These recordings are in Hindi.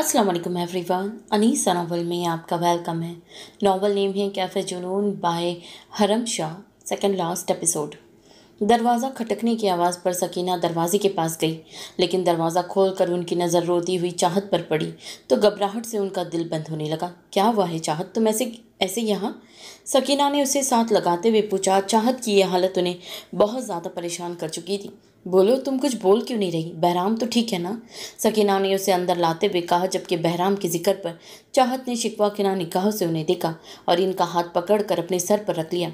अस्सलाम वालेकुम एवरीवन अनीसा नावल में आपका वेलकम है नावल नेम है कैफ़े जुनून by Hareem Shah second last episode दरवाज़ा खटकने की आवाज़ पर सकीना दरवाजे के पास गई लेकिन दरवाज़ा खोल कर उनकी नज़र रोती हुई चाहत पर पड़ी तो घबराहट से उनका दिल बंद होने लगा क्या हुआ है चाहत तुम ऐसे ऐसे यहाँ सकीना ने उसे साथ लगाते हुए पूछा चाहत की यह हालत उन्हें बहुत ज़्यादा परेशान कर चुकी थी बोलो तुम कुछ बोल क्यों नहीं रही बहराम तो ठीक है ना सकीना ने उसे अंदर लाते हुए कहा जबकि बहराम के जिक्र पर चाहत ने शिकवा के ना निकाह से उन्हें देखा और इनका हाथ पकड़कर अपने सर पर रख लिया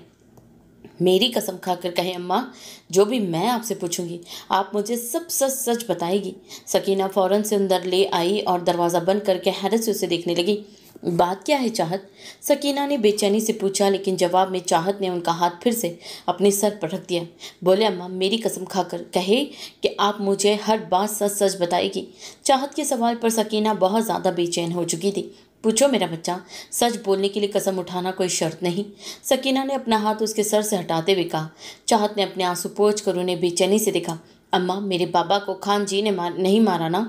मेरी कसम खाकर कहे अम्मा जो भी मैं आपसे पूछूंगी आप मुझे सब सच सच बताएगी सकीना फ़ौरन से अंदर ले आई और दरवाज़ा बंद करके हैरत से उसे देखने लगी बात क्या है चाहत सकीना ने बेचैनी से पूछा लेकिन जवाब में चाहत ने उनका हाथ फिर से अपने सर पर रख दिया बोले अम्मा मेरी कसम खाकर कहे कि आप मुझे हर बात सच सच बताएगी चाहत के सवाल पर सकीना बहुत ज़्यादा बेचैन हो चुकी थी पूछो मेरा बच्चा सच बोलने के लिए कसम उठाना कोई शर्त नहीं सकीना ने अपना हाथ उसके सर से हटाते हुए कहा चाहत ने अपने आंसू पोच कर उन्हें बेचैनी से देखा अम्मा मेरे बाबा को खान जी ने मार नहीं मारा ना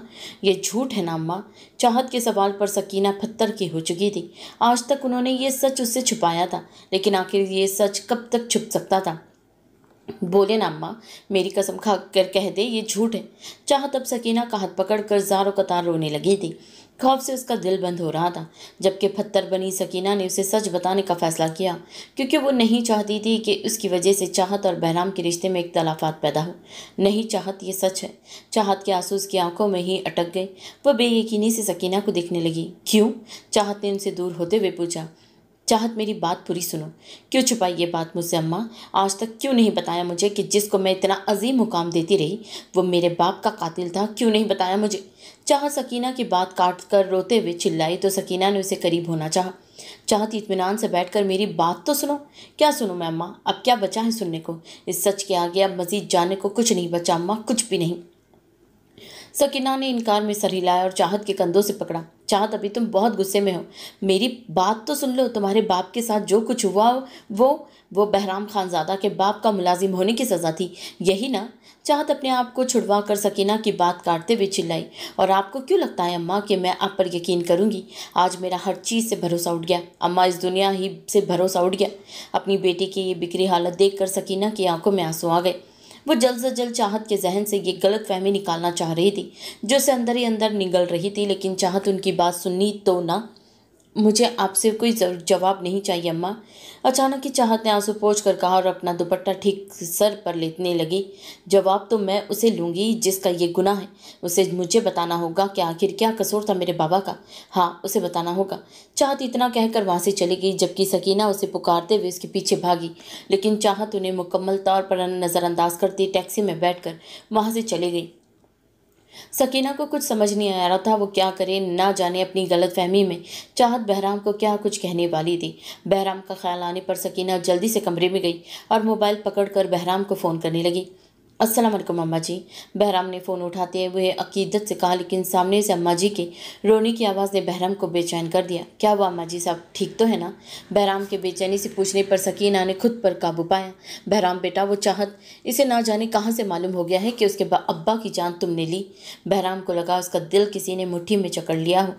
ये झूठ है ना अम्मा चाहत के सवाल पर सकीना पत्थर की हो चुकी थी आज तक उन्होंने ये सच उससे छुपाया था लेकिन आखिर ये सच कब तक छुप सकता था बोले ना अम्मा मेरी कसम खा कर कह दे ये झूठ है चाहत अब सकीना का हाथ पकड़ कर जारो कतार रोने लगी थी खौफ से उसका दिल बंद हो रहा था जबकि पत्थर बनी सकीना ने उसे सच बताने का फैसला किया क्योंकि वो नहीं चाहती थी कि उसकी वजह से चाहत और बहराम के रिश्ते में इख्तलाफात पैदा हो नहीं चाहत ये सच है चाहत के आंसू उसकी आंखों में ही अटक गए वह बेयकीनी से सकीना को देखने लगी क्यों चाहत ने उनसे दूर होते हुए पूछा चाहत मेरी बात पूरी सुनो क्यों छुपाई ये बात मुझसे अम्मा आज तक क्यों नहीं बताया मुझे कि जिसको मैं इतना अजीम मुकाम देती रही वो मेरे बाप का कातिल था क्यों नहीं बताया मुझे चाहत सकीना की बात काट कर रोते हुए चिल्लाई तो सकीना ने उसे करीब होना चाहा चाहत इतमान से बैठकर मेरी बात तो सुनो क्या सुनो मैं अम्मा अब क्या बचा है सुनने को इस सच के आगे अब मज़ीद जाने को कुछ नहीं बचा अम्मा कुछ भी नहीं सकीना ने इनकार में सर हिलाया और चाहत के कंधों से पकड़ा चाहत अभी तुम बहुत गुस्से में हो मेरी बात तो सुन लो तुम्हारे बाप के साथ जो कुछ हुआ वो वो बहराम खानजादा के बाप का मुलाजिम होने की सज़ा थी यही ना चाहत अपने आप को छुड़वा कर सकीना की बात काटते हुए चिल्लाई और आपको क्यों लगता है अम्मा कि मैं आप पर यकीन करूंगी आज मेरा हर चीज़ से भरोसा उठ गया अम्मा इस दुनिया ही से भरोसा उठ गया अपनी बेटी की ये बिक्री हालत देख कर सकीना की आंखों में आंसू आ गए वो जल्द से जल्द चाहत के जहन से ये गलत फहमी निकालना चाह रही थी जो उसे अंदर ही अंदर निगल रही थी लेकिन चाहत उनकी बात सुननी तो ना मुझे आपसे कोई जवाब नहीं चाहिए अम्मा अचानक ही चाहत ने आंसू पोछ कर कहा और अपना दुपट्टा ठीक सर पर लेटने लगी जवाब तो मैं उसे लूँगी जिसका ये गुना है उसे मुझे बताना होगा कि आखिर क्या कसूर था मेरे बाबा का हाँ उसे बताना होगा चाहत इतना कहकर वहाँ से चली गई जबकि सकीना उसे पुकारते हुए उसके पीछे भागी लेकिन चाहत उन्हें मुकम्मल तौर पर नज़रअंदाज करती टैक्सी में बैठ कर वहाँ से चली गई सकीना को कुछ समझ नहीं आ रहा था वो क्या करे ना जाने अपनी गलत फहमी में चाहत बहराम को क्या कुछ कहने वाली थी बहराम का ख्याल आने पर सकीना जल्दी से कमरे में गई और मोबाइल पकड़कर बहराम को फ़ोन करने लगी असलम अम्मा जी बहराम ने फ़ोन उठाते हुए अकीदत से कहा लेकिन सामने से अम्मा जी के रोने की आवाज़ ने बहराम को बेचैन कर दिया क्या हुआ अम्मा जी साहब ठीक तो है ना बहराम के बेचैनी से पूछने पर सकीना ने खुद पर काबू पाया बहराम बेटा वो चाहत इसे ना जाने कहाँ से मालूम हो गया है कि उसके अब्बा की जान तुमने ली बहराम को लगा उसका दिल किसी ने मुठ्ठी में चकड़ लिया हो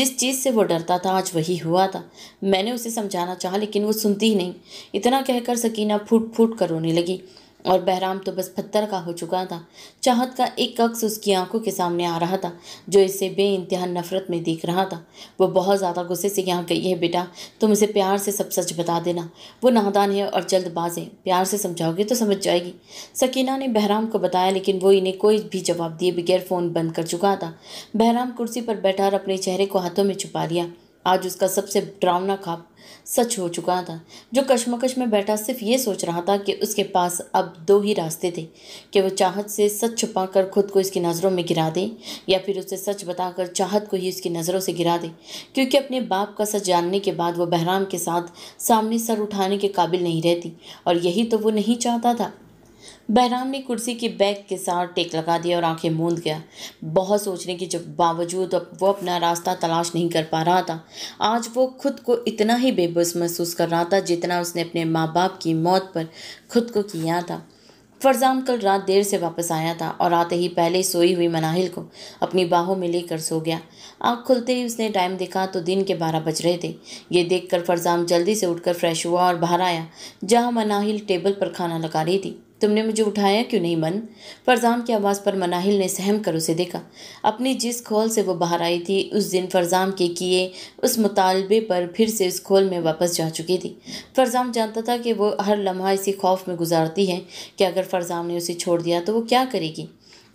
जिस चीज़ से वो डरता था आज वही हुआ था मैंने उसे समझाना चाहा लेकिन वो सुनती ही नहीं इतना कहकर सकीना फूट फूट कर रोने लगी और बहराम तो बस पत्थर का हो चुका था चाहत का एक अक्स उसकी आंखों के सामने आ रहा था जो इसे बे नफरत में देख रहा था वो बहुत ज़्यादा गुस्से से यहाँ गई है बेटा तुम इसे प्यार से सब सच बता देना वो नादान है और जल्दबाज है प्यार से समझाओगे तो समझ जाएगी सकीना ने बहराम को बताया लेकिन वो इन्हें कोई भी जवाब दिए बगैर फ़ोन बंद कर चुका था बहराम कुर्सी पर बैठा और अपने चेहरे को हाथों में छुपा लिया आज उसका सबसे डरावना खाब सच हो चुका था जो कश्मकश में बैठा सिर्फ ये सोच रहा था कि उसके पास अब दो ही रास्ते थे कि वह चाहत से सच छुपा कर खुद को इसकी नज़रों में गिरा दे या फिर उसे सच बताकर चाहत को ही उसकी नज़रों से गिरा दे क्योंकि अपने बाप का सच जानने के बाद वह बहराम के साथ सामने सर उठाने के काबिल नहीं रहती और यही तो वो नहीं चाहता था बहराम ने कुर्सी के बैग के साथ टेक लगा दिया और आंखें मूंद गया बहुत सोचने के जब बावजूद वो अपना रास्ता तलाश नहीं कर पा रहा था आज वो खुद को इतना ही बेबस महसूस कर रहा था जितना उसने अपने माँ बाप की मौत पर खुद को किया था फरजाम कल रात देर से वापस आया था और आते ही पहले सोई हुई मनाहिल को अपनी बाहों में लेकर सो गया आँख खुलते ही उसने टाइम देखा तो दिन के बारह बज रहे थे ये देखकर फरजाम जल्दी से उठकर फ्रेश हुआ और बाहर आया जहाँ मनाहिल टेबल पर खाना लगा रही थी तुमने मुझे उठाया क्यों नहीं मन फरजाम की आवाज़ पर मनाहिल ने सहम कर उसे देखा अपनी जिस खोल से वो बाहर आई थी उस दिन फरजाम के किए उस मुतालबे पर फिर से उस खोल में वापस जा चुकी थी फरजाम जानता था कि वो हर लम्हा इसी खौफ में गुजारती है कि अगर फरजाम ने उसे छोड़ दिया तो वो क्या करेगी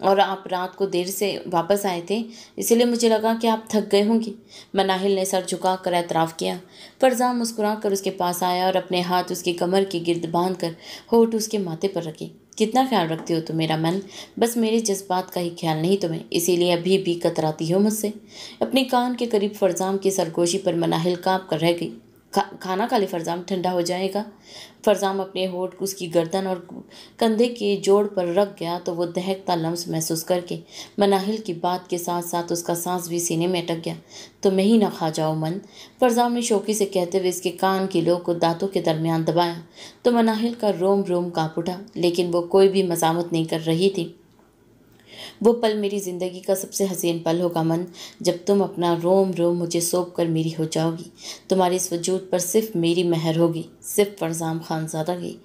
और आप रात को देर से वापस आए थे इसीलिए मुझे लगा कि आप थक गए होंगे मनाहिल ने सर झुका कर एतराफ़ किया फरजा मुस्कुरा कर उसके पास आया और अपने हाथ उसकी कमर के गिरद बांध कर होठ उसके माथे पर रखे कितना ख्याल रखती हो तुम मेरा मन बस मेरे जज्बात का ही ख्याल नहीं तुम्हें इसीलिए अभी भी कतराती हो मुझसे अपने कान के करीब फरजाम की सरगोशी पर मनाहिल काँप कर रह गई खा, खाना खाली ले फरजाम ठंडा हो जाएगा फरजाम अपने होठ उसकी गर्दन और कंधे के जोड़ पर रख गया तो वो दहकता लम्स महसूस करके मनाहिल की बात के साथ साथ उसका सांस भी सीने में अटक गया तो मैं ही ना खा जाओ मन फरजाम ने शौकी से कहते हुए इसके कान की लो को दांतों के दरमियान दबाया तो मनाहिल का रोम रोम काँप उठा लेकिन वो कोई भी मजामत नहीं कर रही थी वो पल मेरी ज़िंदगी का सबसे हसीन पल होगा मन जब तुम अपना रोम रोम मुझे सौंप कर मेरी हो जाओगी तुम्हारे इस वजूद पर सिर्फ मेरी महर होगी सिर्फ फरजाम खानजादा की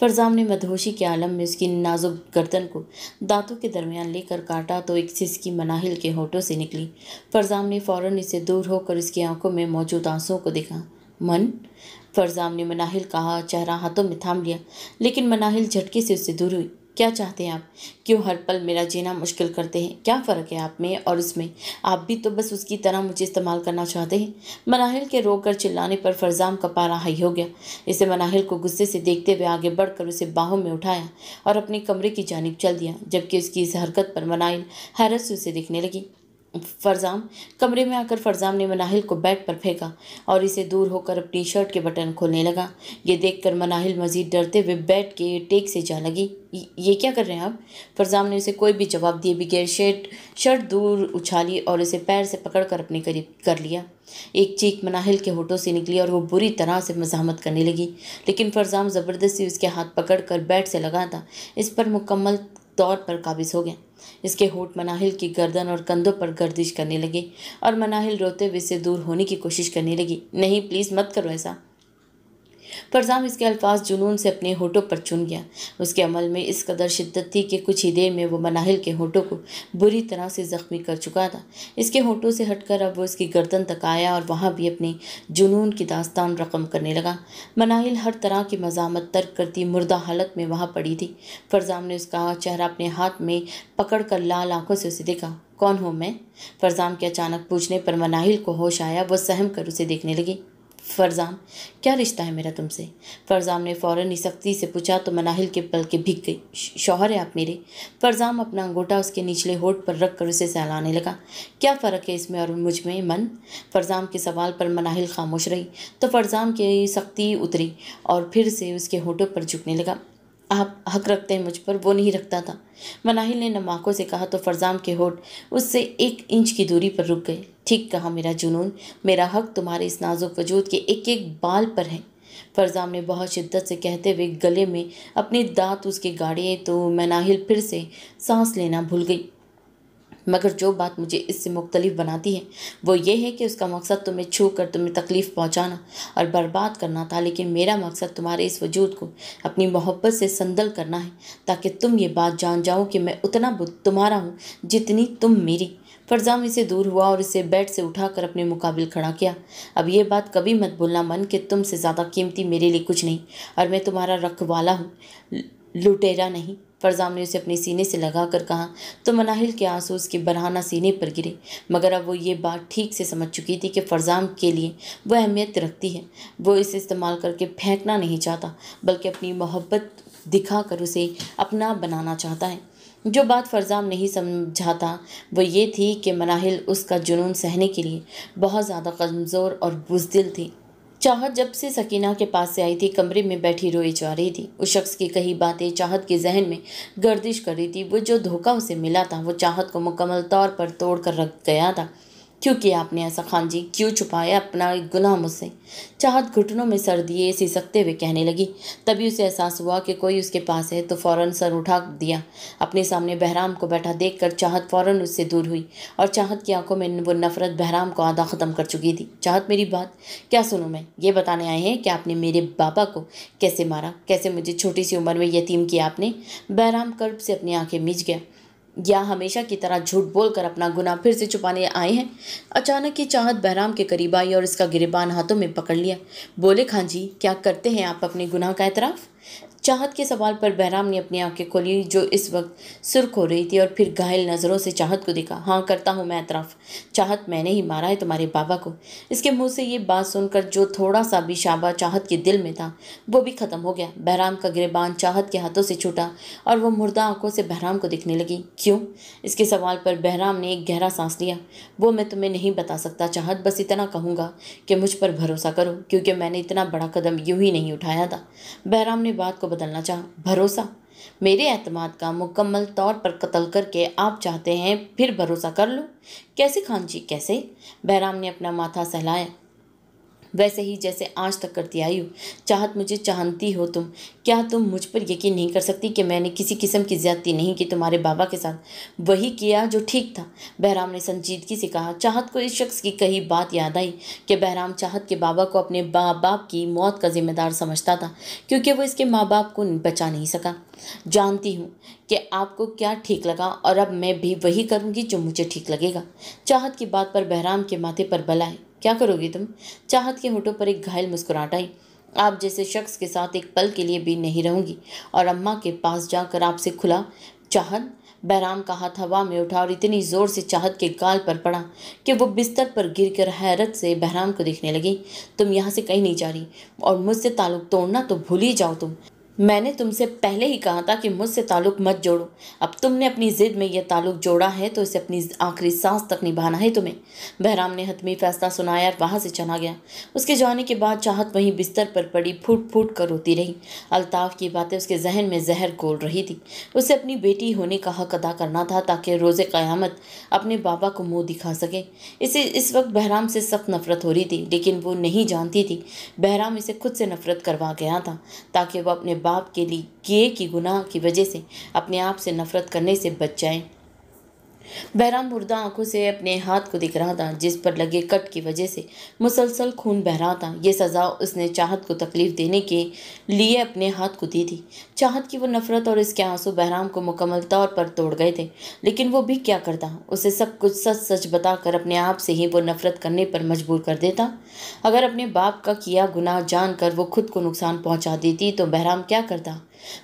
फरजाम ने मदहोशी के आलम में उसकी नाजुक गर्दन को दांतों के दरमियान लेकर काटा तो एक सिसकी मनाहिल के होठों से निकली फरजाम ने फ़ौर इसे दूर होकर उसकी आंखों में मौजूद आंसुओं को देखा मन फरजाम ने मनाहिल कहा चेहरा हाथों में थाम लिया लेकिन मनाहिल झटके से उससे दूर हुई क्या चाहते हैं आप क्यों हर पल मेरा जीना मुश्किल करते हैं क्या फ़र्क है आप में और उसमें आप भी तो बस उसकी तरह मुझे इस्तेमाल करना चाहते हैं मनाहिल के रो कर चिल्लाने पर फरजाम का पारा हाई हो गया इसे मनाहिल को गुस्से से देखते हुए आगे बढ़कर उसे बाहों में उठाया और अपने कमरे की जानब चल दिया जबकि उसकी इस हरकत पर मनाहिल हैरत से उसे देखने लगी फरजाम कमरे में आकर फरजाम ने मनाहिल को बेड पर फेंका और इसे दूर होकर अपनी शर्ट के बटन खोलने लगा ये देखकर मनाहिल मजीद डरते हुए बेड के टेक से जा लगी ये क्या कर रहे हैं आप फरजाम ने उसे कोई भी जवाब दिए बगैर शर्ट शर्ट दूर उछाली और उसे पैर से पकड़कर अपने करीब कर लिया एक चीख मनाहिल के होठों से निकली और वो बुरी तरह से मजामत करने लगी लेकिन फरजाम ज़बरदस्ती उसके हाथ पकड़ कर बैट से लगा था इस पर मुकम्मल तौर पर काबिज हो गया इसके होठ मनाहिल की गर्दन और कंधों पर गर्दिश करने लगे और मनाहिल रोते हुए से दूर होने की कोशिश करने लगी नहीं प्लीज़ मत करो ऐसा परजाम इसके अल्फाज जुनून से अपने होठों पर चुन गया उसके अमल में इस कदर शिद्दत थी कि कुछ ही देर में वो मनाहिल के होठों को बुरी तरह से ज़ख्मी कर चुका था इसके होठों से हटकर अब वो इसकी गर्दन तक आया और वहाँ भी अपने जुनून की दास्तान रकम करने लगा मनाहिल हर तरह की मजामत तर्क करती मुर्दा हालत में वहाँ पड़ी थी फरजाम ने उसका चेहरा अपने हाथ में पकड़ कर लाल आंखों से उसे देखा कौन हूँ मैं फरजाम के अचानक पूछने पर मनाहिल को होश आया वह सहम कर उसे देखने लगी फरजान क्या रिश्ता है मेरा तुमसे फरजाम ने फ़ौरन ही सख्ती से पूछा तो मनाहिल के पल के भीग गई शौहर है आप मेरे फरजाम अपना अंगूठा उसके निचले होठ पर रख कर उसे सहलाने लगा क्या फ़र्क है इसमें और मुझ में मन फरजाम के सवाल पर मनाहिल खामोश रही तो फरजाम की सख्ती उतरी और फिर से उसके होठों पर झुकने लगा आप हक रखते हैं मुझ पर वो नहीं रखता था मनाहिल ने नमाकों से कहा तो फरजाम के होठ उससे एक इंच की दूरी पर रुक गए ठीक कहा मेरा जुनून मेरा हक तुम्हारे इस नाजुक वजूद के एक एक बाल पर है फरजाम ने बहुत शिद्दत से कहते हुए गले में अपनी दांत उसके गाड़े तो मनाहिल फिर से सांस लेना भूल गई मगर जो बात मुझे इससे मुख्तलिफ बनाती है वो ये है कि उसका मकसद तुम्हें छू कर तुम्हें तकलीफ़ पहुँचाना और बर्बाद करना था लेकिन मेरा मकसद तुम्हारे इस वजूद को अपनी मोहब्बत से संदल करना है ताकि तुम ये बात जान जाओ कि मैं उतना तुम्हारा हूँ जितनी तुम मेरी फरजाम इसे दूर हुआ और इसे बेड से उठाकर अपने मुकाबिल खड़ा किया अब ये बात कभी मत भूलना मन कि तुमसे ज़्यादा कीमती मेरे लिए कुछ नहीं और मैं तुम्हारा रखवाला हूँ लुटेरा नहीं फरजाम ने उसे अपने सीने से लगा कर कहा तो मनाहिल के आंसू उसके बरहाना सीने पर गिरे मगर अब वो ये बात ठीक से समझ चुकी थी कि फरजाम के लिए वो अहमियत रखती है वो इसे इस्तेमाल करके फेंकना नहीं चाहता बल्कि अपनी मोहब्बत दिखा कर उसे अपना बनाना चाहता है जो बात फरजाम नहीं समझाता वो ये थी कि मनाहिल उसका जुनून सहने के लिए बहुत ज़्यादा कमज़ोर और बुजदिल थी चाहत जब से सकीना के पास से आई थी कमरे में बैठी रोई जा रही थी उस शख्स की कही बातें चाहत के जहन में गर्दिश कर रही थी वो जो धोखा उसे मिला था वो चाहत को मुकम्मल तौर पर तोड़ कर रख गया था क्यों किया आपने ऐसा खान जी क्यों छुपाया अपना गुनाह मुझसे चाहत घुटनों में सर दिए सिसकते हुए कहने लगी तभी उसे एहसास हुआ कि कोई उसके पास है तो फ़ौरन सर उठा दिया अपने सामने बहराम को बैठा देखकर चाहत फ़ौरन उससे दूर हुई और चाहत की आंखों में वो नफ़रत बहराम को आधा ख़त्म कर चुकी थी चाहत मेरी बात क्या सुनूँ मैं ये बताने आए हैं कि आपने मेरे बाबा को कैसे मारा कैसे मुझे छोटी सी उम्र में यतीम किया आपने बहराम कर्ब से अपनी आँखें मिज गया या हमेशा की तरह झूठ बोलकर अपना गुना फिर से छुपाने आए हैं अचानक ही चाहत बहराम के करीब आई और इसका गिरबान हाथों में पकड़ लिया बोले खान जी क्या करते हैं आप अपने गुनाह का एतराफ़ चाहत के सवाल पर बहराम ने अपनी आंखें खोली जो इस वक्त सुर्ख हो रही थी और फिर घायल नज़रों से चाहत को देखा हाँ करता हूँ मैं एतराफ़ चाहत मैंने ही मारा है तुम्हारे बाबा को इसके मुंह से ये बात सुनकर जो थोड़ा सा भी शाबा चाहत के दिल में था वो भी ख़त्म हो गया बहराम का गिरबान चाहत के हाथों से छूटा और वह मुर्दा आंखों से बहराम को देखने लगी क्यों इसके सवाल पर बहराम ने एक गहरा सांस लिया वो मैं तुम्हें नहीं बता सकता चाहत बस इतना कहूँगा कि मुझ पर भरोसा करो क्योंकि मैंने इतना बड़ा कदम यूं ही नहीं उठाया था बहराम ने बात को बदलना चाह भरोसा मेरे अतमाद का मुकम्मल तौर पर कत्ल करके आप चाहते हैं फिर भरोसा कर लो कैसे खान जी कैसे बहराम ने अपना माथा सहलाया वैसे ही जैसे आज तक करती आई हूँ चाहत मुझे चाहती हो तुम क्या तुम मुझ पर यकीन नहीं कर सकती कि मैंने किसी किस्म की ज्यादती नहीं की तुम्हारे बाबा के साथ वही किया जो ठीक था बहराम ने संजीदगी से कहा चाहत को इस शख्स की कही बात याद आई कि बहराम चाहत के बाबा को अपने माँ बाप की मौत का जिम्मेदार समझता था क्योंकि वो इसके माँ बाप को बचा नहीं सका जानती हूँ कि आपको क्या ठीक लगा और अब मैं भी वही करूँगी जो मुझे ठीक लगेगा चाहत की बात पर बहराम के माथे पर बलाए क्या करोगी तुम चाहत के होठों पर एक घायल मुस्कुराहट आई आप जैसे शख्स के साथ एक पल के लिए भी नहीं रहूंगी और अम्मा के पास जाकर आपसे खुला चाहत बहराम का हाथ हवा में उठा और इतनी ज़ोर से चाहत के गाल पर पड़ा कि वो बिस्तर पर गिरकर हैरत से बहराम को देखने लगी तुम यहाँ से कहीं नहीं जा रही और मुझसे ताल्लुक़ तोड़ना तो भूल ही जाओ तुम मैंने तुमसे पहले ही कहा था कि मुझसे ताल्लुक़ मत जोड़ो अब तुमने अपनी ज़िद में यह ताल्लुक़ जोड़ा है तो इसे अपनी आखिरी सांस तक निभाना है तुम्हें बहराम ने हतमी फैसला सुनाया और वहाँ से चला गया उसके जाने के बाद चाहत वहीं बिस्तर पर पड़ी फूट फूट कर रोती रही अल्ताफ़ की बातें उसके जहन में जहर गोल रही थी उसे अपनी बेटी होने का हक अदा करना था ताकि रोज़ क़्यामत अपने बाबा को मुँह दिखा सके इसे इस वक्त बहराम से सख्त नफ़रत हो रही थी लेकिन वो नहीं जानती थी बहराम इसे खुद से नफ़रत करवा गया था ताकि वह अपने बाप के लिए किए की गुनाह की वजह से अपने आप से नफ़रत करने से बच जाएं बहराम मुर्दा आंखों से अपने हाथ को दिख रहा था जिस पर लगे कट की वजह से मुसलसल खून बह रहा था यह सज़ा उसने चाहत को तकलीफ देने के लिए अपने हाथ को दी थी चाहत की वो नफरत और इसके आंसू बहराम को मुकम्मल तौर पर तोड़ गए थे लेकिन वो भी क्या करता उसे सब कुछ सच सच बताकर अपने आप से ही वो नफरत करने पर मजबूर कर देता अगर अपने बाप का किया गुनाह जानकर वो खुद को नुकसान पहुंचा देती तो बहराम क्या करता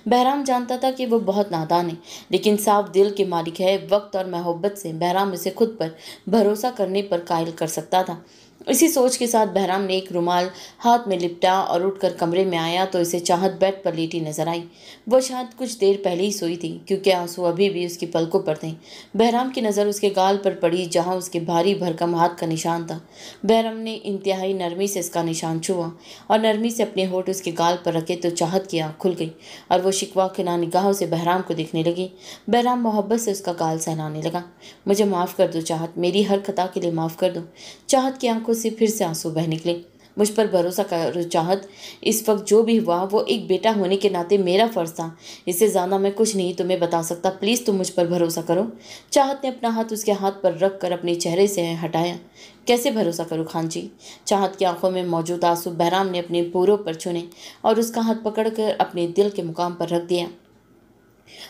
बहराम जानता था कि वो बहुत नादान है लेकिन साफ दिल के मालिक है वक्त और महो मोहब्बत से बहराम उसे खुद पर भरोसा करने पर कायल कर सकता था इसी सोच के साथ बहराम ने एक रुमाल हाथ में लिपटा और उठकर कमरे में आया तो इसे चाहत बेड पर लेटी नजर आई वह शायद कुछ देर पहले ही सोई थी क्योंकि आंसू अभी भी उसकी पलकों पर थे बहराम की नज़र उसके गाल पर पड़ी जहाँ उसके भारी भरकम हाथ का निशान था बहराम ने इंतहाई नरमी से इसका निशान छुआ और नरमी से अपने होठ उसके गाल पर रखे तो चाहत की आँख खुल गई और वह शिकवा के ना निगाहों से बहराम को देखने लगी बहराम मोहब्बत से उसका गाल सहलाने लगा मुझे माफ़ कर दो चाहत मेरी हर खता के लिए माफ़ कर दो चाहत की आँखों आंखों से फिर से आंसू बह निकले मुझ पर भरोसा करो चाहत इस वक्त जो भी हुआ वो एक बेटा होने के नाते मेरा फ़र्ज था इससे ज़्यादा मैं कुछ नहीं तुम्हें बता सकता प्लीज़ तुम मुझ पर भरोसा करो चाहत ने अपना हाथ उसके हाथ पर रख कर अपने चेहरे से हटाया कैसे भरोसा करूँ खान जी चाहत की आंखों में मौजूद आंसू बहराम ने अपने पूरों पर छुने और उसका हाथ पकड़ कर अपने दिल के मुकाम पर रख दिया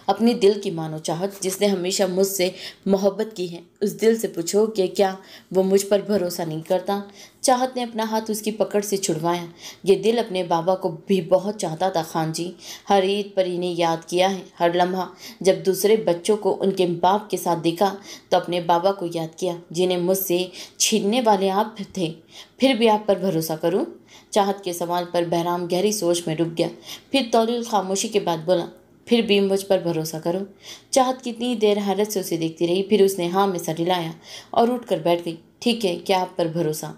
अपनी दिल की मानो चाहत जिसने हमेशा मुझसे मोहब्बत की है उस दिल से पूछो कि क्या वो मुझ पर भरोसा नहीं करता चाहत ने अपना हाथ उसकी पकड़ से छुड़वाया ये दिल अपने बाबा को भी बहुत चाहता था खान जी हर ईद पर इन्हें याद किया है हर लम्हा जब दूसरे बच्चों को उनके बाप के साथ देखा तो अपने बाबा को याद किया जिन्हें मुझसे छीनने वाले आप थे फिर भी आप पर भरोसा करूँ चाहत के सवाल पर बहराम गहरी सोच में डूब गया फिर तौल खामोशी के बाद बोला फिर बीम मुझ पर भरोसा करो चाहत कितनी देर हैरत से उसे देखती रही फिर उसने हाँ में सर हिलाया और उठ कर बैठ गई ठीक है क्या आप पर भरोसा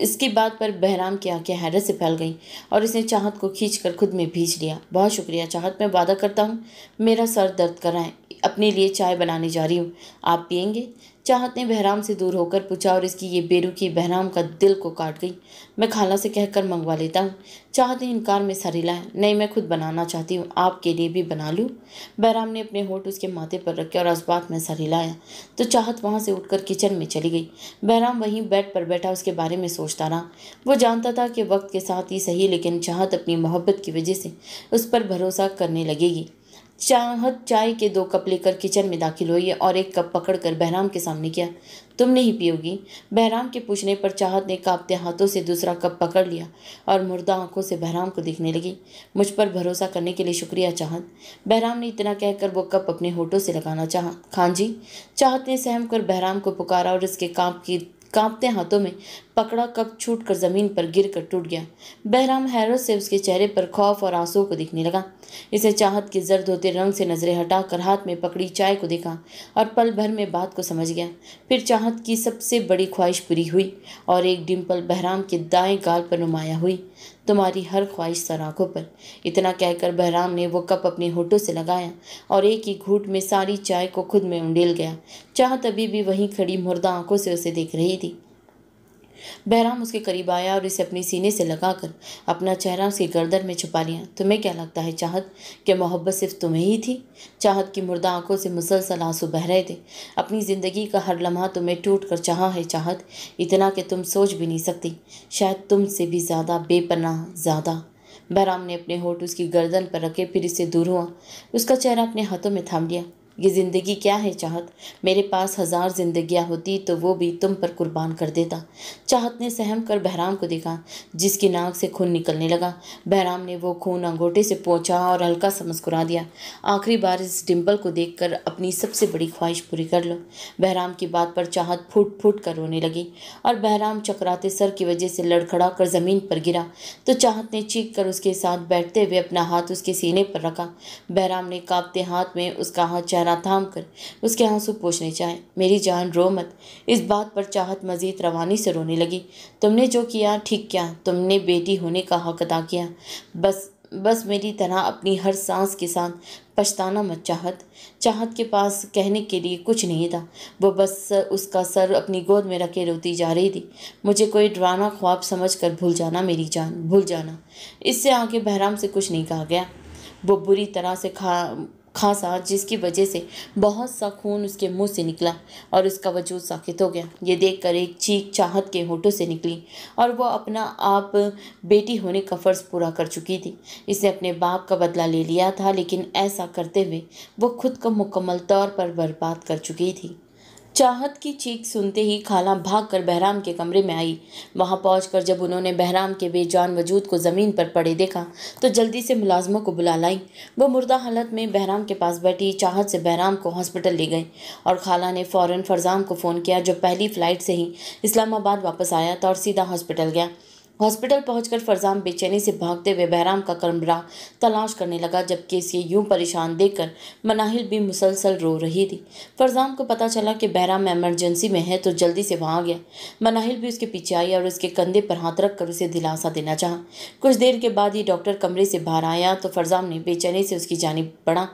इसकी बात पर बहराम की आंखें हैरत से फैल गईं और इसने चाहत को खींचकर खुद में भीज लिया बहुत शुक्रिया चाहत मैं वादा करता हूँ मेरा सर दर्द कराएं अपने लिए चाय बनाने जा रही हूँ आप पियेंगे चाहत ने बहराम से दूर होकर पूछा और इसकी ये बेरुखी बहराम का दिल को काट गई मैं खाला से कहकर मंगवा लेता हूँ चाहत ने इनकार में सरीला है नहीं मैं खुद बनाना चाहती हूँ आपके लिए भी बना लूँ बहराम ने अपने होठ उसके माथे पर रखे और असबात में सरीलाया तो चाहत वहाँ से उठकर किचन में चली गई बहराम वहीं बेड पर बैठा उसके बारे में सोचता रहा वो जानता था कि वक्त के साथ ही सही लेकिन चाहत अपनी मोहब्बत की वजह से उस पर भरोसा करने लगेगी चाहत चाय के दो कप लेकर किचन में दाखिल हुई और एक कप पकड़कर बहराम के सामने किया तुम नहीं पियोगी बहराम के पूछने पर चाहत ने कांपते हाथों से दूसरा कप पकड़ लिया और मुर्दा आंखों से बहराम को देखने लगी मुझ पर भरोसा करने के लिए शुक्रिया चाहत बहराम ने इतना कहकर वो कप अपने होठों से लगाना चाहा खान जी चाहत ने सहम कर बहराम को पुकारा और इसके कांप की कांपते हाथों में पकड़ा कप छूट कर ज़मीन पर गिर कर टूट गया बहराम हैरत से उसके चेहरे पर खौफ और आंसू को दिखने लगा इसे चाहत के जर्द होते रंग से नज़रें हटाकर हाथ में पकड़ी चाय को देखा और पल भर में बात को समझ गया फिर चाहत की सबसे बड़ी ख्वाहिश पूरी हुई और एक डिम्पल बहराम के दाएं गाल पर नुमाया हुई तुम्हारी हर ख्वाहिश सर पर इतना कहकर बहराम ने वो कप अपने होठों से लगाया और एक ही घूट में सारी चाय को खुद में उंडेल गया चाहत अभी भी वहीं खड़ी मुर्दा आंखों से उसे देख रही थी बहराम उसके करीब आया और इसे अपने सीने से लगाकर अपना चेहरा उसकी गर्दन में छुपा लिया तुम्हें क्या लगता है चाहत कि मोहब्बत सिर्फ तुम्हें ही थी चाहत की मुर्दा आंखों से मुसलसल आंसू बह रहे थे अपनी ज़िंदगी का हर लम्हा तुम्हें टूट कर चाहा है चाहत इतना कि तुम सोच भी नहीं सकती शायद तुमसे भी ज़्यादा बेपनाह ज़्यादा बहराम ने अपने होठ उसकी गर्दन पर रखे फिर इससे दूर हुआ उसका चेहरा अपने हाथों में थाम लिया ये ज़िंदगी क्या है चाहत मेरे पास हज़ार ज़िंदगियाँ होती तो वो भी तुम पर कुर्बान कर देता चाहत ने सहम कर बहराम को देखा जिसकी नाक से खून निकलने लगा बहराम ने वो खून अंगूठे से पहुँचा और हल्का सा मुस्कुरा दिया आखिरी बार इस डिम्पल को देखकर अपनी सबसे बड़ी ख्वाहिश पूरी कर लो बहराम की बात पर चाहत फूट फूट कर रोने लगी और बहराम चकराते सर की वजह से लड़खड़ा कर ज़मीन पर गिरा तो चाहत ने चीख कर उसके साथ बैठते हुए अपना हाथ उसके सीने पर रखा बहराम ने काँपते हाथ में उसका हाथ तरह थाम कर उसके आंसू पूछने चाहे मेरी जान रो मत इस बात पर चाहत मजीद रवानी से रोने लगी तुमने जो किया ठीक किया तुमने बेटी होने का हक अदा किया बस बस मेरी तरह अपनी हर सांस के साथ पछताना मत चाहत चाहत के पास कहने के लिए कुछ नहीं था वो बस उसका सर अपनी गोद में रखे रोती जा रही थी मुझे कोई डराना ख्वाब समझ कर भूल जाना मेरी जान भूल जाना इससे आगे बहराम से कुछ नहीं कहा गया वो बुरी तरह से खा खासा जिसकी वजह से बहुत सा खून उसके मुंह से निकला और उसका वजूद साखित हो गया ये देखकर एक चीख चाहत के होठों से निकली और वह अपना आप बेटी होने का फ़र्ज़ पूरा कर चुकी थी इसने अपने बाप का बदला ले लिया था लेकिन ऐसा करते हुए वो खुद को मुकम्मल तौर पर बर्बाद कर चुकी थी चाहत की चीख सुनते ही खाला भागकर बहराम के कमरे में आई वहां पहुंचकर जब उन्होंने बहराम के बेजान वजूद को ज़मीन पर पड़े देखा तो जल्दी से मुलाजमों को बुला लाई वो मुर्दा हालत में बहराम के पास बैठी चाहत से बहराम को हॉस्पिटल ले गई और खाला ने फ़ौर फरजाम को फ़ोन किया जो पहली फ़्लाइट से ही इस्लामाबाद वापस आया था और सीधा हॉस्पिटल गया हॉस्पिटल पहुंचकर फरजाम बेचैनी से भागते हुए बहराम का कमरा तलाश करने लगा जबकि इसे यूं परेशान देखकर मनाहिल भी मुसलसल रो रही थी फरजाम को पता चला कि बहराम एमरजेंसी में है तो जल्दी से वहां गया मनाहिल भी उसके पीछे आई और उसके कंधे पर हाथ रख कर उसे दिलासा देना चाहा कुछ देर के बाद ही डॉक्टर कमरे से बाहर आया तो फरजाम ने बेचैनी से उसकी जानब पड़ा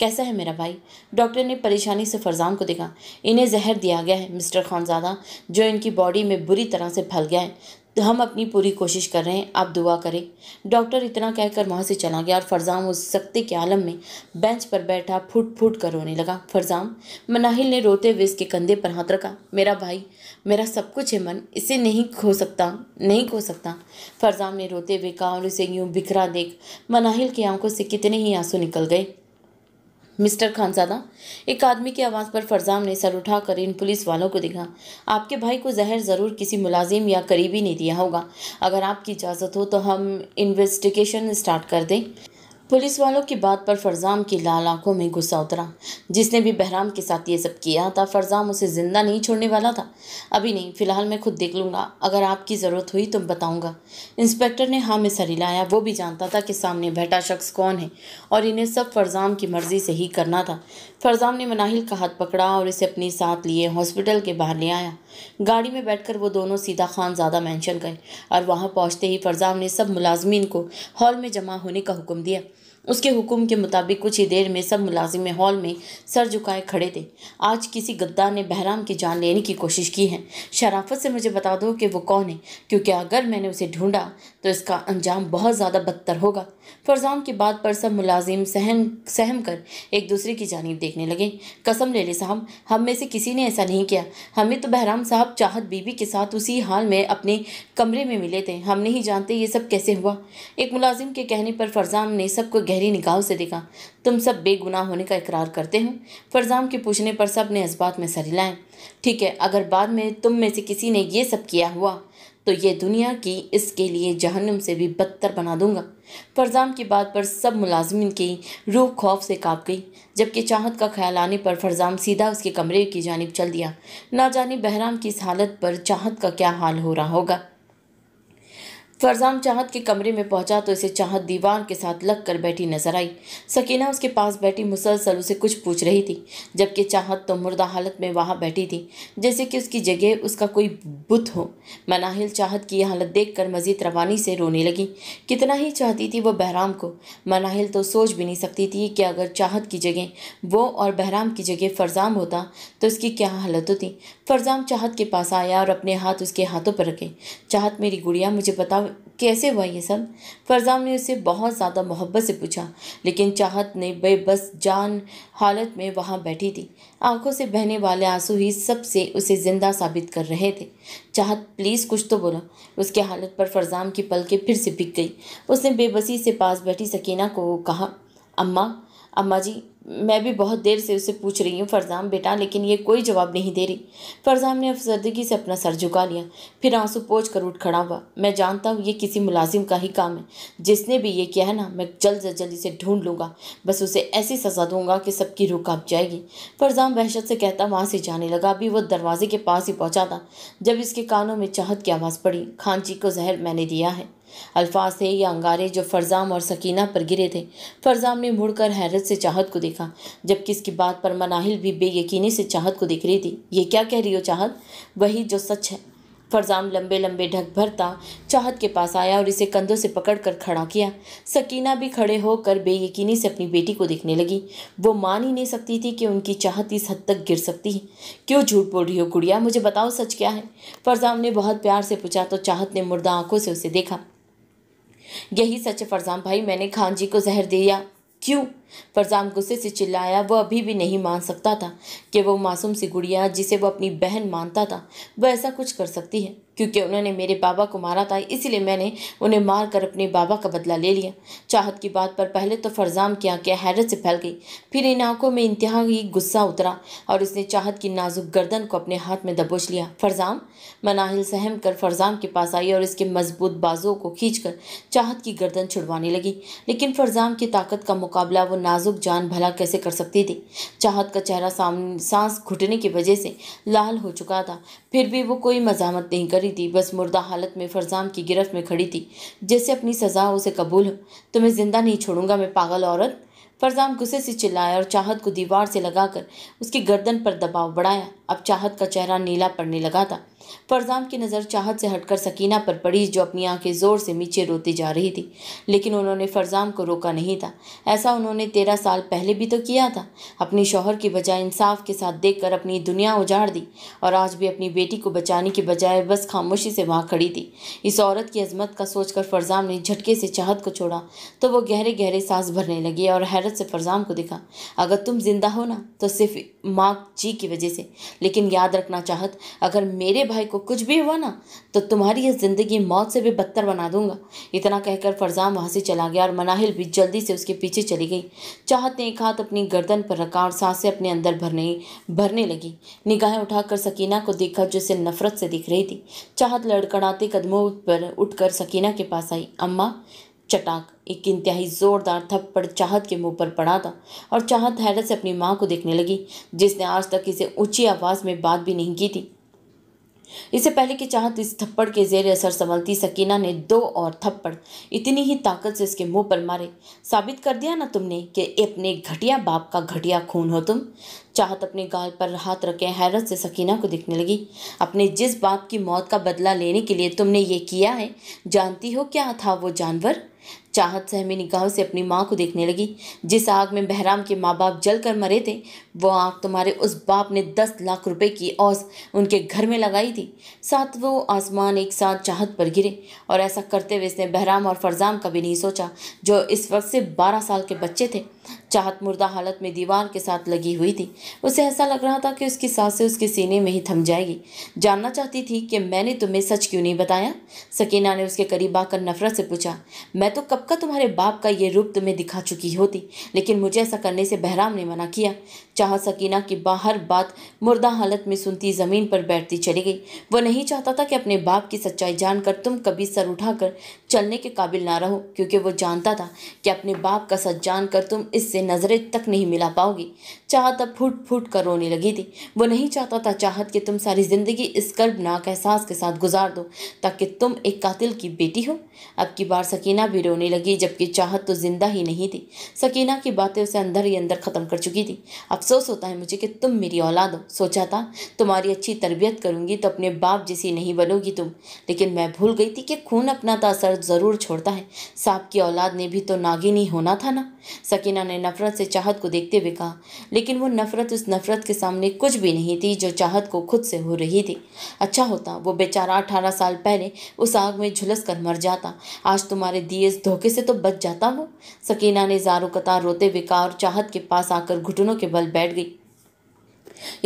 कैसा है मेरा भाई डॉक्टर ने परेशानी से फरजाम को देखा इन्हें जहर दिया गया है मिस्टर खानजादा जो इनकी बॉडी में बुरी तरह से फल गया है तो हम अपनी पूरी कोशिश कर रहे हैं आप दुआ करें डॉक्टर इतना कहकर वहाँ से चला गया और फरजाम उस सख्ते के आलम में बेंच पर बैठा फूट फूट कर रोने लगा फरजाम मनाहिल ने रोते हुए इसके कंधे पर हाथ रखा मेरा भाई मेरा सब कुछ है मन इसे नहीं खो सकता नहीं खो सकता फरजाम ने रोते हुए कहा और इसे यूँ बिखरा देख मनाहिल की आंखों से कितने ही आंसू निकल गए मिस्टर खानसादा एक आदमी की आवाज़ पर फरजाम ने सर उठाकर इन पुलिस वालों को दिखा आपके भाई को जहर ज़रूर किसी मुलाजिम या करीबी ने दिया होगा अगर आपकी इजाज़त हो तो हम इन्वेस्टिगेशन स्टार्ट कर दें पुलिस वालों की बात पर फरजाम की लाल आंखों में गुस्सा उतरा जिसने भी बहराम के साथ ये सब किया था फरजाम उसे ज़िंदा नहीं छोड़ने वाला था अभी नहीं फ़िलहाल मैं खुद देख लूँगा अगर आपकी ज़रूरत हुई तो बताऊँगा इंस्पेक्टर ने हाँ में सर हिलाया वो भी जानता था कि सामने बैठा शख्स कौन है और इन्हें सब फरजाम की मर्ज़ी से ही करना था फरजाम ने मनाहिल का हाथ पकड़ा और इसे अपने साथ लिए हॉस्पिटल के बाहर ले आया गाड़ी में बैठकर वो दोनों सीधा खान ज़्यादा मैंशन गए और वहाँ पहुँचते ही फरजाम ने सब मुलाजमीन को हॉल में जमा होने का हुक्म दिया उसके हुक्म के मुताबिक कुछ ही देर में सब मुलाजिम हॉल में सर झुकाए खड़े थे आज किसी गद्दार ने बहराम की जान लेने की कोशिश की है शराफत से मुझे बता दो कि वो कौन है क्योंकि अगर मैंने उसे ढूंढा तो इसका अंजाम बहुत ज़्यादा बदतर होगा फरजान की बात पर सब मुलाजिम सहम सहम कर एक दूसरे की जानब देखने लगे कसम ले ले साहब हम में से किसी ने ऐसा नहीं किया हमें तो बहराम साहब चाहत बीबी के साथ उसी हाल में अपने कमरे में मिले थे हम नहीं जानते ये सब कैसे हुआ एक मुलाजिम के कहने पर फरजान ने सबको गहरी निकाह से देखा तुम सब बेगुनाह होने का इकरार करते हो फरजाम के पूछने पर सब ने इस्बात में सर हिलाएं ठीक है अगर बाद में तुम में से किसी ने ये सब किया हुआ तो ये दुनिया की इसके लिए जहन्नम से भी बदतर बना दूंगा फरजाम की बात पर सब मुलाजमिन की रूह खौफ से काँप गई जबकि चाहत का ख्याल आने पर फरजाम सीधा उसके कमरे की जानब चल दिया ना जाने बहराम की इस हालत पर चाहत का क्या हाल हो रहा होगा फरजान चाहत के कमरे में पहुंचा तो इसे चाहत दीवार के साथ लग कर बैठी नजर आई सकीना उसके पास बैठी मुसलसल उसे कुछ पूछ रही थी जबकि चाहत तो मुर्दा हालत में वहाँ बैठी थी जैसे कि उसकी जगह उसका कोई बुत हो मनाहिल चाहत की हालत देख कर मज़ीद रवानी से रोने लगी कितना ही चाहती थी वह बहराम को मनाहिल तो सोच भी नहीं सकती थी कि अगर चाहत की जगह वो और बहराम की जगह फरजाम होता तो इसकी क्या हालत होती फरजाम चाहत के पास आया और अपने हाथ उसके हाथों पर रखे चाहत मेरी गुड़िया मुझे बताओ कैसे हुआ ये सब फरजाम ने उसे बहुत ज़्यादा मोहब्बत से पूछा लेकिन चाहत ने बेबस जान हालत में वहाँ बैठी थी आंखों से बहने वाले आंसू ही सबसे उसे ज़िंदा साबित कर रहे थे चाहत प्लीज़ कुछ तो बोला उसके हालत पर फरजाम की पलकें फिर से बिक गई उसने बेबसी से पास बैठी सकीना को कहा अम्मा अम्मा जी मैं भी बहुत देर से उसे पूछ रही हूँ फरजाम बेटा लेकिन ये कोई जवाब नहीं दे रही फरजाम ने अफसरदगी से अपना सर झुका लिया फिर आंसू पोछ कर उठ खड़ा हुआ मैं जानता हूँ ये किसी मुलाजिम का ही काम है जिसने भी ये किया है ना मैं जल्द से जल्द इसे ढूंढ लूँगा बस उसे ऐसी सज़ा दूंगा कि सबकी रूह आप जाएगी फरजाम वहशत से कहता वहाँ से जाने लगा अभी वो दरवाजे के पास ही पहुँचा था जब इसके कानों में चाहत की आवाज़ पड़ी खान जी को जहर मैंने दिया है अल्फाज थे या अंगारे जो फरजाम और सकीना पर गिरे थे फरजाम ने मुड़कर हैरत से चाहत को देखा देखा जबकि इसकी बात पर मनाहिल भी बेयकीनी से चाहत को देख रही थी ये क्या कह रही हो चाहत वही जो सच है फरजाम लंबे लंबे ढक भरता चाहत के पास आया और इसे कंधों से पकड़कर खड़ा किया सकीना भी खड़े होकर बेयकीनी से अपनी बेटी को देखने लगी वो मान ही नहीं सकती थी कि उनकी चाहत इस हद तक गिर सकती है क्यों झूठ बोल रही हो गुड़िया मुझे बताओ सच क्या है फरजाम ने बहुत प्यार से पूछा तो चाहत ने मुर्दा आंखों से उसे देखा यही सच है फरजाम भाई मैंने खान जी को जहर दिया क्यों फरजाम गुस्से से चिल्लाया वह अभी भी नहीं मान सकता था कि वो मासूम सी गुड़िया जिसे वो अपनी बहन मानता था वह ऐसा कुछ कर सकती है क्योंकि उन्होंने मेरे बाबा को मारा था इसीलिए मैंने उन्हें मार कर अपने बाबा का बदला ले लिया चाहत की बात पर पहले तो फरजाम की आंखें हैरत से फैल गई फिर इन आंखों में इंतहा ही गुस्सा उतरा और उसने चाहत की नाजुक गर्दन को अपने हाथ में दबोच लिया फरजाम मनाहिल सहम कर फरजाम के पास आई और इसके मजबूत बाजुओं को खींचकर चाहत की गर्दन छुड़वाने लगी लेकिन फरजाम की ताकत का मुकाबला वो नाजुक जान भला कैसे कर सकती थी चाहत का चेहरा सांस घुटने की वजह से लाल हो चुका था फिर भी वो कोई मजामत नहीं करी थी बस मुर्दा हालत में फरजाम की गिरफ्त में खड़ी थी जैसे अपनी सजा उसे कबूल हो तुम्हें मैं ज़िंदा नहीं छोड़ूंगा मैं पागल औरत फरजाम गुस्से से चिल्लाया और चाहत को दीवार से लगाकर उसकी गर्दन पर दबाव बढ़ाया अब चाहत का चेहरा नीला पड़ने लगा था फरजान की नज़र चाहत से हटकर सकीना पर पड़ी जो अपनी आंखें ज़ोर से नीचे रोती जा रही थी लेकिन उन्होंने फरजान को रोका नहीं था ऐसा उन्होंने तेरह साल पहले भी तो किया था अपने शौहर की बजाय इंसाफ के साथ देखकर अपनी दुनिया उजाड़ दी और आज भी अपनी बेटी को बचाने के बजाय बस खामोशी से वहाँ खड़ी थी इस औरत की अजमत का सोचकर फरजाम ने झटके से चाहत को छोड़ा तो वो गहरे गहरे सांस भरने लगी और हैरत से फरजान को दिखा अगर तुम जिंदा हो ना तो सिर्फ माँ जी की वजह से लेकिन याद रखना चाहत अगर मेरे भाई को कुछ भी हुआ ना तो तुम्हारी यह ज़िंदगी मौत से भी बदतर बना दूंगा इतना कहकर फरजाम वहाँ से चला गया और मनाहिल भी जल्दी से उसके पीछे चली गई चाहत ने एक हाथ अपनी गर्दन पर रखा और सांसें अपने अंदर भरने भरने लगी निगाहें उठाकर सकीना को देखा जो नफरत से दिख रही थी चाहत लड़कड़ाते कदमों पर उठकर सकीना के पास आई अम्मा चटाक एक इंतहाई ज़ोरदार थप्पड़ चाहत के मुंह पर पड़ा था और चाहत हैरत से अपनी माँ को देखने लगी जिसने आज तक इसे ऊंची आवाज़ में बात भी नहीं की थी इससे पहले कि चाहत इस थप्पड़ के जेर असर संभलती सकीना ने दो और थप्पड़ इतनी ही ताकत से इसके मुंह पर मारे साबित कर दिया ना तुमने कि अपने घटिया बाप का घटिया खून हो तुम चाहत अपने गाल पर हाथ रखे हैरत से सकीना को दिखने लगी अपने जिस बाप की मौत का बदला लेने के लिए तुमने ये किया है जानती हो क्या था वो जानवर चाहत सहमी निगाहों से अपनी माँ को देखने लगी जिस आग में बहराम के माँ बाप जल कर मरे थे वो आग तुम्हारे उस बाप ने दस लाख रुपए की औस उनके घर में लगाई थी साथ वो आसमान एक साथ चाहत पर गिरे और ऐसा करते हुए इसने बहराम और फरजाम का भी नहीं सोचा जो इस वक्त से बारह साल के बच्चे थे चाहत मुर्दा हालत में दीवार के साथ लगी हुई थी उसे ऐसा लग रहा था कि उसकी सांसें उसके सीने में ही थम जाएगी जानना चाहती थी कि मैंने तुम्हें सच क्यों नहीं बताया सकीना ने उसके करीब आकर नफरत से पूछा मैं तो कब का तुम्हारे बाप का ये रूप तुम्हें दिखा चुकी होती लेकिन मुझे ऐसा करने से बहराम ने मना किया चाह सकीना की बाहर बात मुर्दा हालत में सुनती ज़मीन पर बैठती चली गई वह नहीं चाहता था कि अपने बाप की सच्चाई जानकर तुम कभी सर उठाकर चलने के काबिल ना रहो क्योंकि वो जानता था कि अपने बाप का सच जानकर तुम इससे नज़रें तक नहीं मिला पाओगी चाहत अब फूट फूट कर रोने लगी थी वो नहीं चाहता था चाहत कि तुम सारी ज़िंदगी इस कर्बनाक एहसास के साथ गुजार दो ताकि तुम एक कातिल की बेटी हो अब की बार सकीना भी रोने लगी जबकि चाहत तो जिंदा ही नहीं थी सकीना की बातें उसे अंदर ही अंदर ख़त्म कर चुकी थी अब अफसोस होता है मुझे कि तुम मेरी औलाद हो सोचा था तुम्हारी अच्छी तरबियत करूँगी तो अपने बाप जैसी नहीं बनोगी तुम लेकिन मैं भूल गई थी कि खून अपना तो असर ज़रूर छोड़ता है सांप की औलाद ने भी तो नागिनी होना था ना सकीना ने नफ़रत से चाहत को देखते हुए कहा लेकिन वो नफ़रत उस नफ़रत के सामने कुछ भी नहीं थी जो चाहत को खुद से हो रही थी अच्छा होता वो बेचारा अठारह साल पहले उस आग में झुलस कर मर जाता आज तुम्हारे दिए इस धोखे से तो बच जाता वो सकीना ने जारो कतार रोते हुए कहा और चाहत के पास आकर घुटनों के बल बैठ गई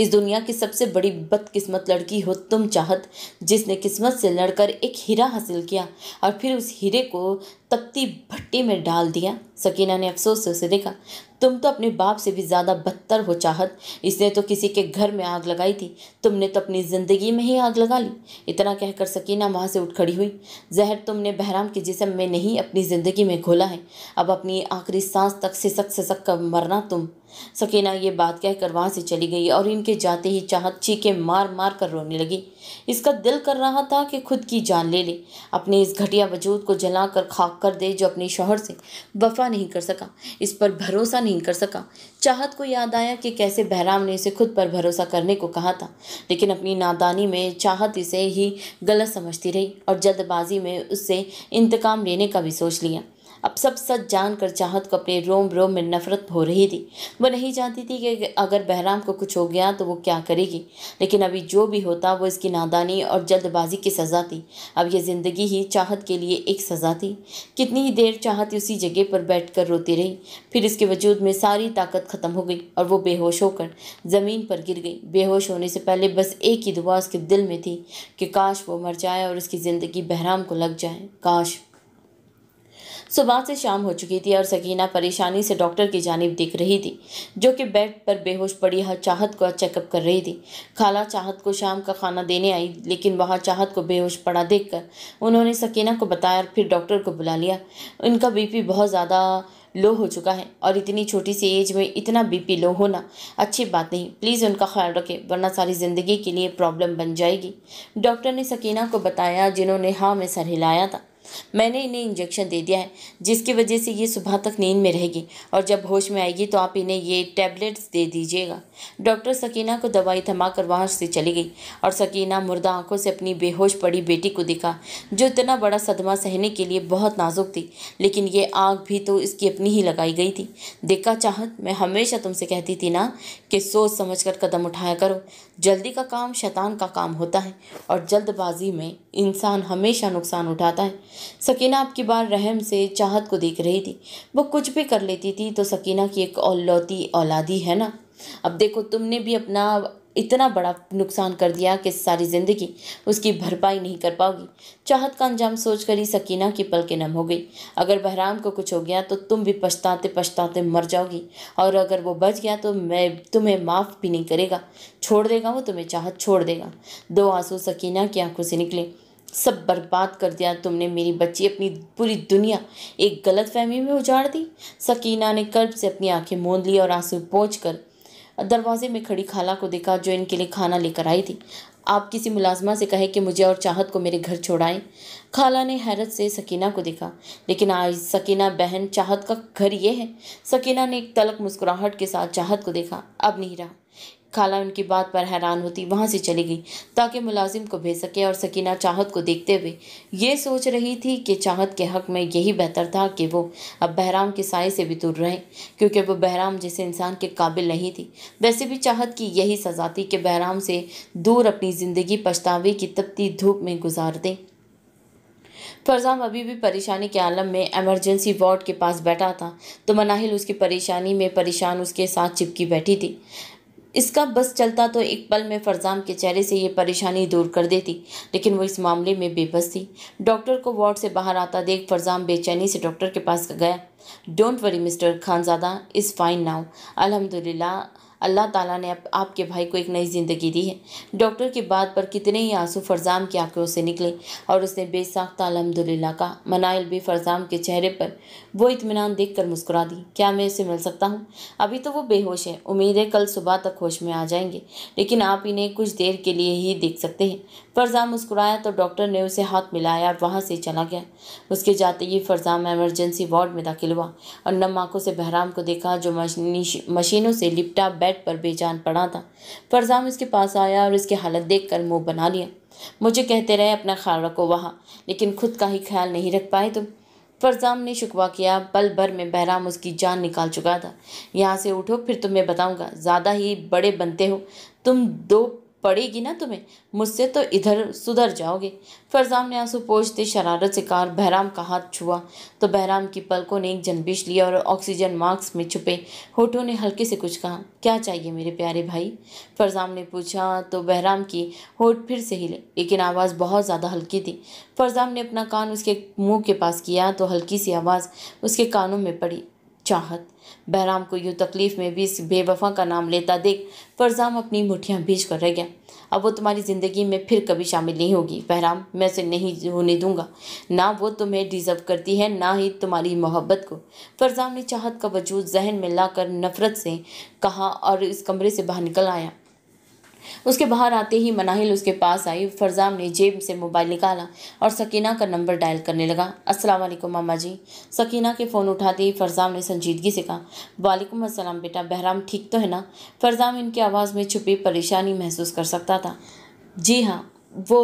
इस दुनिया की सबसे बड़ी बदकिस्मत लड़की हो तुम चाहत जिसने किस्मत से लड़कर एक हीरा हासिल किया और फिर उस हीरे को तपती भट्टी में डाल दिया सकीना ने अफसोस से उसे देखा तुम तो अपने बाप से भी ज़्यादा बदतर हो चाहत इसने तो किसी के घर में आग लगाई थी तुमने तो अपनी ज़िंदगी में ही आग लगा ली इतना कहकर सकीना वहाँ से उठ खड़ी हुई जहर तुमने बहराम के जिसम में नहीं अपनी ज़िंदगी में घोला है अब अपनी आखिरी सांस तक सिसक सिसक कर मरना तुम सकीना ये बात कहकर वहाँ से चली गई और इनके जाते ही चाहत चीखे मार मार कर रोने लगी इसका दिल कर रहा था कि खुद की जान ले ले अपने इस घटिया वजूद को जला कर खाक कर दे जो अपने शोहर से वफा नहीं कर सका इस पर भरोसा नहीं कर सका चाहत को याद आया कि कैसे बहराम ने इसे खुद पर भरोसा करने को कहा था लेकिन अपनी नादानी में चाहत इसे ही गलत समझती रही और जल्दबाजी में उससे इंतकाम लेने का भी सोच लिया अब सब सच जान कर चाहत को अपने रोम रोम में नफरत हो रही थी वह नहीं जानती थी कि अगर बहराम को कुछ हो गया तो वो क्या करेगी लेकिन अभी जो भी होता वो इसकी नादानी और जल्दबाजी की सज़ा थी अब यह ज़िंदगी ही चाहत के लिए एक सज़ा थी कितनी ही देर चाहत उसी जगह पर बैठ कर रोती रही फिर इसके वजूद में सारी ताकत ख़त्म हो गई और वो बेहोश होकर ज़मीन पर गिर गई बेहोश होने से पहले बस एक ही दुआ उसके दिल में थी कि काश वो मर जाए और उसकी ज़िंदगी बहराम को लग जाए काश सुबह से शाम हो चुकी थी और सकीना परेशानी से डॉक्टर की जानब दिख रही थी जो कि बेड पर बेहोश पड़ी हर चाहत को चेकअप कर रही थी खाला चाहत को शाम का खाना देने आई लेकिन वहाँ चाहत को बेहोश पड़ा देख कर उन्होंने सकीना को बताया और फिर डॉक्टर को बुला लिया उनका बीपी बहुत ज़्यादा लो हो चुका है और इतनी छोटी सी एज में इतना बीपी लो होना अच्छी बात नहीं प्लीज़ उनका ख्याल रखें वरना सारी ज़िंदगी के लिए प्रॉब्लम बन जाएगी डॉक्टर ने सकीना को बताया जिन्होंने हाँ में सर हिलाया था मैंने इन्हें इंजेक्शन दे दिया है जिसकी वजह से ये सुबह तक नींद में रहेगी और जब होश में आएगी तो आप इन्हें ये टैबलेट्स दे दीजिएगा डॉक्टर सकीना को दवाई थमा कर वहाँ से चली गई और सकीना मुर्दा आंखों से अपनी बेहोश पड़ी बेटी को दिखा जो इतना बड़ा सदमा सहने के लिए बहुत नाजुक थी लेकिन ये आँख भी तो इसकी अपनी ही लगाई गई थी देखा चाहत मैं हमेशा तुमसे कहती थी ना कि सोच समझ कर कदम उठाया करो जल्दी का काम शैतान का काम होता है और जल्दबाजी में इंसान हमेशा नुकसान उठाता है सकीना आपकी बार रहम से चाहत को देख रही थी वो कुछ भी कर लेती थी तो सकीना की एक औलौती औलादी है ना अब देखो तुमने भी अपना इतना बड़ा नुकसान कर दिया कि सारी ज़िंदगी उसकी भरपाई नहीं कर पाओगी चाहत का अंजाम सोच कर ही सकीना की पल के नम हो गई अगर बहराम को कुछ हो गया तो तुम भी पछताते पछताते मर जाओगी और अगर वो बच गया तो मैं तुम्हें माफ़ भी नहीं करेगा छोड़ देगा वो तुम्हें चाहत छोड़ देगा दो आंसू सकीना की आंखों से निकले सब बर्बाद कर दिया तुमने मेरी बच्ची अपनी पूरी दुनिया एक गलत फहमी में उजाड़ दी सकीना ने कर्ब से अपनी आंखें मूंद ली और आंसू पहुँच कर दरवाजे में खड़ी खाला को देखा जो इनके लिए खाना लेकर आई थी आप किसी मुलाजमा से कहे कि मुझे और चाहत को मेरे घर छोड़ाएं खाला ने हैरत से सकीना को देखा लेकिन आज सकीना बहन चाहत का घर ये है सकीना ने एक तलक मुस्कुराहट के साथ चाहत को देखा अब नहीं रहा खाला उनकी बात पर हैरान होती वहाँ से चली गई ताकि मुलाजिम को भेज सके और सकीना चाहत को देखते हुए ये सोच रही थी कि चाहत के हक में यही बेहतर था कि वो अब बहराम के साय से भी दूर रहे क्योंकि वो बहराम जैसे इंसान के काबिल नहीं थी वैसे भी चाहत की यही सज़ा थी कि बहराम से दूर अपनी ज़िंदगी पछतावे की तपती धूप में गुजार दें फरजाम अभी भी परेशानी के आलम में एमरजेंसी वार्ड के पास बैठा था तो मनाहिल उसकी परेशानी में परेशान उसके साथ चिपकी बैठी थी इसका बस चलता तो एक पल में फरजाम के चेहरे से ये परेशानी दूर कर देती लेकिन वो इस मामले में बेबस थी डॉक्टर को वार्ड से बाहर आता देख फरजाम बेचैनी से डॉक्टर के पास गया don't worry mister Khanzada is fine now अलहमदिल्ला अल्लाह ताला ने आपके भाई को एक नई ज़िंदगी दी है डॉक्टर की बात पर कितने ही आंसू फरजाम की आंखों से निकले और उसने बेसाख्ता अलहमदिल्ला का मनाइल भी फरजाम के चेहरे पर वो इतमान देख कर मुस्कुरा दी क्या मैं उसे मिल सकता हूँ अभी तो वो बेहोश है उम्मीद है कल सुबह तक होश में आ जाएंगे लेकिन आप इन्हें कुछ देर के लिए ही देख सकते हैं फरजाम मुस्कुराया तो डॉक्टर ने उसे हाथ मिलाया और वहाँ से चला गया उसके जाते ही फरजाम एमरजेंसी वार्ड में दाखिल हुआ और नम आंखों से बहराम को देखा जो मशीनों से लिपटा बेड पर बेजान पड़ा था फरजाम इसके पास आया और इसकी हालत देख कर मुँह बना लिया मुझे कहते रहे अपना ख्याल रखो वहाँ लेकिन खुद का ही ख्याल नहीं रख पाए तुम फरजाम ने शिकवा किया पल भर में बहराम उसकी जान निकाल चुका था यहाँ से उठो फिर तुम्हें तो बताऊँगा ज़्यादा ही बड़े बनते हो तुम दो पड़ेगी ना तुम्हें मुझसे तो इधर सुधर जाओगे फरजाम ने आंसू पोछते शरारत से कार बहराम का हाथ छुआ तो बहराम की पलकों ने एक जनबिश लिया और ऑक्सीजन मास्क में छुपे होठों ने हल्के से कुछ कहा क्या चाहिए मेरे प्यारे भाई फरजाम ने पूछा तो बहराम की होठ फिर से हिले लेकिन आवाज़ बहुत ज़्यादा हल्की थी फरजाम ने अपना कान उसके मुँह के पास किया तो हल्की सी आवाज़ उसके कानों में पड़ी चाहत बहराम को यूँ तकलीफ़ में भी इस बेवफा का नाम लेता देख फरजाम अपनी मुठियाँ भीज कर रह गया अब वो तुम्हारी ज़िंदगी में फिर कभी शामिल नहीं होगी बहराम मैं उसे नहीं होने दूंगा ना वो तुम्हें डिज़र्व करती है ना ही तुम्हारी मोहब्बत को फरजाम ने चाहत का वजूद जहन में लाकर नफ़रत से कहा और इस कमरे से बाहर निकल आया उसके बाहर आते ही मनाहिल उसके पास आई फरजाम ने जेब से मोबाइल निकाला और सकीना का नंबर डायल करने लगा अस्सलाम वालेकुम मामा जी सकीना के फ़ोन उठाते ही फरजाम ने संजीदगी से कहा वालेकुम अस्सलाम बेटा बहराम ठीक तो है ना फरजाम इनकी आवाज़ में छुपी परेशानी महसूस कर सकता था जी हाँ वो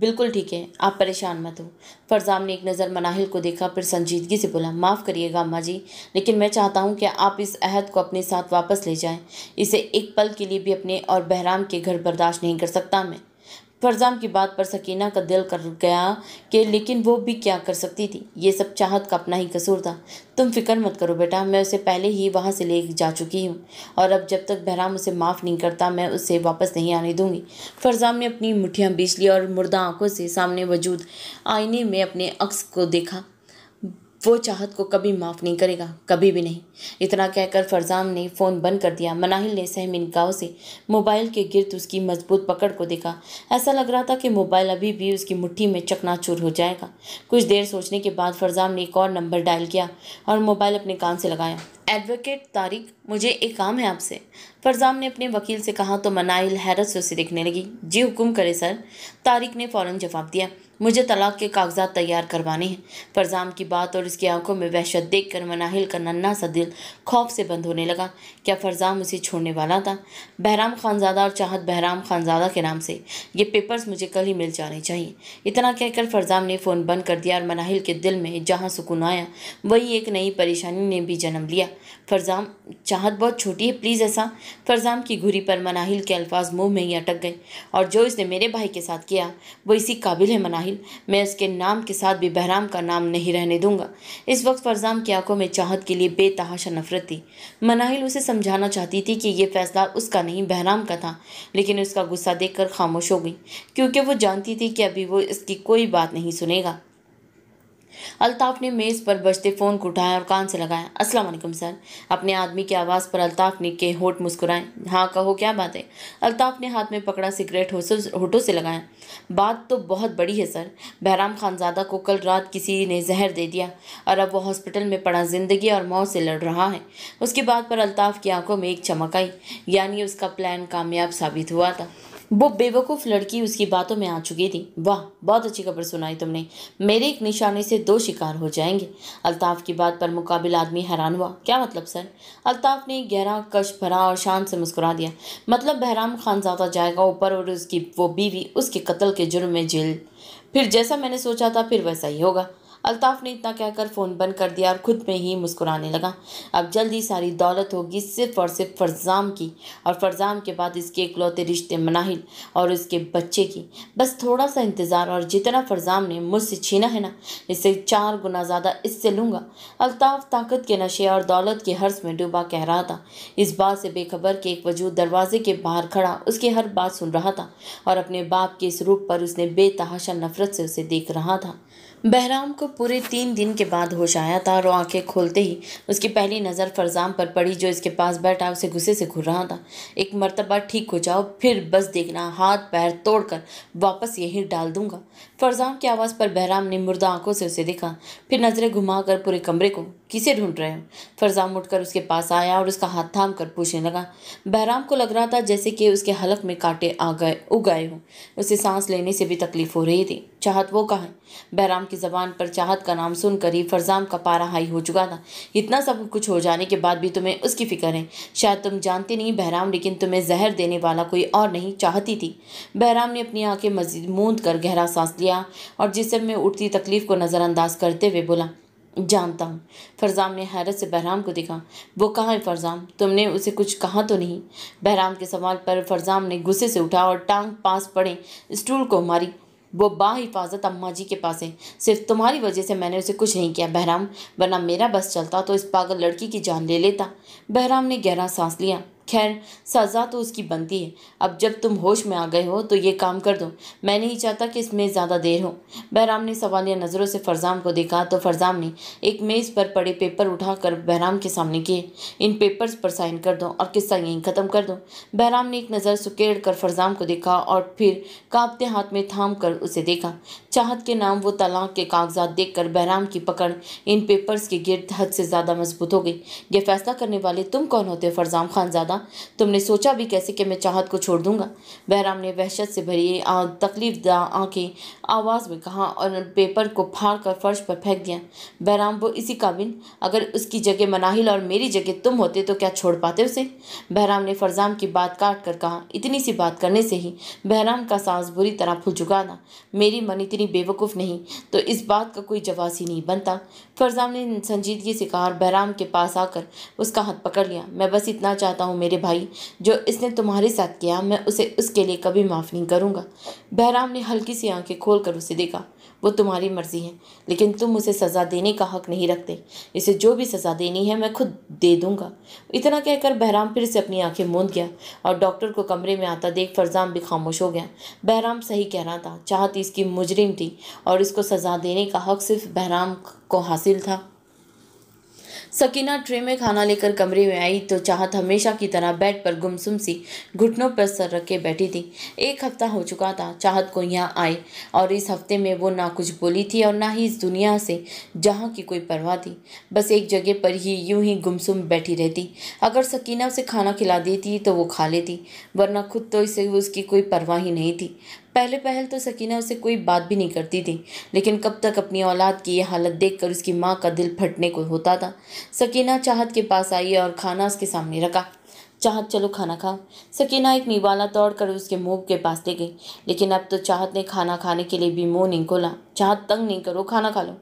बिल्कुल ठीक है आप परेशान मत हो फरजाम ने एक नज़र मनाहिल को देखा फिर संजीदगी से बोला माफ़ करिएगा अम्मा जी लेकिन मैं चाहता हूँ कि आप इस अहद को अपने साथ वापस ले जाएं इसे एक पल के लिए भी अपने और बहराम के घर बर्दाश्त नहीं कर सकता मैं फरजाम की बात पर सकीना का दिल कर गया कि लेकिन वो भी क्या कर सकती थी ये सब चाहत का अपना ही कसूर था तुम फिक्र मत करो बेटा मैं उसे पहले ही वहाँ से ले जा चुकी हूँ और अब जब तक बहराम उसे माफ़ नहीं करता मैं उसे वापस नहीं आने दूंगी फरजाम ने अपनी मुठियाँ बीच ली और मुर्दा आँखों से सामने वजूद आईने में अपने अक्स को देखा वो चाहत को कभी माफ़ नहीं करेगा कभी भी नहीं इतना कहकर फरजाम ने फ़ोन बंद कर दिया मनाहिल ने सहमिन गाँव से मोबाइल के गिरद उसकी मजबूत पकड़ को देखा ऐसा लग रहा था कि मोबाइल अभी भी उसकी मुट्ठी में चकनाचूर हो जाएगा कुछ देर सोचने के बाद फरजाम ने एक और नंबर डायल किया और मोबाइल अपने कान से लगाया एडवोकेट तारिक मुझे एक काम है आपसे फरजाम ने अपने वकील से कहा तो मनाहिल हैरत से उसे देखने लगी जी हुक्म करे सर तारिक ने फ़ौर जवाब दिया मुझे तलाक के कागजात तैयार करवाने हैं फरजाम की बात और इसकी आंखों में वहशत देख कर मनाहिल का नन्ना सा दिल खौफ से बंद होने लगा क्या फरजाम उसे छोड़ने वाला था बहराम खानजादा और चाहत बहराम खानजादा के नाम से ये पेपर्स मुझे कल ही मिल जाने चाहिए इतना कहकर फरजाम ने फ़ोन बंद कर दिया और मनाहिल के दिल में जहाँ सुकून आया वही एक नई परेशानी ने भी जन्म लिया फरजाम चाहत बहुत छोटी है प्लीज़ ऐसा फरजाम की घुरी पर मनाहिल के अल्फाज मुंह में ही अटक गए और जो इसने मेरे भाई के साथ किया वो इसी काबिल है मनाहिल मैं उसके नाम के साथ भी बहराम का नाम नहीं रहने दूंगा इस वक्त फरजाम की आंखों में चाहत के लिए बेतहाशा नफरत थी मनाहिल उसे समझाना चाहती थी कि यह फैसला उसका नहीं बहराम का था लेकिन उसका गुस्सा देख खामोश हो गई क्योंकि वो जानती थी कि अभी वो इसकी कोई बात नहीं सुनेगा अल्ताफ़ ने मेज़ पर बजते फ़ोन को उठाया और कान से लगाया अस्सलाम वालेकुम सर अपने आदमी की आवाज़ पर अल्ताफ़ ने के होठ मुस्कुराए हाँ कहो क्या बात है अल्ताफ़ ने हाथ में पकड़ा सिगरेट होठों से लगाया बात तो बहुत बड़ी है सर बहराम खानजादा को कल रात किसी ने जहर दे दिया और अब वो हॉस्पिटल में पड़ा ज़िंदगी और मौत से लड़ रहा है उसके बाद पर अल्ताफ़ की आंखों में एक चमक आई यानी उसका प्लान कामयाब साबित हुआ था वो बेवकूफ़ लड़की उसकी बातों में आ चुकी थी वाह बहुत अच्छी खबर सुनाई तुमने मेरे एक निशाने से दो शिकार हो जाएंगे अल्ताफ की बात पर मुकाबिल आदमी हैरान हुआ क्या मतलब सर अल्ताफ ने गहरा कश भरा और शान से मुस्कुरा दिया मतलब बहराम खान ज़्यादा जाएगा ऊपर और उसकी वो बीवी उसके कत्ल के जुर्म में जेल फिर जैसा मैंने सोचा था फिर वैसा ही होगा अल्ताफ ने इतना कहकर फ़ोन बंद कर दिया और खुद में ही मुस्कुराने लगा अब जल्दी सारी दौलत होगी सिर्फ और सिर्फ फरजाम की और फरजाम के बाद इसके इकलौते रिश्ते मनाहिल और उसके बच्चे की बस थोड़ा सा इंतज़ार और जितना फरजाम ने मुझसे छीना है ना इसे चार गुना ज़्यादा इससे लूँगा अल्ताफ ताकत के नशे और दौलत के हर्ष में डूबा कह रहा था इस बात से बेखबर के एक वजूद दरवाजे के बाहर खड़ा उसकी हर बात सुन रहा था और अपने बाप के इस रूप पर उसने बेतहाशा नफरत से उसे देख रहा था बहराम को पूरे तीन दिन के बाद होश आया था और आंखें खोलते ही उसकी पहली नज़र फरजाम पर पड़ी जो इसके पास बैठा उसे गुस्से से घुर रहा था एक मरतबा ठीक हो जाओ फिर बस देखना हाथ पैर तोड़कर वापस यहीं डाल दूंगा फरजान की आवाज़ पर बहराम ने मुर्दा आंखों से उसे देखा फिर नज़रें घुमाकर पूरे कमरे को किसे ढूंढ रहे हो फरजाम उठकर उसके पास आया और उसका हाथ थाम कर पूछने लगा बहराम को लग रहा था जैसे कि उसके हलक में कांटे आ गए उगाए हों उसे सांस लेने से भी तकलीफ हो रही थी चाहत वो कहाँ बहराम की ज़बान पर चाहत का नाम सुनकर ही फरजाम का पारा हाई हो चुका था इतना सब कुछ हो जाने के बाद भी तुम्हें उसकी फ़िक्र है शायद तुम जानते नहीं बहराम लेकिन तुम्हें जहर देने वाला कोई और नहीं चाहती थी बहराम ने अपनी आंखें मजीद मूंद कर गहरा सांस लिया दिया और जिसम में उठती तकलीफ़ को नज़रअंदाज करते हुए बोला जानता हूँ फरजाम ने हैरत से बहराम को देखा वो कहाँ है फरजाम तुमने उसे कुछ कहा तो नहीं बहराम के सवाल पर फरजाम ने गुस्से से उठा और टांग पास पड़े स्टूल को मारी वो बाहिफाजत अम्मा जी के पास है सिर्फ तुम्हारी वजह से मैंने उसे कुछ नहीं किया बहराम वरना मेरा बस चलता तो इस पागल लड़की की जान ले लेता बहराम ने गहरा सांस लिया खैर सज़ा तो उसकी बनती है अब जब तुम होश में आ गए हो तो ये काम कर दो मैं नहीं चाहता कि इसमें ज़्यादा देर हो बहराम ने सवालिया नज़रों से फरजाम को देखा तो फरजाम ने एक मेज़ पर पड़े पेपर उठाकर बहराम के सामने किए इन पेपर्स पर साइन कर दो और किस्सा यहीं ख़त्म कर दो बहराम ने एक नज़र सुकेड़ कर फरजाम को देखा और फिर कांपते हाथ में थाम कर उसे देखा चाहत के नाम वो तलाक के कागजात कर बहराम की पकड़ इन पेपर्स के गिरद हद से ज़्यादा मजबूत हो गई ये फैसला करने वाले तुम कौन होते फरजाम खान ज़्यादा लगा तुमने सोचा भी कैसे कि मैं चाहत को छोड़ दूंगा बहराम ने वहशत से भरी तकलीफ दा आंखें आवाज़ में कहा और पेपर को फाड़ कर फर्श पर फेंक दिया बहराम वो इसी काबिल अगर उसकी जगह मनाहिल और मेरी जगह तुम होते तो क्या छोड़ पाते उसे बहराम ने फरजाम की बात काट कर कहा इतनी सी बात करने से ही बहराम का सांस बुरी तरह फुल चुका मेरी मन इतनी बेवकूफ़ नहीं तो इस बात का कोई जवाब ही नहीं बनता फरजाम ने संजीदगी से कहा और बहराम के पास आकर उसका हाथ पकड़ लिया मैं बस इतना चाहता हूँ मेरे भाई जो इसने तुम्हारे साथ किया मैं उसे उसके लिए कभी माफ़ नहीं करूँगा बहराम ने हल्की सी आंखें खोलकर उसे देखा वो तुम्हारी मर्ज़ी है लेकिन तुम उसे सज़ा देने का हक़ नहीं रखते इसे जो भी सज़ा देनी है मैं खुद दे दूँगा इतना कहकर बहराम फिर से अपनी आंखें मूंद गया और डॉक्टर को कमरे में आता देख फरजाम भी खामोश हो गया बहराम सही कह रहा था चाहती इसकी मुजरिम थी और इसको सज़ा देने का हक़ सिर्फ बहराम को हासिल था सकीना ट्रे में खाना लेकर कमरे में आई तो चाहत हमेशा की तरह बेड पर गुमसुम सी घुटनों पर सर रख के बैठी थी एक हफ्ता हो चुका था चाहत को यहाँ आए और इस हफ्ते में वो ना कुछ बोली थी और ना ही इस दुनिया से जहाँ की कोई परवाह थी बस एक जगह पर ही यूं ही गुमसुम बैठी रहती अगर सकीना उसे खाना खिला देती तो वो खा लेती वरना खुद तो इसे उसकी कोई परवाह ही नहीं थी पहले पहल तो सकीना उसे कोई बात भी नहीं करती थी लेकिन कब तक अपनी औलाद की यह हालत देखकर उसकी माँ का दिल फटने को होता था सकीना चाहत के पास आई और खाना उसके सामने रखा चाहत चलो खाना खाओ सकीना एक निवाला तोड़ कर उसके मुंह के पास ले गई लेकिन अब तो चाहत ने खाना खाने के लिए भी मुंह नहीं खोला जहाँ तंग नहीं करो खाना खा लो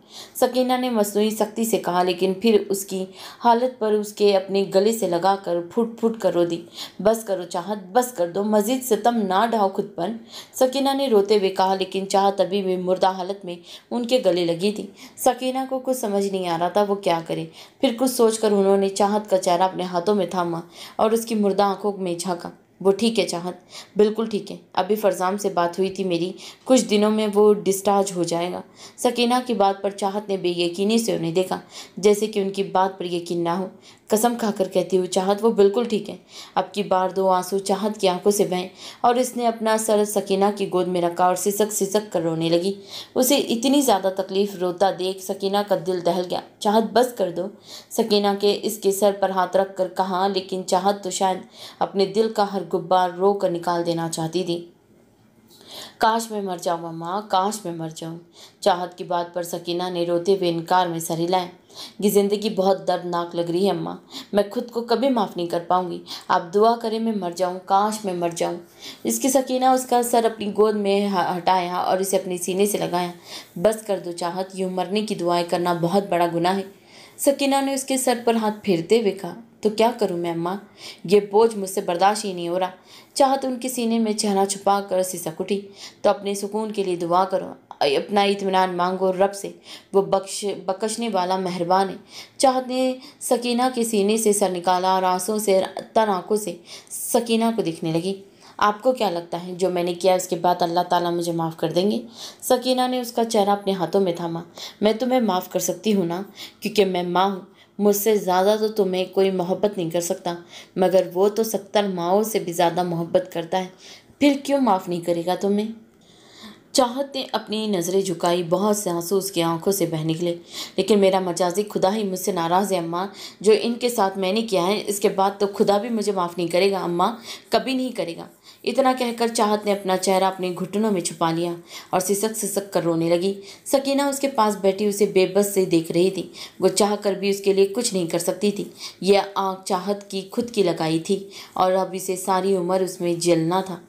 सकीना ने मसनू सख्ती से कहा लेकिन फिर उसकी हालत पर उसके अपने गले से लगा कर फुट फुट कर रो दी बस करो चाहत बस कर दो मजीद सितम ना ढाओ खुद पर सकीना ने रोते हुए कहा लेकिन चाहत अभी भी मुर्दा हालत में उनके गले लगी थी सकीना को कुछ समझ नहीं आ रहा था वो क्या करे फिर कुछ सोचकर उन्होंने चाहत का चेहरा अपने हाथों में थामा और उसकी मुर्दा आँखों में झाँका वो ठीक है चाहत बिल्कुल ठीक है अभी फरजाम से बात हुई थी मेरी कुछ दिनों में वो डिस्चार्ज हो जाएगा सकीना की बात पर चाहत ने बेयकीनी से उन्हें देखा जैसे कि उनकी बात पर यकीन ना हो कसम खाकर कहती हूँ चाहत वो बिल्कुल ठीक है अब की बार दो आंसू चाहत की आंखों से बहें और इसने अपना सर सकीना की गोद में रखा और सिसक सिसक कर रोने लगी उसे इतनी ज़्यादा तकलीफ रोता देख सकीना का दिल दहल गया चाहत बस कर दो सकीना के इसके सर पर हाथ रख कर कहा लेकिन चाहत तो शायद अपने दिल का हर गुब्बार रो कर निकाल देना चाहती थी काश मैं मर जाऊँ माँ काश मैं मर जाऊँ चाहत की बात पर सकीना ने रोते हुए इनकार में सर हिलाया कि ज़िंदगी बहुत दर्दनाक लग रही है अम्मा मैं खुद को कभी माफ़ नहीं कर पाऊँगी आप दुआ करें मैं मर जाऊँ काश मैं मर जाऊँ इसकी सकीना उसका सर अपनी गोद में हटाया और इसे अपने सीने से लगाया बस कर दो चाहत यूँ मरने की दुआएं करना बहुत बड़ा गुनाह है सकीना ने उसके सर पर हाथ फेरते हुए कहा तो क्या करूं मैं अम्मा ये बोझ मुझसे बर्दाश्त ही नहीं हो रहा चाहत तो उनके सीने में चेहरा छुपा कर सिसक उठी तो अपने सुकून के लिए दुआ करो अपना इतमान मांगो रब से वो बख्श बख्शने वाला मेहरबान है चाहत ने सकीना के सीने से सर निकाला और आंसों से तन आँखों से सकीना को दिखने लगी आपको क्या लगता है जो मैंने किया उसके बाद अल्लाह ताला मुझे माफ़ कर देंगे सकीना ने उसका चेहरा अपने हाथों में थामा मैं तुम्हें माफ़ कर सकती हूँ ना क्योंकि मैं माँ हूँ मुझसे ज़्यादा तो तुम्हें कोई मोहब्बत नहीं कर सकता मगर वो तो सत्तर माओं से भी ज़्यादा मोहब्बत करता है फिर क्यों माफ़ नहीं करेगा तुम्हें चाहत ने अपनी नज़रें झुकाई बहुत से आंसू उसकी आंखों से बह निकले लेकिन मेरा मजाजी खुदा ही मुझसे नाराज़ है अम्मा जो इनके साथ मैंने किया है इसके बाद तो खुदा भी मुझे माफ़ नहीं करेगा अम्मा कभी नहीं करेगा इतना कहकर चाहत ने अपना चेहरा अपने घुटनों में छुपा लिया और सिसक सिसक कर रोने लगी सकीना उसके पास बैठी उसे बेबस से देख रही थी वो चाह कर भी उसके लिए कुछ नहीं कर सकती थी यह आँख चाहत की खुद की लगाई थी और अब इसे सारी उम्र उसमें जलना था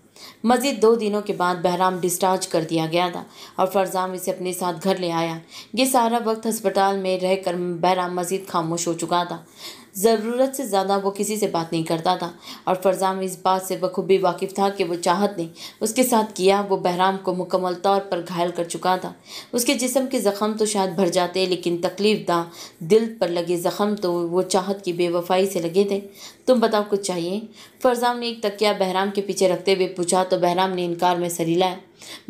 मजीद दो दिनों के बाद बहराम डिस्चार्ज कर दिया गया था और फरजाम इसे अपने साथ घर ले आया ये सारा वक्त अस्पताल में रहकर बहराम मजीद खामोश हो चुका था ज़रूरत से ज़्यादा वो किसी से बात नहीं करता था और फरजाम इस बात से बखूबी वाकिफ था कि वो चाहत ने उसके साथ किया वो बहराम को मुकम्मल तौर पर घायल कर चुका था उसके जिसम के ज़ख़म तो शायद भर जाते लेकिन तकलीफ दा दिल पर लगे ज़ख़म तो वो चाहत की बेवफाई से लगे थे तुम बताओ कुछ चाहिए फरजाम ने एक तकिया बहराम के पीछे रखते हुए पूछा तो बहराम ने इनकार में सरीलाया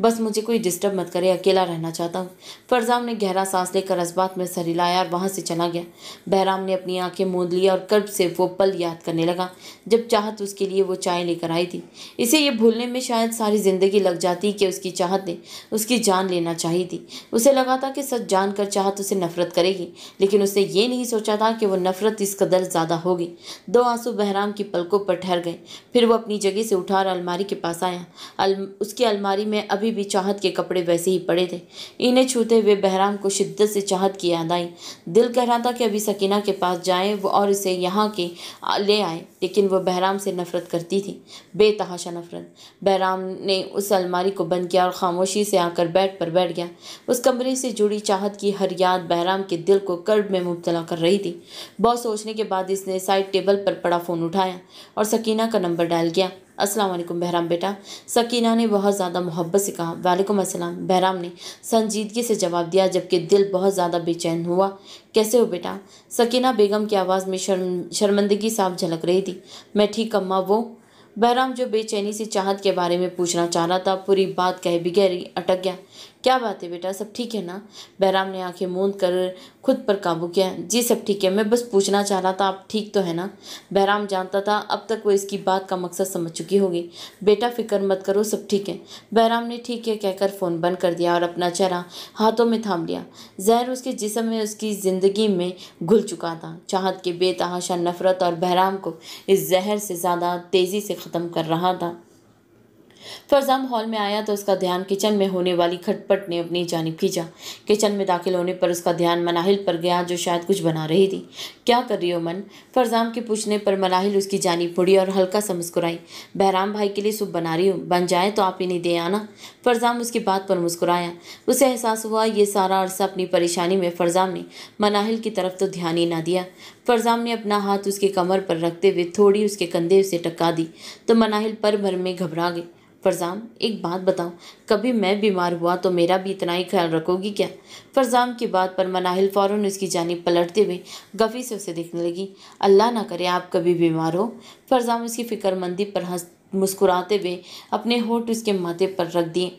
बस मुझे कोई डिस्टर्ब मत करे अकेला रहना चाहता हूँ फरजाम ने गहरा सांस लेकर असबात में सर हिलाया और वहाँ से चला गया बहराम ने अपनी आंखें मूंद लिया और कर्ब से वो पल याद करने लगा जब चाहत उसके लिए वो चाय लेकर आई थी इसे ये भूलने में शायद सारी ज़िंदगी लग जाती कि उसकी चाहत ने उसकी जान लेना चाहिए थी उसे लगा था कि सच जान कर चाहत उसे नफरत करेगी लेकिन उसने ये नहीं सोचा था कि वह नफरत इस कदर ज़्यादा होगी दो आंसू बहराम की पलकों पर ठहर गए फिर वो अपनी जगह से उठा और अलमारी के पास आया उसकी अलमारी में में अभी भी चाहत के कपड़े वैसे ही पड़े थे इन्हें छूते हुए बहराम को शिद्दत से चाहत की याद आई दिल कह रहा था कि अभी सकीना के पास जाए और इसे यहाँ के ले आए लेकिन वह बहराम से नफरत करती थी बेतहाशा नफरत बहराम ने उस अलमारी को बंद किया और खामोशी से आकर बेड पर बैठ गया उस कमरे से जुड़ी चाहत की हर याद बहराम के दिल को कर्ब में मुबतला कर रही थी बहुत सोचने के बाद इसने साइड टेबल पर पड़ा फ़ोन उठाया और सकीना का नंबर डाल गया असलम बहराम बेटा सकीना ने बहुत ज़्यादा मोहब्बत से कहा वालेकुम अस्सलाम बहराम ने संजीदगी से जवाब दिया जबकि दिल बहुत ज़्यादा बेचैन हुआ कैसे हो बेटा सकीना बेगम की आवाज़ में शर्म शर्मंदगी साफ झलक रही थी मैं ठीक अम्मा वो बहराम जो बेचैनी से चाहत के बारे में पूछना चाह रहा था पूरी बात कह बिगैरी अटक गया क्या बात है बेटा सब ठीक है ना बहराम ने आंखें मूंद कर खुद पर काबू किया जी सब ठीक है मैं बस पूछना चाह रहा था आप ठीक तो है ना बहराम जानता था अब तक वो इसकी बात का मकसद समझ चुकी होगी बेटा फिक्र मत करो सब ठीक है बहराम ने ठीक है कहकर फ़ोन बंद कर दिया और अपना चेहरा हाथों में थाम लिया जहर उसके जिसम में उसकी ज़िंदगी में घुल चुका था चाहत के बेतहाशा नफरत और बहराम को इस जहर से ज़्यादा तेज़ी से ख़त्म कर रहा था फरजाम हॉल में आया तो उसका ध्यान किचन में होने वाली खटपट ने अपनी जानब खींचा किचन में दाखिल होने पर उसका ध्यान मनाहिल पर गया जो शायद कुछ बना रही थी क्या कर रही हो मन फरजाम के पूछने पर मनाहिल उसकी जानब पुड़ी और हल्का सा मुस्कुराई बहराम भाई के लिए सुप बना रही हूँ बन जाए तो आप इन्हें दे आना फरजाम उसकी बात पर मुस्कुराया उसे एहसास हुआ ये सारा अरसा अपनी परेशानी में फरजाम ने मनाहिल की तरफ तो ध्यान ही ना दिया फरजाम ने अपना हाथ उसके कमर पर रखते हुए थोड़ी उसके कंधे उसे टका दी तो मनाहिल पर भर में घबरा गए फरजान एक बात बताऊं कभी मैं बीमार हुआ तो मेरा भी इतना ही ख्याल रखोगी क्या फरजान की बात पर मनाहिल फ़ौरन उसकी जानब पलटते हुए गफ़ी से उसे देखने लगी अल्लाह ना करे आप कभी बीमार हो फरजान उसकी फ़िक्रमंदी पर हंस मुस्कुराते हुए अपने होठ उसके माथे पर रख दिए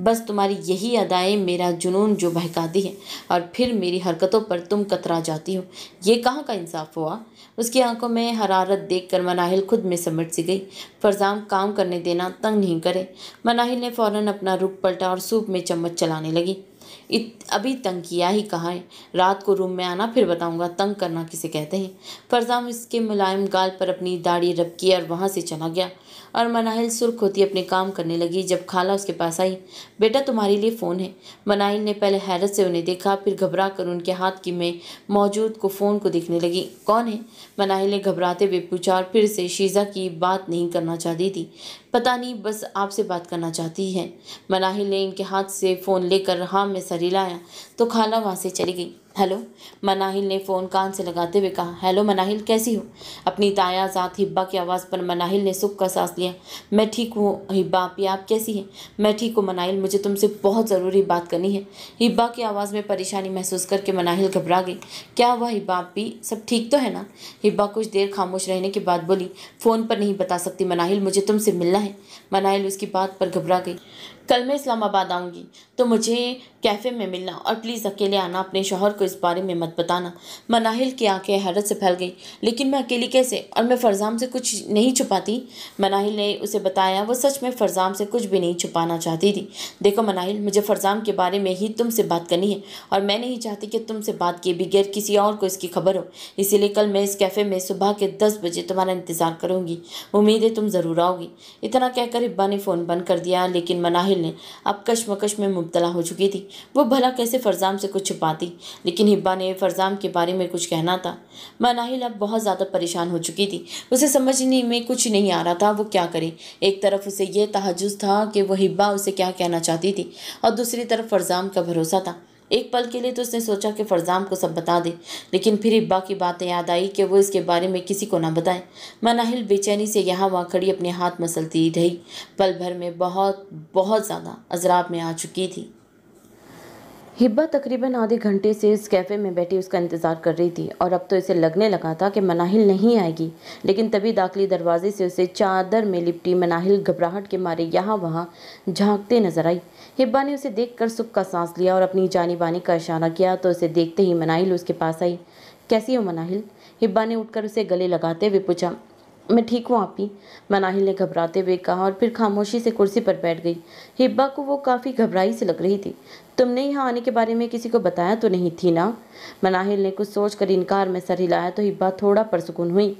बस तुम्हारी यही अदाएँ मेरा जुनून जो दी है और फिर मेरी हरकतों पर तुम कतरा जाती हो ये कहाँ का इंसाफ हुआ उसकी आंखों में हरारत देख कर मनाहिल खुद में समट सी गई फरजाम काम करने देना तंग नहीं करे मनाहिल ने फ़ौरन अपना रुख पलटा और सूप में चम्मच चलाने लगी इत, अभी तंग किया ही कहा है रात को रूम में आना फिर बताऊंगा तंग करना किसे कहते हैं फरजाम इसके मुलायम गाल पर अपनी दाढ़ी रब की और वहाँ से चला गया और मनाहिल सुर्ख होती अपने काम करने लगी जब खाला उसके पास आई बेटा तुम्हारे लिए फ़ोन है मनाहिल ने पहले हैरत से उन्हें देखा फिर घबरा कर उनके हाथ की में मौजूद को फ़ोन को देखने लगी कौन है मनाहिल ने घबराते हुए पूछा और फिर से शीज़ा की बात नहीं करना चाहती थी पता नहीं बस आपसे बात करना चाहती है मनाही ने इनके हाथ से फ़ोन लेकर हाम में सर हिलाया तो खाला वहाँ से चली गई हेलो मनाहिल ने फ़ोन कान से लगाते हुए कहा हेलो मनाहिल कैसी हो अपनी ताया साथ हिब्बा की आवाज़ पर मनाहिल ने सुख का सांस लिया मैं ठीक हूँ हिब्बा आपी आप कैसी हैं मैं ठीक हूँ मनाहिल मुझे तुमसे बहुत ज़रूरी बात करनी है हिब्बा की आवाज़ में परेशानी महसूस करके मनाहिल घबरा गई क्या हुआ हिब्बा भी सब ठीक तो है ना हिब्बा कुछ देर खामोश रहने के बाद बोली फ़ोन पर नहीं बता सकती मनाहिल मुझे तुमसे मिलना है मनाइल उसकी बात पर घबरा गई कल मैं इस्लामाबाद आऊँगी तो मुझे कैफ़े में मिलना और प्लीज़ अकेले आना अपने शोहर को इस बारे में मत बताना मनाहिल की आंखें हैरत से फैल गई लेकिन मैं अकेली कैसे और मैं फ़रजाम से कुछ नहीं छुपाती मनाहिल ने उसे बताया वो सच में फ़रजाम से कुछ भी नहीं छुपाना चाहती थी देखो मनाहिल मुझे फ़रजाम के बारे में ही तुमसे बात करनी है और मैं नहीं चाहती कि तुमसे बात किए बगैर किसी और को इसकी खबर हो इसीलिए कल मैं इस कैफ़े में सुबह के दस बजे तुम्हारा इंतज़ार करूँगी उम्मीद है तुम ज़रूर आओगी इतना कहकर हिब्बा ने फ़ोन बंद कर दिया लेकिन मनाहिल ने अब कशमकश में मुबतला हो चुकी थी वो भला कैसे फरजाम से कुछ छुपाती लेकिन हिब्बा ने फरजाम के बारे में कुछ कहना था मनाहिल अब बहुत ज़्यादा परेशान हो चुकी थी उसे समझने में कुछ नहीं आ रहा था वो क्या करे एक तरफ उसे यह तहजुज था कि वह हिब्बा उसे क्या कहना चाहती थी और दूसरी तरफ फरजाम का भरोसा था एक पल के लिए तो उसने सोचा कि फरजाम को सब बता दे लेकिन फिर इब्बा की बातें याद आई कि वो इसके बारे में किसी को ना बताएं मनाहिल बेचैनी से यहाँ वहाँ खड़ी अपने हाथ मसलती रही पल भर में बहुत बहुत ज़्यादा अजराब में आ चुकी थी हिब्बा तकरीबन आधे घंटे से इस कैफ़े में बैठी उसका इंतज़ार कर रही थी और अब तो इसे लगने लगा था कि मनाहिल नहीं आएगी लेकिन तभी दाखिली दरवाजे से उसे चादर में लिपटी मनाहिल घबराहट के मारे यहाँ वहाँ झांकते नजर आई हिब्बा ने उसे देखकर सुख का सांस लिया और अपनी जानी बानी का इशारा किया तो उसे देखते ही मनाहिल उसके पास आई कैसी हो मनाहिल हिब्बा ने उठकर उसे गले लगाते हुए पूछा मैं ठीक हूँ आपी मनाहिल ने घबराते हुए कहा और फिर खामोशी से कुर्सी पर बैठ गई हिब्बा को वो काफ़ी घबराई से लग रही थी तुमने यहाँ आने के बारे में किसी को बताया तो नहीं थी ना मनाहिल ने कुछ सोच कर इनकार में सर हिलाया तो हिब्बा थोड़ा परसकून हुई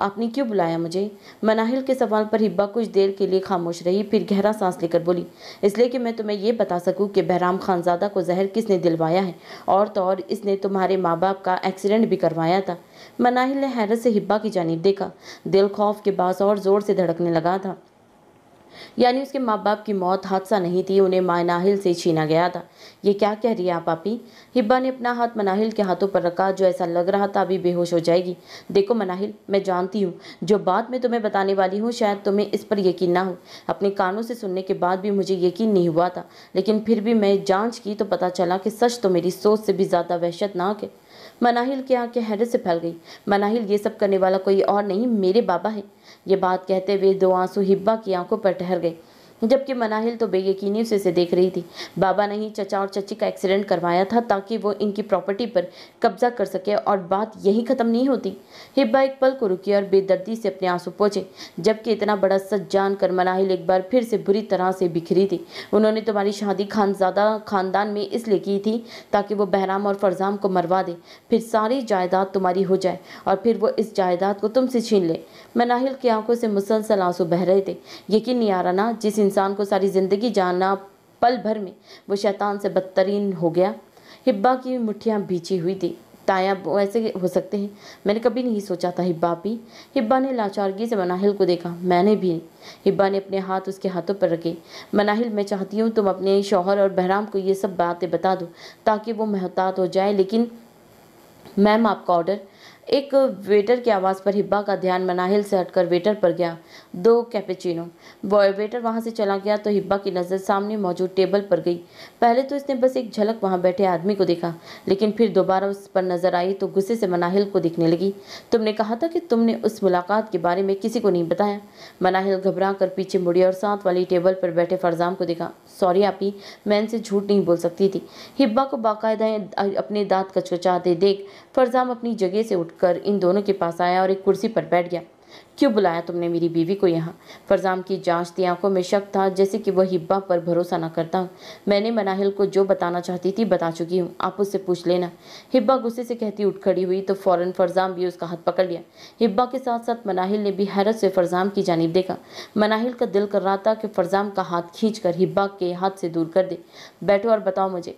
आपने क्यों बुलाया मुझे मनाहिल के सवाल पर हिब्बा कुछ देर के लिए खामोश रही फिर गहरा सांस लेकर बोली इसलिए कि मैं तुम्हें यह बता सकूँ कि बहराम खानजादा को जहर किसने दिलवाया है और तो और इसने तुम्हारे माँ बाप का एक्सीडेंट भी करवाया था मनाहिल ने हैरत से हिब्बा की जानब देखा दिल खौफ के बास और ज़ोर से धड़कने लगा था यानी उसके माँ बाप की मौत हादसा नहीं थी उन्हें मानाहिल से छीना गया था ये क्या कह रही है पापी हिब्बा ने अपना हाथ मनाहिल के हाथों पर रखा जो ऐसा लग रहा था अभी बेहोश हो जाएगी देखो मनाहिल मैं जानती हूँ जो बात मैं तुम्हें बताने वाली हूँ शायद तुम्हें इस पर यकीन ना हो अपने कानों से सुनने के बाद भी मुझे यकीन नहीं हुआ था लेकिन फिर भी मैं जाँच की तो पता चला कि सच तो मेरी सोच से भी ज़्यादा वहशतनाक है मनाहिल के आँखें हैरत से फैल गई मनाहिल ये सब करने वाला कोई और नहीं मेरे बाबा है ये बात कहते हुए दो आंसू हिब्बा की आंखों पर ठहर गए जबकि मनाहिल तो बेयकीनी से इसे देख रही थी बाबा ने ही चचा और चची का एक्सीडेंट करवाया था ताकि वो इनकी प्रॉपर्टी पर कब्जा कर सके और बात यही ख़त्म नहीं होती हिब्बा एक पल को रुकी और बेदर्दी से अपने आंसू पहुँचे जबकि इतना बड़ा सच जान कर मनाहिल एक बार फिर से बुरी तरह से बिखरी थी उन्होंने तुम्हारी शादी खानजादा खानदान में इसलिए की थी ताकि वो बहराम और फरजाम को मरवा दे फिर सारी जायदाद तुम्हारी हो जाए और फिर वो इस जायदाद को तुमसे छीन ले मनाहिल की आंखों से मुसलसल आंसू बह रहे थे यकीन नहीं आ रहा ना जिस इंसान को सारी ज़िंदगी जाना पल भर में वो शैतान से बदतरीन हो गया हिब्बा की मुठियाँ बीची हुई थी ताया ऐसे हो सकते हैं मैंने कभी नहीं सोचा था हिब्बा भी हिब्बा ने लाचारगी से मनाहिल को देखा मैंने भी हिब्बा ने अपने हाथ उसके हाथों पर रखे मनाहिल मैं चाहती हूँ तुम अपने शौहर और बहराम को ये सब बातें बता दो ताकि वो महतात हो जाए लेकिन मैम आपका ऑर्डर एक वेटर की आवाज़ पर हिब्बा का ध्यान मनाहिल से हटकर वेटर पर गया दो कैपेचिनो बॉय वेटर वहाँ से चला गया तो हिब्बा की नज़र सामने मौजूद टेबल पर गई पहले तो इसने बस एक झलक वहाँ बैठे आदमी को देखा लेकिन फिर दोबारा उस पर नज़र आई तो गुस्से से मनाहिल को दिखने लगी तुमने कहा था कि तुमने उस मुलाकात के बारे में किसी को नहीं बताया मनाहिल घबरा कर पीछे मुड़ी और साथ वाली टेबल पर बैठे फरजाम को देखा सॉरी आपी मैं इनसे झूठ नहीं बोल सकती थी हिब्बा को बाकायदा अपने दाँत कचकचाते देख फरजाम अपनी जगह से उठ कर इन दोनों के पास आया और एक कुर्सी पर बैठ गया क्यों बुलाया तुमने मेरी बीवी को यहाँ फरजाम की जांच थी आंखों में शक था जैसे कि वह हिब्बा पर भरोसा न करता हूँ मैंने मनाहिल को जो बताना चाहती थी बता चुकी हूँ आप उससे पूछ लेना हिब्बा गुस्से से कहती उठ खड़ी हुई तो फ़ौरन फरजाम भी उसका हाथ पकड़ लिया हिब्बा के साथ साथ मनाहिल ने भी हैरत से फरजाम की जानब देखा मनाहिल का दिल कर रहा था कि फरजाम का हाथ खींच हिब्बा के हाथ से दूर कर दे बैठो और बताओ मुझे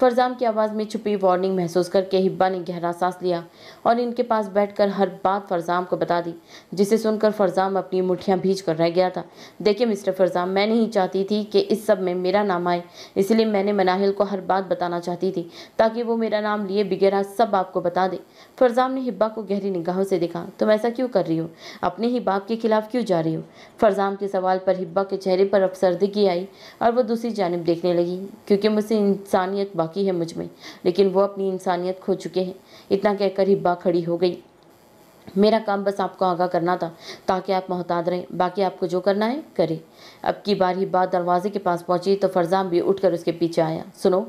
फरजाम की आवाज़ में छुपी वार्निंग महसूस करके हिब्बा ने गहरा सांस लिया और इनके पास बैठकर हर बात फरजाम को बता दी जिसे सुनकर फरजाम अपनी मुठियाँ भीज कर रह गया था देखिए मिस्टर फरजाम मैं नहीं चाहती थी कि इस सब में मेरा नाम आए इसलिए मैंने मनाहिल को हर बात बताना चाहती थी ताकि वो मेरा नाम लिए बिगैरा सब आपको बता दे फरजाम ने हिब्बा को गहरी निगाहों से देखा तुम ऐसा क्यों कर रही हो अपने ही बाप के खिलाफ क्यों जा रही हो फरजाम के सवाल पर हिब्बा के चेहरे पर अफसरदगी आई और वह दूसरी जानब देखने लगी क्योंकि मुझसे इंसानियत बाकी बाकी है मुझ में लेकिन वो अपनी इंसानियत खो चुके हैं इतना कहकर हिब्बा खड़ी हो गई मेरा काम बस आपको आगाह करना था ताकि आप मोहताद रहें बाकी आपको जो करना है करें अब की बार हिब्बा दरवाजे के पास पहुंची तो फरजाम भी उठकर उसके पीछे आया सुनो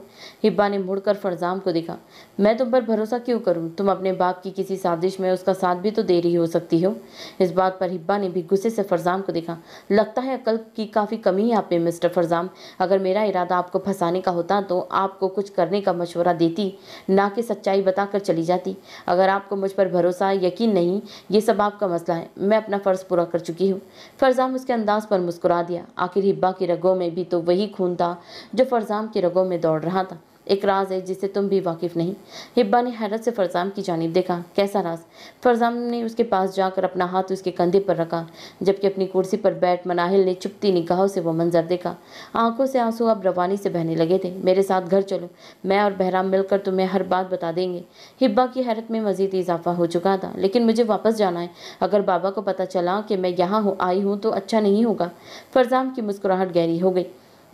हिब्बा ने मुड़कर फरजाम को देखा मैं तुम पर भरोसा क्यों करूं तुम अपने बाप की किसी साजिश में उसका साथ भी तो दे रही हो सकती हो इस बात पर हिब्बा ने भी गुस्से से फरजाम को देखा लगता है अकल की काफ़ी कमी है आप में मिस्टर फरजाम अगर मेरा इरादा आपको फंसाने का होता तो आपको कुछ करने का मशवरा देती ना कि सच्चाई बताकर चली जाती अगर आपको मुझ पर भरोसा यकीन नहीं ये सब आपका मसला है मैं अपना फ़र्ज़ पूरा कर चुकी हूँ फरजाम उसके अंदाज पर मुस्कुरा दिया आखिर हिब्बा की रगों में भी तो वही खून था जो फरजाम की रगों में दौड़ रहा था एक राज है जिससे तुम भी वाकिफ़ नहीं हिब्बा ने हैरत से फरजाम की जानब देखा कैसा राज फरजाम ने उसके पास जाकर अपना हाथ उसके कंधे पर रखा जबकि अपनी कुर्सी पर बैठ मनाहिल ने चुपती निगाहों से वो मंजर देखा आंखों से आंसू अब रवानी से बहने लगे थे मेरे साथ घर चलो मैं और बहराम मिलकर तुम्हें हर बात बता देंगे हिब्बा की हैरत में मज़ीद इजाफा हो चुका था लेकिन मुझे वापस जाना है अगर बाबा को पता चला कि मैं यहाँ हूँ आई हूँ तो अच्छा नहीं होगा फरजाम की मुस्कुराहट गहरी हो गई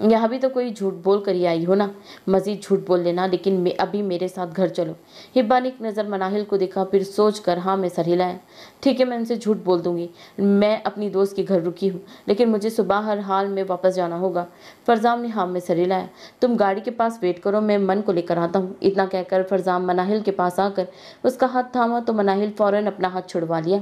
यहाँ भी तो कोई झूठ बोल कर ही आई हो ना मज़ीद झूठ बोल लेना लेकिन मैं अभी मेरे साथ घर चलो हिब्बा ने एक नज़र मनाहिल को देखा फिर सोच कर हाँ मैं सर हिलाया ठीक है मैं उनसे झूठ बोल दूँगी मैं अपनी दोस्त के घर रुकी हूँ लेकिन मुझे सुबह हर हाल में वापस जाना होगा फरजाम ने हाँ मैं सर हिलाया तुम गाड़ी के पास वेट करो मैं मन को लेकर आता हूँ इतना कहकर फरजाम मनाहिल के पास आकर उसका हाथ थामा तो मनाहिल फ़ौरन अपना हाथ छुड़वा लिया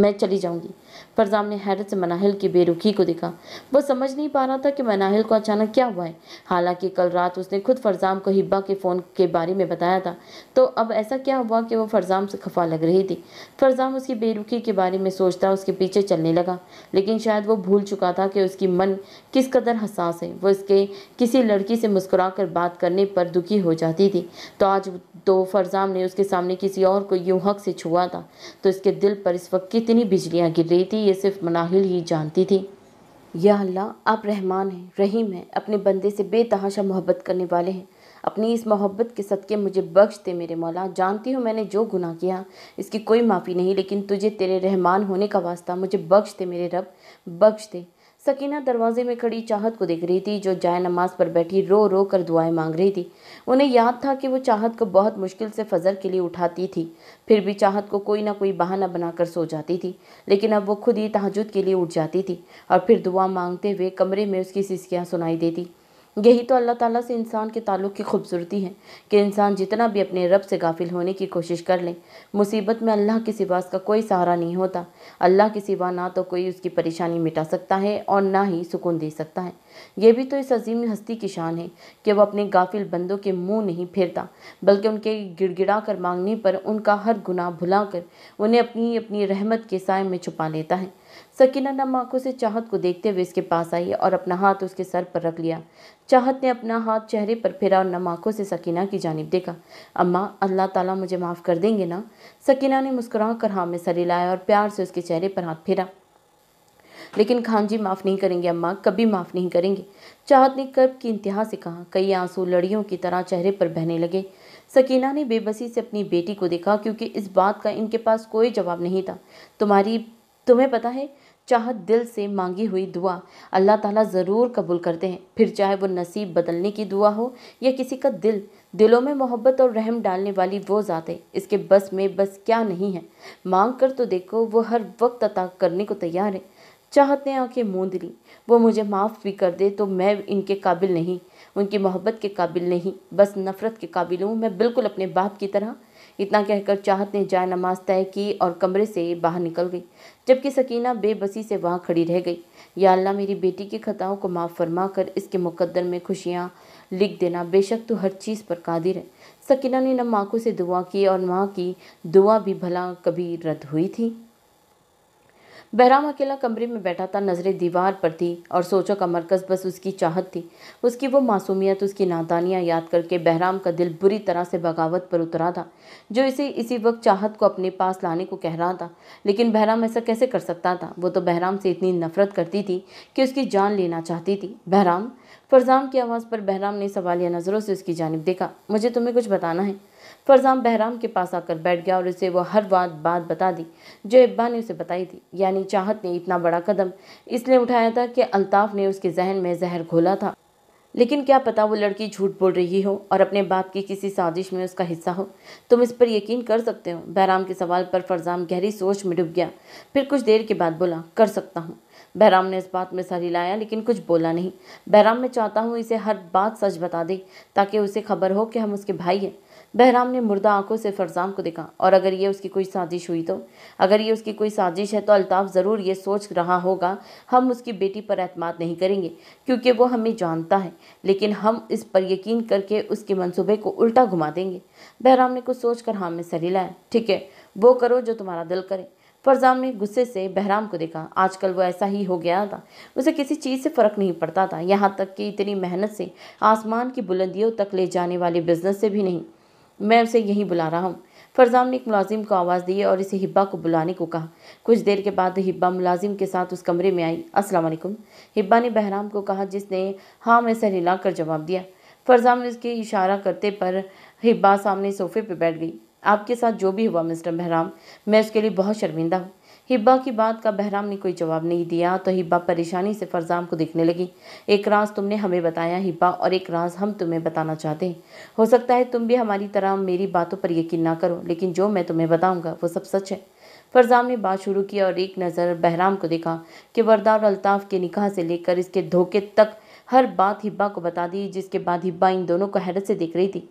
मैं चली जाऊँगी पर ने हैरत से मनाहिल की बेरुखी को देखा वह समझ नहीं पा रहा था कि मनाहिल को अचानक क्या हुआ है हालांकि कल रात उसने खुद फरजाम को हिब्बा के फ़ोन के बारे में बताया था तो अब ऐसा क्या हुआ कि वह फरजाम से खफा लग रही थी फरजाम उसकी बेरुखी के बारे में सोचता उसके पीछे चलने लगा लेकिन शायद वो भूल चुका था कि उसकी मन किस कदर हसास है वो इसके किसी लड़की से मुस्कुरा कर बात करने पर दुखी हो जाती थी तो आज तो फरजाम ने उसके सामने किसी और को यूं हक से छुआ था तो इसके दिल पर इस वक्त कितनी बिजलियाँ गिर रही थी ये सिर्फ मनाहिल ही जानती थी या अल्लाह आप रहमान हैं रहीम हैं अपने बंदे से बेतहाशा मोहब्बत करने वाले हैं अपनी इस मोहब्बत के सदक़े मुझे बख्श दे मेरे मौला जानती हूँ मैंने जो गुनाह किया इसकी कोई माफ़ी नहीं लेकिन तुझे तेरे रहमान होने का वास्ता मुझे बख्श दे मेरे रब बख्श दे सकीना दरवाजे में खड़ी चाहत को देख रही थी जो जाय नमाज पर बैठी रो रो कर दुआएं मांग रही थी उन्हें याद था कि वो चाहत को बहुत मुश्किल से फजर के लिए उठाती थी फिर भी चाहत को कोई ना कोई बहाना बनाकर सो जाती थी लेकिन अब वो खुद ही तहजुद के लिए उठ जाती थी और फिर दुआ मांगते हुए कमरे में उसकी सिसकियाँ सुनाई देती यही तो अल्लाह ताला से इंसान के ताल्लुक़ की खूबसूरती है कि इंसान जितना भी अपने रब से गाफिल होने की कोशिश कर ले मुसीबत में अल्लाह के सिवा का कोई सहारा नहीं होता अल्लाह के सिवा ना तो कोई उसकी परेशानी मिटा सकता है और ना ही सुकून दे सकता है यह भी तो इस अजीम हस्ती की शान है कि वह अपने गाफिल बंदों के मुँह नहीं फेरता बल्कि उनके गिड़गिड़ा कर मांगने पर उनका हर गुनाह भुला कर उन्हें अपनी अपनी रहमत के साय में छुपा लेता है सकीना नम आंखों से चाहत को देखते हुए इसके पास आई और अपना हाथ उसके सर पर रख लिया चाहत ने अपना हाथ चेहरे पर फेरा और नम आंखों से सकीना की जानब देखा अम्मा अल्लाह ताला मुझे माफ़ कर देंगे ना सकीना ने मुस्कुरा कर हाँ में सर हिलाया और प्यार से उसके चेहरे पर हाथ फिरा लेकिन खान जी माफ़ नहीं करेंगे अम्मा कभी माफ़ नहीं करेंगे चाहत ने कर्ब की इंतहा से कहा कई आंसू लड़ियों की तरह चेहरे पर बहने लगे सकीना ने बेबसी से अपनी बेटी को देखा क्योंकि इस बात का इनके पास कोई जवाब नहीं था तुम्हारी तुम्हें पता है चाहत दिल से मांगी हुई दुआ अल्लाह ताला ज़रूर कबूल करते हैं फिर चाहे वो नसीब बदलने की दुआ हो या किसी का दिल दिलों में मोहब्बत और रहम डालने वाली वो ज़ात है इसके बस में बस क्या नहीं है मांग कर तो देखो वो हर वक्त अता करने को तैयार है चाहत ने आँखें मूंद ली वो मुझे माफ़ भी कर दे तो मैं इनके काबिल नहीं उनकी मोहब्बत के काबिल नहीं बस नफ़रत के काबिल हूँ मैं बिल्कुल अपने बाप की तरह इतना कहकर चाहत ने जाय नमाज तय की और कमरे से बाहर निकल गई जबकि सकीना बेबसी से वहाँ खड़ी रह गई या अल्लाह मेरी बेटी की खताओं को माफ़ फरमा कर इसके मुकद्दर में खुशियाँ लिख देना बेशक तो हर चीज़ पर कादिर है सकीना ने न माँ को से दुआ की और माँ की दुआ भी भला कभी रद्द हुई थी बहराम अकेला कमरे में बैठा था नज़रें दीवार पर थी और सोचों का मरकज़ बस उसकी चाहत थी उसकी वो मासूमियत उसकी नादानियाँ याद करके बहराम का दिल बुरी तरह से बगावत पर उतरा था जो इसे इसी वक्त चाहत को अपने पास लाने को कह रहा था लेकिन बहराम ऐसा कैसे कर सकता था वो तो बहराम से इतनी नफरत करती थी कि उसकी जान लेना चाहती थी बहराम फरजाम की आवाज़ पर बहराम ने सवालिया नज़रों से उसकी जानब देखा मुझे तुम्हें कुछ बताना है फरजाम बहराम के पास आकर बैठ गया और उसे वो हर बात बात बता दी जो इब्बा ने उसे बताई थी यानी चाहत ने इतना बड़ा कदम इसलिए उठाया था कि अल्ताफ़ ने उसके जहन में जहर घोला था लेकिन क्या पता वो लड़की झूठ बोल रही हो और अपने बाप की किसी साजिश में उसका हिस्सा हो तुम इस पर यकीन कर सकते हो बहराम के सवाल पर फरजाम गहरी सोच में डूब गया फिर कुछ देर के बाद बोला कर सकता हूँ बहराम ने इस बात में सर हिलाया लेकिन कुछ बोला नहीं बहराम मैं चाहता हूँ इसे हर बात सच बता दे ताकि उसे खबर हो कि हम उसके भाई हैं बहराम ने मुर्दा आंखों से फरजाम को देखा और अगर ये उसकी कोई साजिश हुई तो अगर ये उसकी कोई साजिश है तो अल्ताफ़ ज़रूर ये सोच रहा होगा हम उसकी बेटी पर अतमाद नहीं करेंगे क्योंकि वो हमें जानता है लेकिन हम इस पर यकीन करके उसके मनसूबे को उल्टा घुमा देंगे बहराम ने कुछ सोच कर हाँ में सर हिलाया ठीक है वो करो जो तुम्हारा दिल करे फरजाम ने गुस्से से बहराम को देखा आजकल वो ऐसा ही हो गया था उसे किसी चीज़ से फ़र्क नहीं पड़ता था यहाँ तक कि इतनी मेहनत से आसमान की बुलंदियों तक ले जाने वाले बिजनेस से भी नहीं मैं उसे यहीं बुला रहा हूँ फरजाम ने एक मुलाजिम को आवाज़ दी और इसे हिब्बा को बुलाने को कहा कुछ देर के बाद हिब्बा मुलाजिम के साथ उस कमरे में आई अस्सलाम वालेकुम हिब्बा ने बहराम को कहा जिसने हाँ मैं सर हिलाकर जवाब दिया फरजाम ने उसके इशारा करते पर हिब्बा सामने सोफे पर बैठ गई आपके साथ जो भी हुआ मिस्टर बहराम मैं उसके लिए बहुत शर्मिंदा हूँ हिब्बा की बात का बहराम ने कोई जवाब नहीं दिया तो हिब्बा परेशानी से फरजाम को दिखने लगी एक राज तुमने हमें बताया हिब्बा और एक राज हम तुम्हें बताना चाहते हैं हो सकता है तुम भी हमारी तरह मेरी बातों पर यकीन ना करो लेकिन जो मैं तुम्हें बताऊंगा वो सब सच है फरजाम ने बात शुरू की और एक नज़र बहराम को देखा कि वर्दा और अल्ताफ़ के निकाह से लेकर इसके धोखे तक हर बात हिब्बा को बता दी जिसके बाद हिब्बा इन दोनों को हैरत से देख रही थी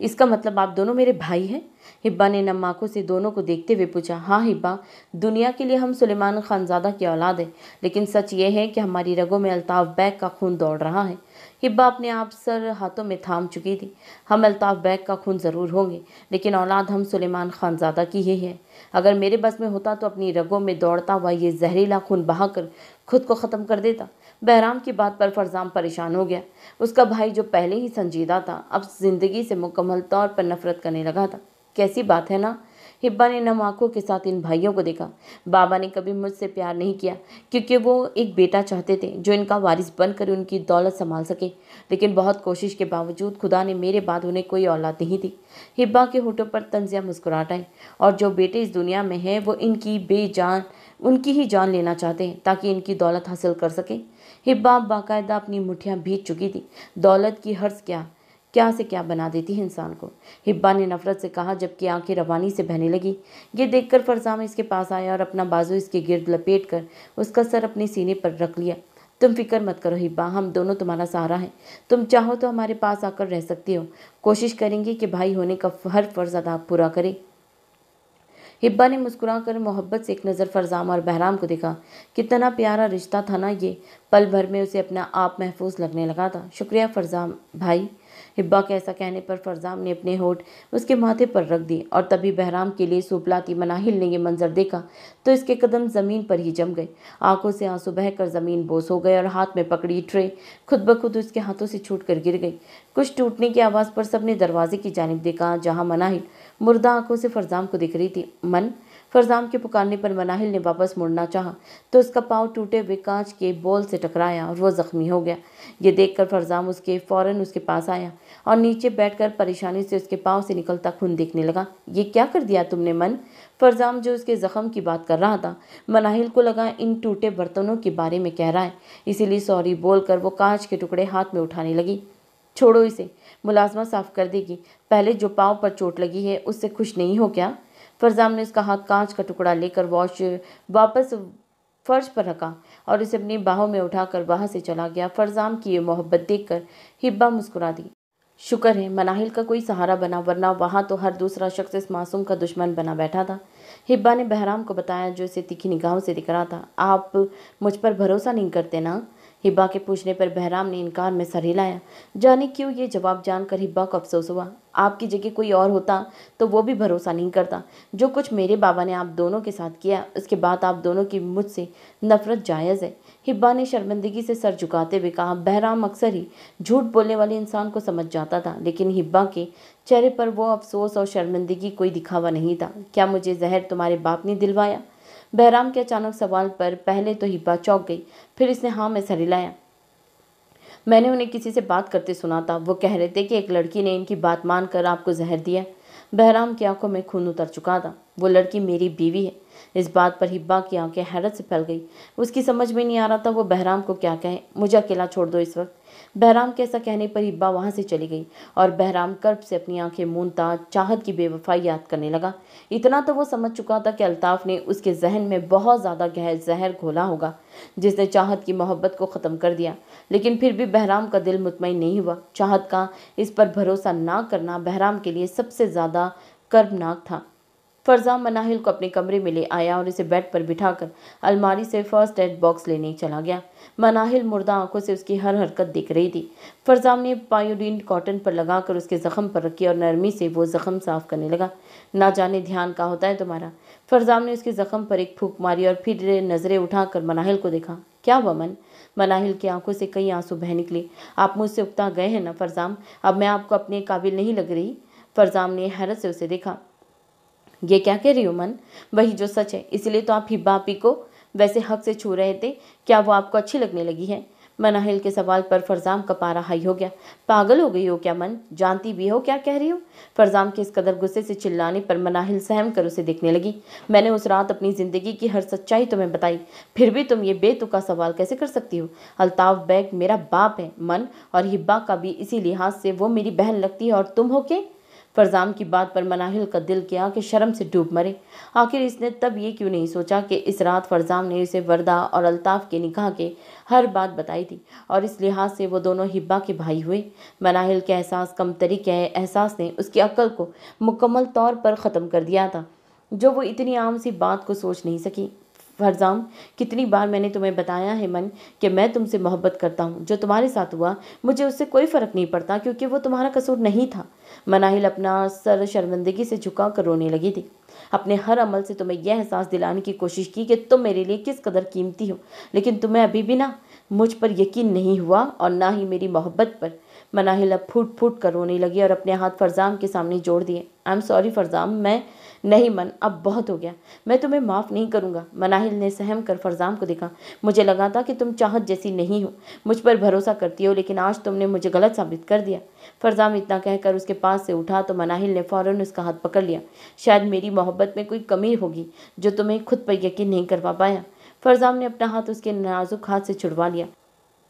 इसका मतलब आप दोनों मेरे भाई हैं हिब्बा ने नम आँखों से दोनों को देखते हुए पूछा हाँ हिब्बा दुनिया के लिए हम सुलेमान खानजादा की औलाद है लेकिन सच ये है कि हमारी रगों में अल्ताफ़ बैग का खून दौड़ रहा है हिब्बा अपने आप सर हाथों में थाम चुकी थी हम अल्ताफ़ बैग का खून ज़रूर होंगे लेकिन औलाद हम सुलेमान खानजादा की ही है अगर मेरे बस में होता तो अपनी रगों में दौड़ता हुआ ये जहरीला खून बहाकर खुद को ख़त्म कर देता बहराम की बात पर फरजाम परेशान हो गया उसका भाई जो पहले ही संजीदा था अब ज़िंदगी से मुकम्मल तौर पर नफरत करने लगा था कैसी बात है ना हिब्बा ने नम आँखों के साथ इन भाइयों को देखा बाबा ने कभी मुझसे प्यार नहीं किया क्योंकि वो एक बेटा चाहते थे जो इनका वारिस बनकर उनकी दौलत संभाल सके लेकिन बहुत कोशिश के बावजूद खुदा ने मेरे बाद उन्हें कोई औलाद नहीं दी हिब्बा के होठों पर तंजिया मुस्कुराट आई और जो बेटे इस दुनिया में हैं वो इनकी बेजान उनकी ही जान लेना चाहते हैं ताकि इनकी दौलत हासिल कर सकें हिब्बा बाकायदा अपनी मुठियाँ भीत चुकी थी दौलत की हर्ज क्या क्या से क्या बना देती है इंसान को हिब्बा ने नफरत से कहा जबकि आंखें रवानी से बहने लगी ये देखकर फरजाम इसके पास आया और अपना बाजू इसके गिरद लपेट कर उसका सर अपने सीने पर रख लिया तुम फिक्र मत करो हिब्बा हम दोनों तुम्हारा सहारा हैं तुम चाहो तो हमारे पास आकर रह सकती हो कोशिश करेंगे कि भाई होने का हर फर्ज अदा पूरा करें हिब्बा ने मुस्कुराकर मोहब्बत से एक नज़र फरजाम और बहराम को देखा कितना प्यारा रिश्ता था ना ये पल भर में उसे अपना आप महफूज लगने लगा था शुक्रिया फरजाम भाई हिब्बा के ऐसा कहने पर फरजाम ने अपने होठ उसके माथे पर रख दिए और तभी बहराम के लिए सुपलाती मनाहिल ने यह मंजर देखा तो इसके कदम ज़मीन पर ही जम गए आंखों से आंसू बहकर ज़मीन बोस हो गए और हाथ में पकड़ी ट्रे खुद ब खुद उसके हाथों से छूट कर गिर गई कुछ टूटने की आवाज़ पर सबने दरवाजे की जानब देखा जहाँ मनाहिल मुर्दा आंखों से फरजाम को दिख रही थी मन फरजाम के पुकारने पर मनाहिल ने वापस मुड़ना चाहा तो उसका पाँव टूटे हुए कांच के बॉल से टकराया और वह ज़ख्मी हो गया ये देखकर फरजाम उसके फ़ौरन उसके पास आया और नीचे बैठकर परेशानी से उसके पाँव से निकलता खून देखने लगा ये क्या कर दिया तुमने मन फरजाम जो उसके ज़ख्म की बात कर रहा था मनाहिल को लगा इन टूटे बर्तनों के बारे में कह रहा है इसीलिए सॉरी बोलकर वो कांच के टुकड़े हाथ में उठाने लगी छोड़ो इसे मुलाजमा साफ कर देगी पहले जो पाँव पर चोट लगी है उससे खुश नहीं हो गया फरजाम ने उसका हाथ कांच का टुकड़ा लेकर वॉश वापस फर्श पर रखा और उसे अपनी बाहों में उठाकर वहाँ से चला गया फरजाम की ये मोहब्बत देखकर हिब्बा मुस्कुरा दी शुक्र है मनाहिल का कोई सहारा बना वरना वहाँ तो हर दूसरा शख्स इस मासूम का दुश्मन बना बैठा था हिब्बा ने बहराम को बताया जो इसे तीखी निगाहों से दिख रहा था आप मुझ पर भरोसा नहीं करते ना हिब्बा के पूछने पर बहराम ने इनकार में सर हिलाया जाने क्यों ये जवाब जानकर हिब्बा को अफसोस हुआ आपकी जगह कोई और होता तो वो भी भरोसा नहीं करता जो कुछ मेरे बाबा ने आप दोनों के साथ किया उसके बाद आप दोनों की मुझसे नफरत जायज़ है हिब्बा ने शर्मिंदगी से सर झुकाते हुए कहा बहराम अक्सर ही झूठ बोलने वाले इंसान को समझ जाता था लेकिन हिब्बा के चेहरे पर वो अफसोस और शर्मिंदगी कोई दिखावा नहीं था क्या मुझे जहर तुम्हारे बाप ने दिलवाया बहराम के अचानक सवाल पर पहले तो हिब्बा चौंक गई फिर इसने हाँ में सर हिलाया मैंने उन्हें किसी से बात करते सुना था वो कह रहे थे कि एक लड़की ने इनकी बात मानकर आपको जहर दिया बहराम की आंखों में खून उतर चुका था वो लड़की मेरी बीवी है इस बात पर हिब्बा की आंखें हैरत से फैल गई उसकी समझ में नहीं आ रहा था वो बहराम को क्या कहे मुझे अकेला छोड़ दो इस वक्त बहराम के ऐसा कहने पर इब्बा वहाँ से चली गई और बहराम कर्ब से अपनी आंखें मूनता चाहत की बेवफाई याद करने लगा इतना तो वो समझ चुका था कि अल्ताफ़ ने उसके जहन में बहुत ज़्यादा गहर जहर घोला होगा जिसने चाहत की मोहब्बत को ख़त्म कर दिया लेकिन फिर भी बहराम का दिल मुतमिन नहीं हुआ चाहत का इस पर भरोसा ना करना बहराम के लिए सबसे ज़्यादा कर्बनाक था फरजा मनाहिल को अपने कमरे में ले आया और इसे बेड पर बिठाकर अलमारी से फर्स्ट एड बॉक्स लेने चला गया मनाहिल मुर्दा आंखों से उसकी हर हरकत दिख रही थी फरजाम ने पायोडीन कॉटन पर लगाकर उसके जख्म पर रखी और नरमी से वो जख्म साफ़ करने लगा ना जाने ध्यान का होता है तुम्हारा फरजाम ने उसके जख्म पर एक फूक मारी और फिर नज़रें उठाकर मनाहिल को देखा क्या हुआ मन मनाहिल की आंखों से कई आंसू बह निकले आप मुझसे उगता गए हैं ना फरजाम अब मैं आपको अपने काबिल नहीं लग रही फरजाम ने हैरत से उसे देखा ये क्या कह रही हो मन वही जो सच है इसलिए तो आप हिब्बा को वैसे हक से छू रहे थे क्या वो आपको अच्छी लगने लगी है मनाहिल के सवाल पर फरजाम का पारा हाई हो गया पागल हो गई हो क्या मन जानती भी हो क्या कह रही हो फरजाम के इस कदर गुस्से से चिल्लाने पर मनाहिल सहम कर उसे देखने लगी मैंने उस रात अपनी ज़िंदगी की हर सच्चाई तुम्हें बताई फिर भी तुम ये बेतुका सवाल कैसे कर सकती हो अल्ताफ बैग मेरा बाप है मन और हिब्बा का भी इसी लिहाज से वो मेरी बहन लगती है और तुम हो के फरजाम की बात पर मनाहिल का दिल किया कि शर्म से डूब मरे आखिर इसने तब ये क्यों नहीं सोचा कि इस रात फरजाम ने इसे वर्दा और अल्ताफ़ के निकाह के हर बात बताई थी और इस लिहाज से वो दोनों हिब्बा के भाई हुए मनाहिल के एहसास कम तरीके एहसास ने उसकी अक्ल को मुकम्मल तौर पर ख़त्म कर दिया था जो वो इतनी आम सी बात को सोच नहीं सकी फरजाम कितनी बार मैंने तुम्हें बताया है मन कि मैं तुमसे मोहब्बत करता हूँ जो तुम्हारे साथ हुआ मुझे उससे कोई फ़र्क नहीं पड़ता क्योंकि वो तुम्हारा कसूर नहीं था मनाहिल अपना सर शर्मंदगी से झुका कर रोने लगी थी अपने हर अमल से तुम्हें यह एहसास दिलाने की कोशिश की कि तुम मेरे लिए किस कदर कीमती हो लेकिन तुम्हें अभी भी ना मुझ पर यकीन नहीं हुआ और ना ही मेरी मोहब्बत पर मनाहिल अब फूट फूट कर रोने लगी और अपने हाथ फरजाम के सामने जोड़ दिए आई एम सॉरी फरजाम मैं नहीं मन अब बहुत हो गया मैं तुम्हें माफ़ नहीं करूँगा मनाहिल ने सहम कर फरजाम को देखा मुझे लगा था कि तुम चाहत जैसी नहीं हो मुझ पर भरोसा करती हो लेकिन आज तुमने मुझे गलत साबित कर दिया फरजाम इतना कहकर उसके पास से उठा तो मनाहिल ने फ़ौरन उसका हाथ पकड़ लिया शायद मेरी मोहब्बत में कोई कमी होगी जो तुम्हें खुद पर यकीन नहीं करवा पाया फरजाम ने अपना हाथ उसके नाजुक हाथ से छुड़वा लिया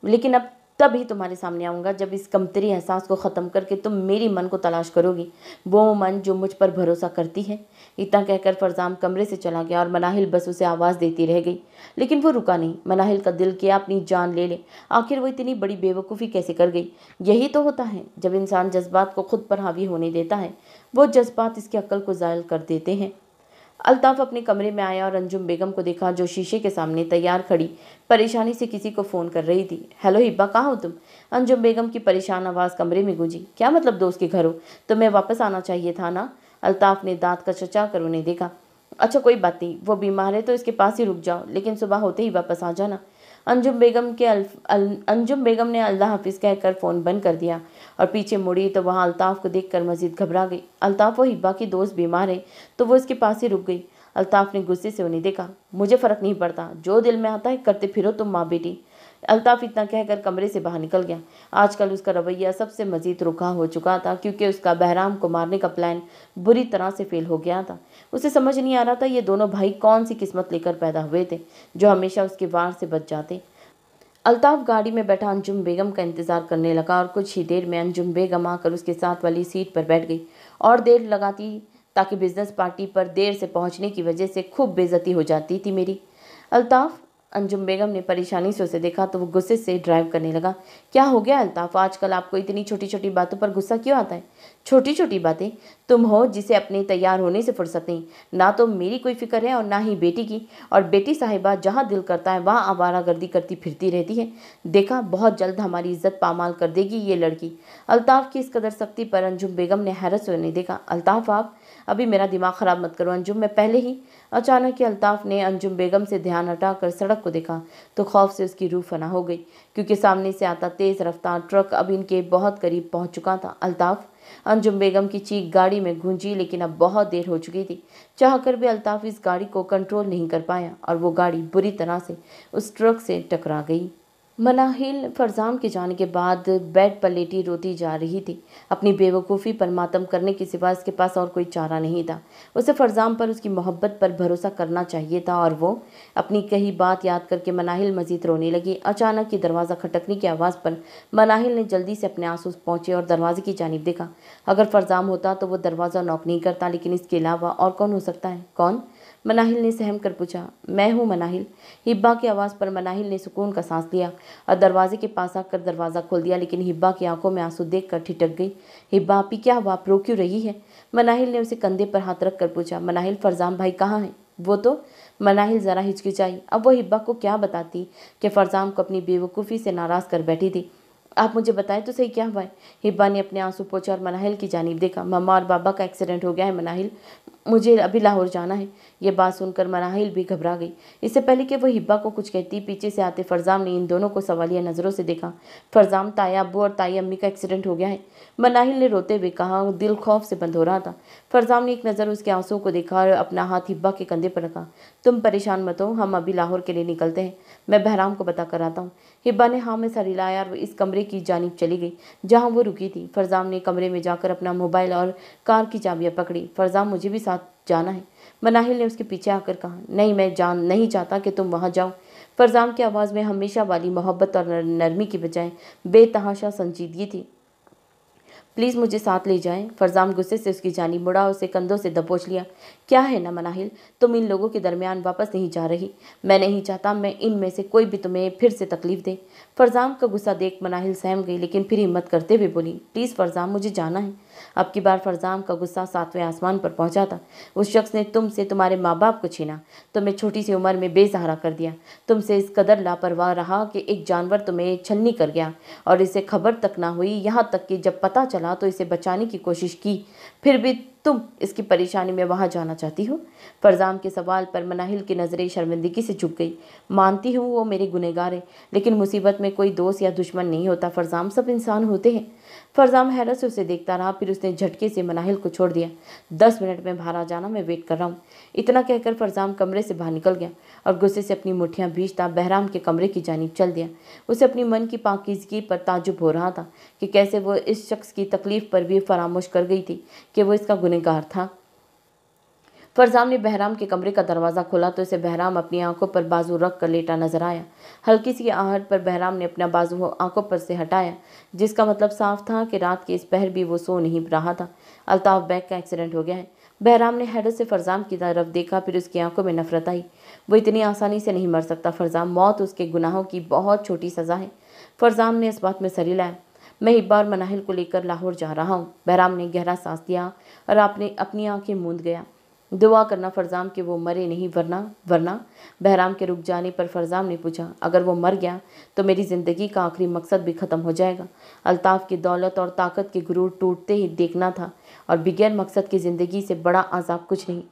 लेकिन अब तभी तुम्हारे सामने आऊँगा जब इस कमतरी एहसास को ख़त्म करके तुम मेरी मन को तलाश करोगी वो मन जो मुझ पर भरोसा करती है इतना कहकर फरजाम कमरे से चला गया और मनाहिल बस उसे आवाज़ देती रह गई लेकिन वो रुका नहीं मनाहिल का दिल किया अपनी जान ले ले आखिर वो इतनी बड़ी बेवकूफ़ी कैसे कर गई यही तो होता है जब इंसान जज्बात को खुद पर हावी होने देता है वो जज्बात इसकी अक्ल को ज़ायल कर देते हैं अल्ताफ अपने कमरे में आया और अंजुम बेगम को देखा जो शीशे के सामने तैयार खड़ी परेशानी से किसी को फ़ोन कर रही थी हेलो हिब्बा कहाँ हो तुम अंजुम बेगम की परेशान आवाज़ कमरे में गूंजी क्या मतलब दोस्त के घर हो तुम्हें वापस आना चाहिए था ना अल्ताफ ने दांत चचा कर उन्हें देखा अच्छा कोई बात नहीं वो बीमार है तो इसके पास ही रुक जाओ लेकिन सुबह होते ही वापस आ जाना अंजुम बेगम के अंजुम बेगम ने अल्लाह हाफिज़ कहकर फ़ोन बंद कर दिया और पीछे मुड़ी तो वहाँ अल्ताफ़ को देखकर मजीद घबरा गई अल्ताफ़ और हिब्बा के दोस्त बीमार हैं तो वो उसके पास ही रुक गई अल्ताफ़ ने गुस्से से उन्हें देखा मुझे फ़र्क नहीं पड़ता जो दिल में आता है करते फिरो तुम माँ बेटी अल्ताफ़ इतना कहकर कमरे से बाहर निकल गया आजकल उसका रवैया सबसे मजीद रुखा हो चुका था क्योंकि उसका बहराम को मारने का प्लान बुरी तरह से फेल हो गया था उसे समझ नहीं आ रहा था ये दोनों भाई कौन सी किस्मत लेकर पैदा हुए थे जो हमेशा उसके वार से बच जाते अल्ताफ गाड़ी में बैठा अंजुम बेगम का इंतज़ार करने लगा और कुछ ही देर में अंजुम बेगम आकर उसके साथ वाली सीट पर बैठ गई और देर लगाती ताकि बिजनेस पार्टी पर देर से पहुंचने की वजह से खूब बेजती हो जाती थी मेरी अल्ताफ अंजुम बेगम ने परेशानी से उसे देखा तो वो गुस्से से ड्राइव करने लगा क्या हो गया अल्ताफ आजकल आपको इतनी छोटी छोटी बातों पर गुस्सा क्यों आता है छोटी छोटी बातें तुम हो जिसे अपने तैयार होने से फुर्सत नहीं ना तो मेरी कोई फिक्र है और ना ही बेटी की और बेटी साहिबा जहाँ दिल करता है वहाँ आवारा गर्दी करती फिरती रहती है देखा बहुत जल्द हमारी इज्जत पामाल कर देगी ये लड़की अल्ताफ़ की इस कदर सख्ती पर अंजुम बेगम ने हैरत से नहीं देखा अल्ताफ़ आप अभी मेरा दिमाग ख़राब मत करो अंजुम मैं पहले ही अचानक ही अल्ताफ ने अंजुम बेगम से ध्यान हटाकर सड़क को देखा तो खौफ से उसकी रूह फना हो गई क्योंकि सामने से आता तेज रफ्तार ट्रक अब इनके बहुत करीब पहुंच चुका था अल्ताफ अंजुम बेगम की चीख गाड़ी में गूंजी लेकिन अब बहुत देर हो चुकी थी चाहकर भी अल्ताफ इस गाड़ी को कंट्रोल नहीं कर पाया और वो गाड़ी बुरी तरह से उस ट्रक से टकरा गई मनाहिल फरजाम के जाने के बाद बेड पर लेटी रोती जा रही थी अपनी बेवकूफ़ी पर मातम करने के सिवा इसके पास और कोई चारा नहीं था उसे फरजाम पर उसकी मोहब्बत पर भरोसा करना चाहिए था और वो अपनी कही बात याद करके मनाहिल मजीद रोने लगी अचानक ही दरवाज़ा खटकने की आवाज़ पर मनाहिल ने जल्दी से अपने आंसू पहुँचे और दरवाजे की जानब देखा अगर फरजाम होता तो वह दरवाज़ा नौक नहीं करता लेकिन इसके अलावा और कौन हो सकता है कौन मनाहिल ने सहम कर पूछा मैं हूँ मनाहिल हिब्बा की आवाज़ पर मनाहिल ने सुकून का सांस लिया और दरवाजे के पास आकर दरवाज़ा खोल दिया लेकिन हिब्बा की आंखों में आंसू देख कर ठिटक गई हिब्बा आपकी क्या हुआ आप रो क्यों रही है मनाहिल ने उसे कंधे पर हाथ रख कर पूछा मनाहिल फरजाम भाई कहाँ हैं वो तो मनाहिल ज़रा हिचकिचाई अब वो हिब्बा को क्या बताती कि फरजाम को अपनी बेवकूफ़ी से नाराज़ कर बैठी थी आप मुझे बताएं तो सही क्या हुआ है हिब्बा ने अपने आंसू पोछा और मनाहिल की जानब देखा मम्मा और बाबा का एक्सीडेंट हो गया है मनाहिल मुझे अभी लाहौर जाना है ये बात सुनकर मराहिल भी घबरा गई इससे पहले कि वह हिब्बा को कुछ कहती पीछे से आते फरजाम ने इन दोनों को सवालिया नज़रों से देखा फरजाम ताया अबू और ताई अम्मी का एक्सीडेंट हो गया है मनाहिल ने रोते हुए कहा दिल खौफ से बंद हो रहा था फरजाम ने एक नज़र उसके आंसुओं को देखा और अपना हाथ हिब्बा के कंधे पर रखा तुम परेशान मत हो हम अभी लाहौर के लिए निकलते हैं मैं बहराम को बता कर आता हूँ हिब्बा ने हाँ में सर हिलाया और इस कमरे की जानब चली गई जहाँ वो रुकी थी फरजाम ने कमरे में जाकर अपना मोबाइल और कार की चाबियाँ पकड़ी फरजाम मुझे भी साथ जाना है मनाहिल ने उसके पीछे आकर कहा नहीं मैं जान नहीं चाहता कि तुम वहाँ जाओ फरजाम की आवाज़ में हमेशा वाली मोहब्बत और नरमी की बजाय बेतहाशा संजीदगी थी प्लीज़ मुझे साथ ले जाएं फरजाम गुस्से से उसकी जानी मुड़ा उसे कंधों से दबोच लिया क्या है ना मनाहिल तुम इन लोगों के दरमियान वापस नहीं जा रही मैं नहीं चाहता मैं में से कोई भी तुम्हें फिर से तकलीफ दे फरजाम का गुस्सा देख मनाहिल सहम गई लेकिन फिर हिम्मत करते हुए बोली प्लीज़ फरजाम मुझे जाना है अब की बार फरजाम का गुस्सा सातवें आसमान पर पहुंचा था उस शख्स ने तुमसे तुम्हारे माँ बाप को छीना तुम्हें छोटी सी उम्र में बेसहारा कर दिया तुमसे इस कदर लापरवाह रहा कि एक जानवर तुम्हें छलनी कर गया और इसे खबर तक ना हुई यहाँ तक कि जब पता चला तो इसे बचाने की कोशिश की फिर भी तुम इसकी परेशानी में वहाँ जाना चाहती हो फरजाम के सवाल पर मनाहिल की नज़रें शर्मिंदगी से झुक गई मानती हूँ वो मेरे गुनहगार है लेकिन मुसीबत में कोई दोस्त या दुश्मन नहीं होता फरजाम सब इंसान होते हैं फरजाम हैरत से उसे देखता रहा फिर उसने झटके से मनाहिल को छोड़ दिया दस मिनट में बाहर आ जाना मैं वेट कर रहा हूँ इतना कहकर फरजाम कमरे से बाहर निकल गया और गुस्से से अपनी मुठियाँ भीजता बहराम के कमरे की जानब चल दिया उसे अपनी मन की पाकिजगी पर ताजुब हो रहा था कि कैसे वो इस शख्स की तकलीफ़ पर भी फरामोश कर गई थी कि वो इसका गुनहगार था फरजाम ने बहराम के कमरे का दरवाज़ा खोला तो इसे बहराम अपनी आंखों पर बाजू रख कर लेटा नजर आया हल्की सी आहट पर बहराम ने अपना बाजू आंखों पर से हटाया जिसका मतलब साफ था कि रात के इस पहर भी वो सो नहीं रहा था अल्ताफ बैग का एक्सीडेंट हो गया है बहराम ने हैरत से फरजाम की तरफ देखा फिर उसकी आंखों में नफरत आई वो इतनी आसानी से नहीं मर सकता फरजाम मौत उसके गुनाहों की बहुत छोटी सज़ा है फरजाम ने इस बात में सरी लाया मैं एक बार मनाहिल को लेकर लाहौर जा रहा हूँ बहराम ने गहरा सांस दिया और आपने अपनी आंखें मूंद गया दुआ करना फ़रजाम कि वो मरे नहीं वरना वरना बहराम के रुक जाने पर फ़रजाम ने पूछा अगर वो मर गया तो मेरी ज़िंदगी का आखिरी मकसद भी ख़त्म हो जाएगा अल्ताफ़ की दौलत और ताकत के गुरूर टूटते ही देखना था और बगैर मकसद की ज़िंदगी से बड़ा आज़ाब कुछ नहीं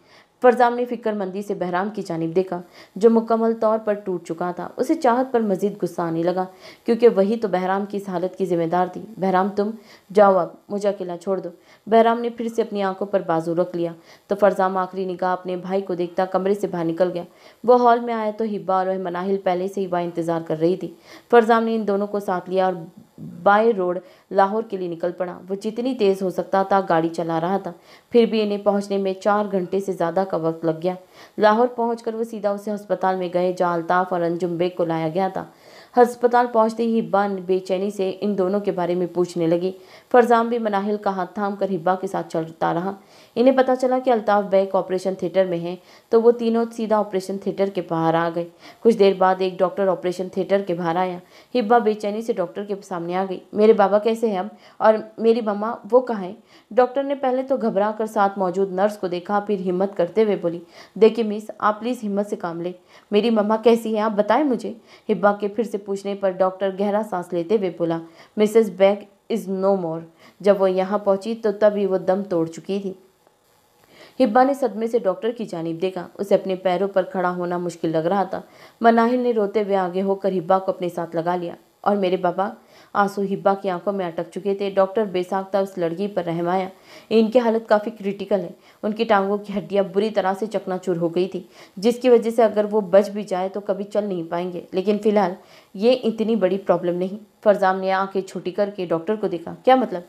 फरजाम ने फिक्रमंदी से बहराम की जानब देखा जो मुकम्मल तौर पर टूट चुका था उसे चाहत पर मजीद गुस्सा आने लगा क्योंकि वही तो बहराम की इस हालत की जिम्मेदार थी बहराम तुम जाओ अब मुझे अकेला छोड़ दो बहराम ने फिर से अपनी आंखों पर बाजू रख लिया तो फरजाम आखिरी निगाह अपने भाई को देखता कमरे से बाहर निकल गया वो हॉल में आया तो हिब्बा और मनाहिल पहले से ही वह इंतजार कर रही थी फरजाम ने इन दोनों को साथ लिया और बाय रोड लाहौर के लिए निकल पड़ा वो जितनी तेज़ हो सकता था गाड़ी चला रहा था फिर भी इन्हें पहुंचने में चार घंटे से ज़्यादा का वक्त लग गया लाहौर पहुंचकर वो सीधा उसे अस्पताल में गए जालताफ अल्ताफ़ और अंजुम बेग को लाया गया था अस्पताल पहुंचते ही हिब्बा बेचैनी से इन दोनों के बारे में पूछने लगी फरजाम भी मनाहिल का हाथ थाम कर हिब्बा के साथ चलता रहा इन्हें पता चला कि अल्ताफ बैग ऑपरेशन थिएटर में है तो वो तीनों सीधा ऑपरेशन थिएटर के बाहर आ गए कुछ देर बाद एक डॉक्टर ऑपरेशन थिएटर के बाहर आया हिब्बा बेचैनी से डॉक्टर के सामने आ गई मेरे बाबा कैसे हैं अब और मेरी मम्मा वो कहाँ हैं डॉक्टर ने पहले तो घबरा कर साथ मौजूद नर्स को देखा फिर हिम्मत करते हुए बोली देखिए मिस आप प्लीज़ हिम्मत से काम लें मेरी मम्मा कैसी हैं आप बताएं मुझे हिब्बा के फिर से पूछने पर डॉक्टर गहरा सांस लेते हुए बोला Mrs Baig is no more जब वो यहाँ पहुँची तो तभी वो दम तोड़ चुकी थी हिब्बा ने सदमे से डॉक्टर की जानब देखा उसे अपने पैरों पर खड़ा होना मुश्किल लग रहा था मनाहिल ने रोते हुए आगे होकर हिब्बा को अपने साथ लगा लिया और मेरे बाबा आंसू हिब्बा की आंखों में अटक चुके थे डॉक्टर बेसाखता उस लड़की पर रहमाया इनकी हालत काफ़ी क्रिटिकल है उनकी टांगों की हड्डियाँ बुरी तरह से चकनाचूर हो गई थी जिसकी वजह से अगर वो बच भी जाए तो कभी चल नहीं पाएंगे लेकिन फिलहाल ये इतनी बड़ी प्रॉब्लम नहीं फरजाम ने आँखें छोटी करके डॉक्टर को देखा क्या मतलब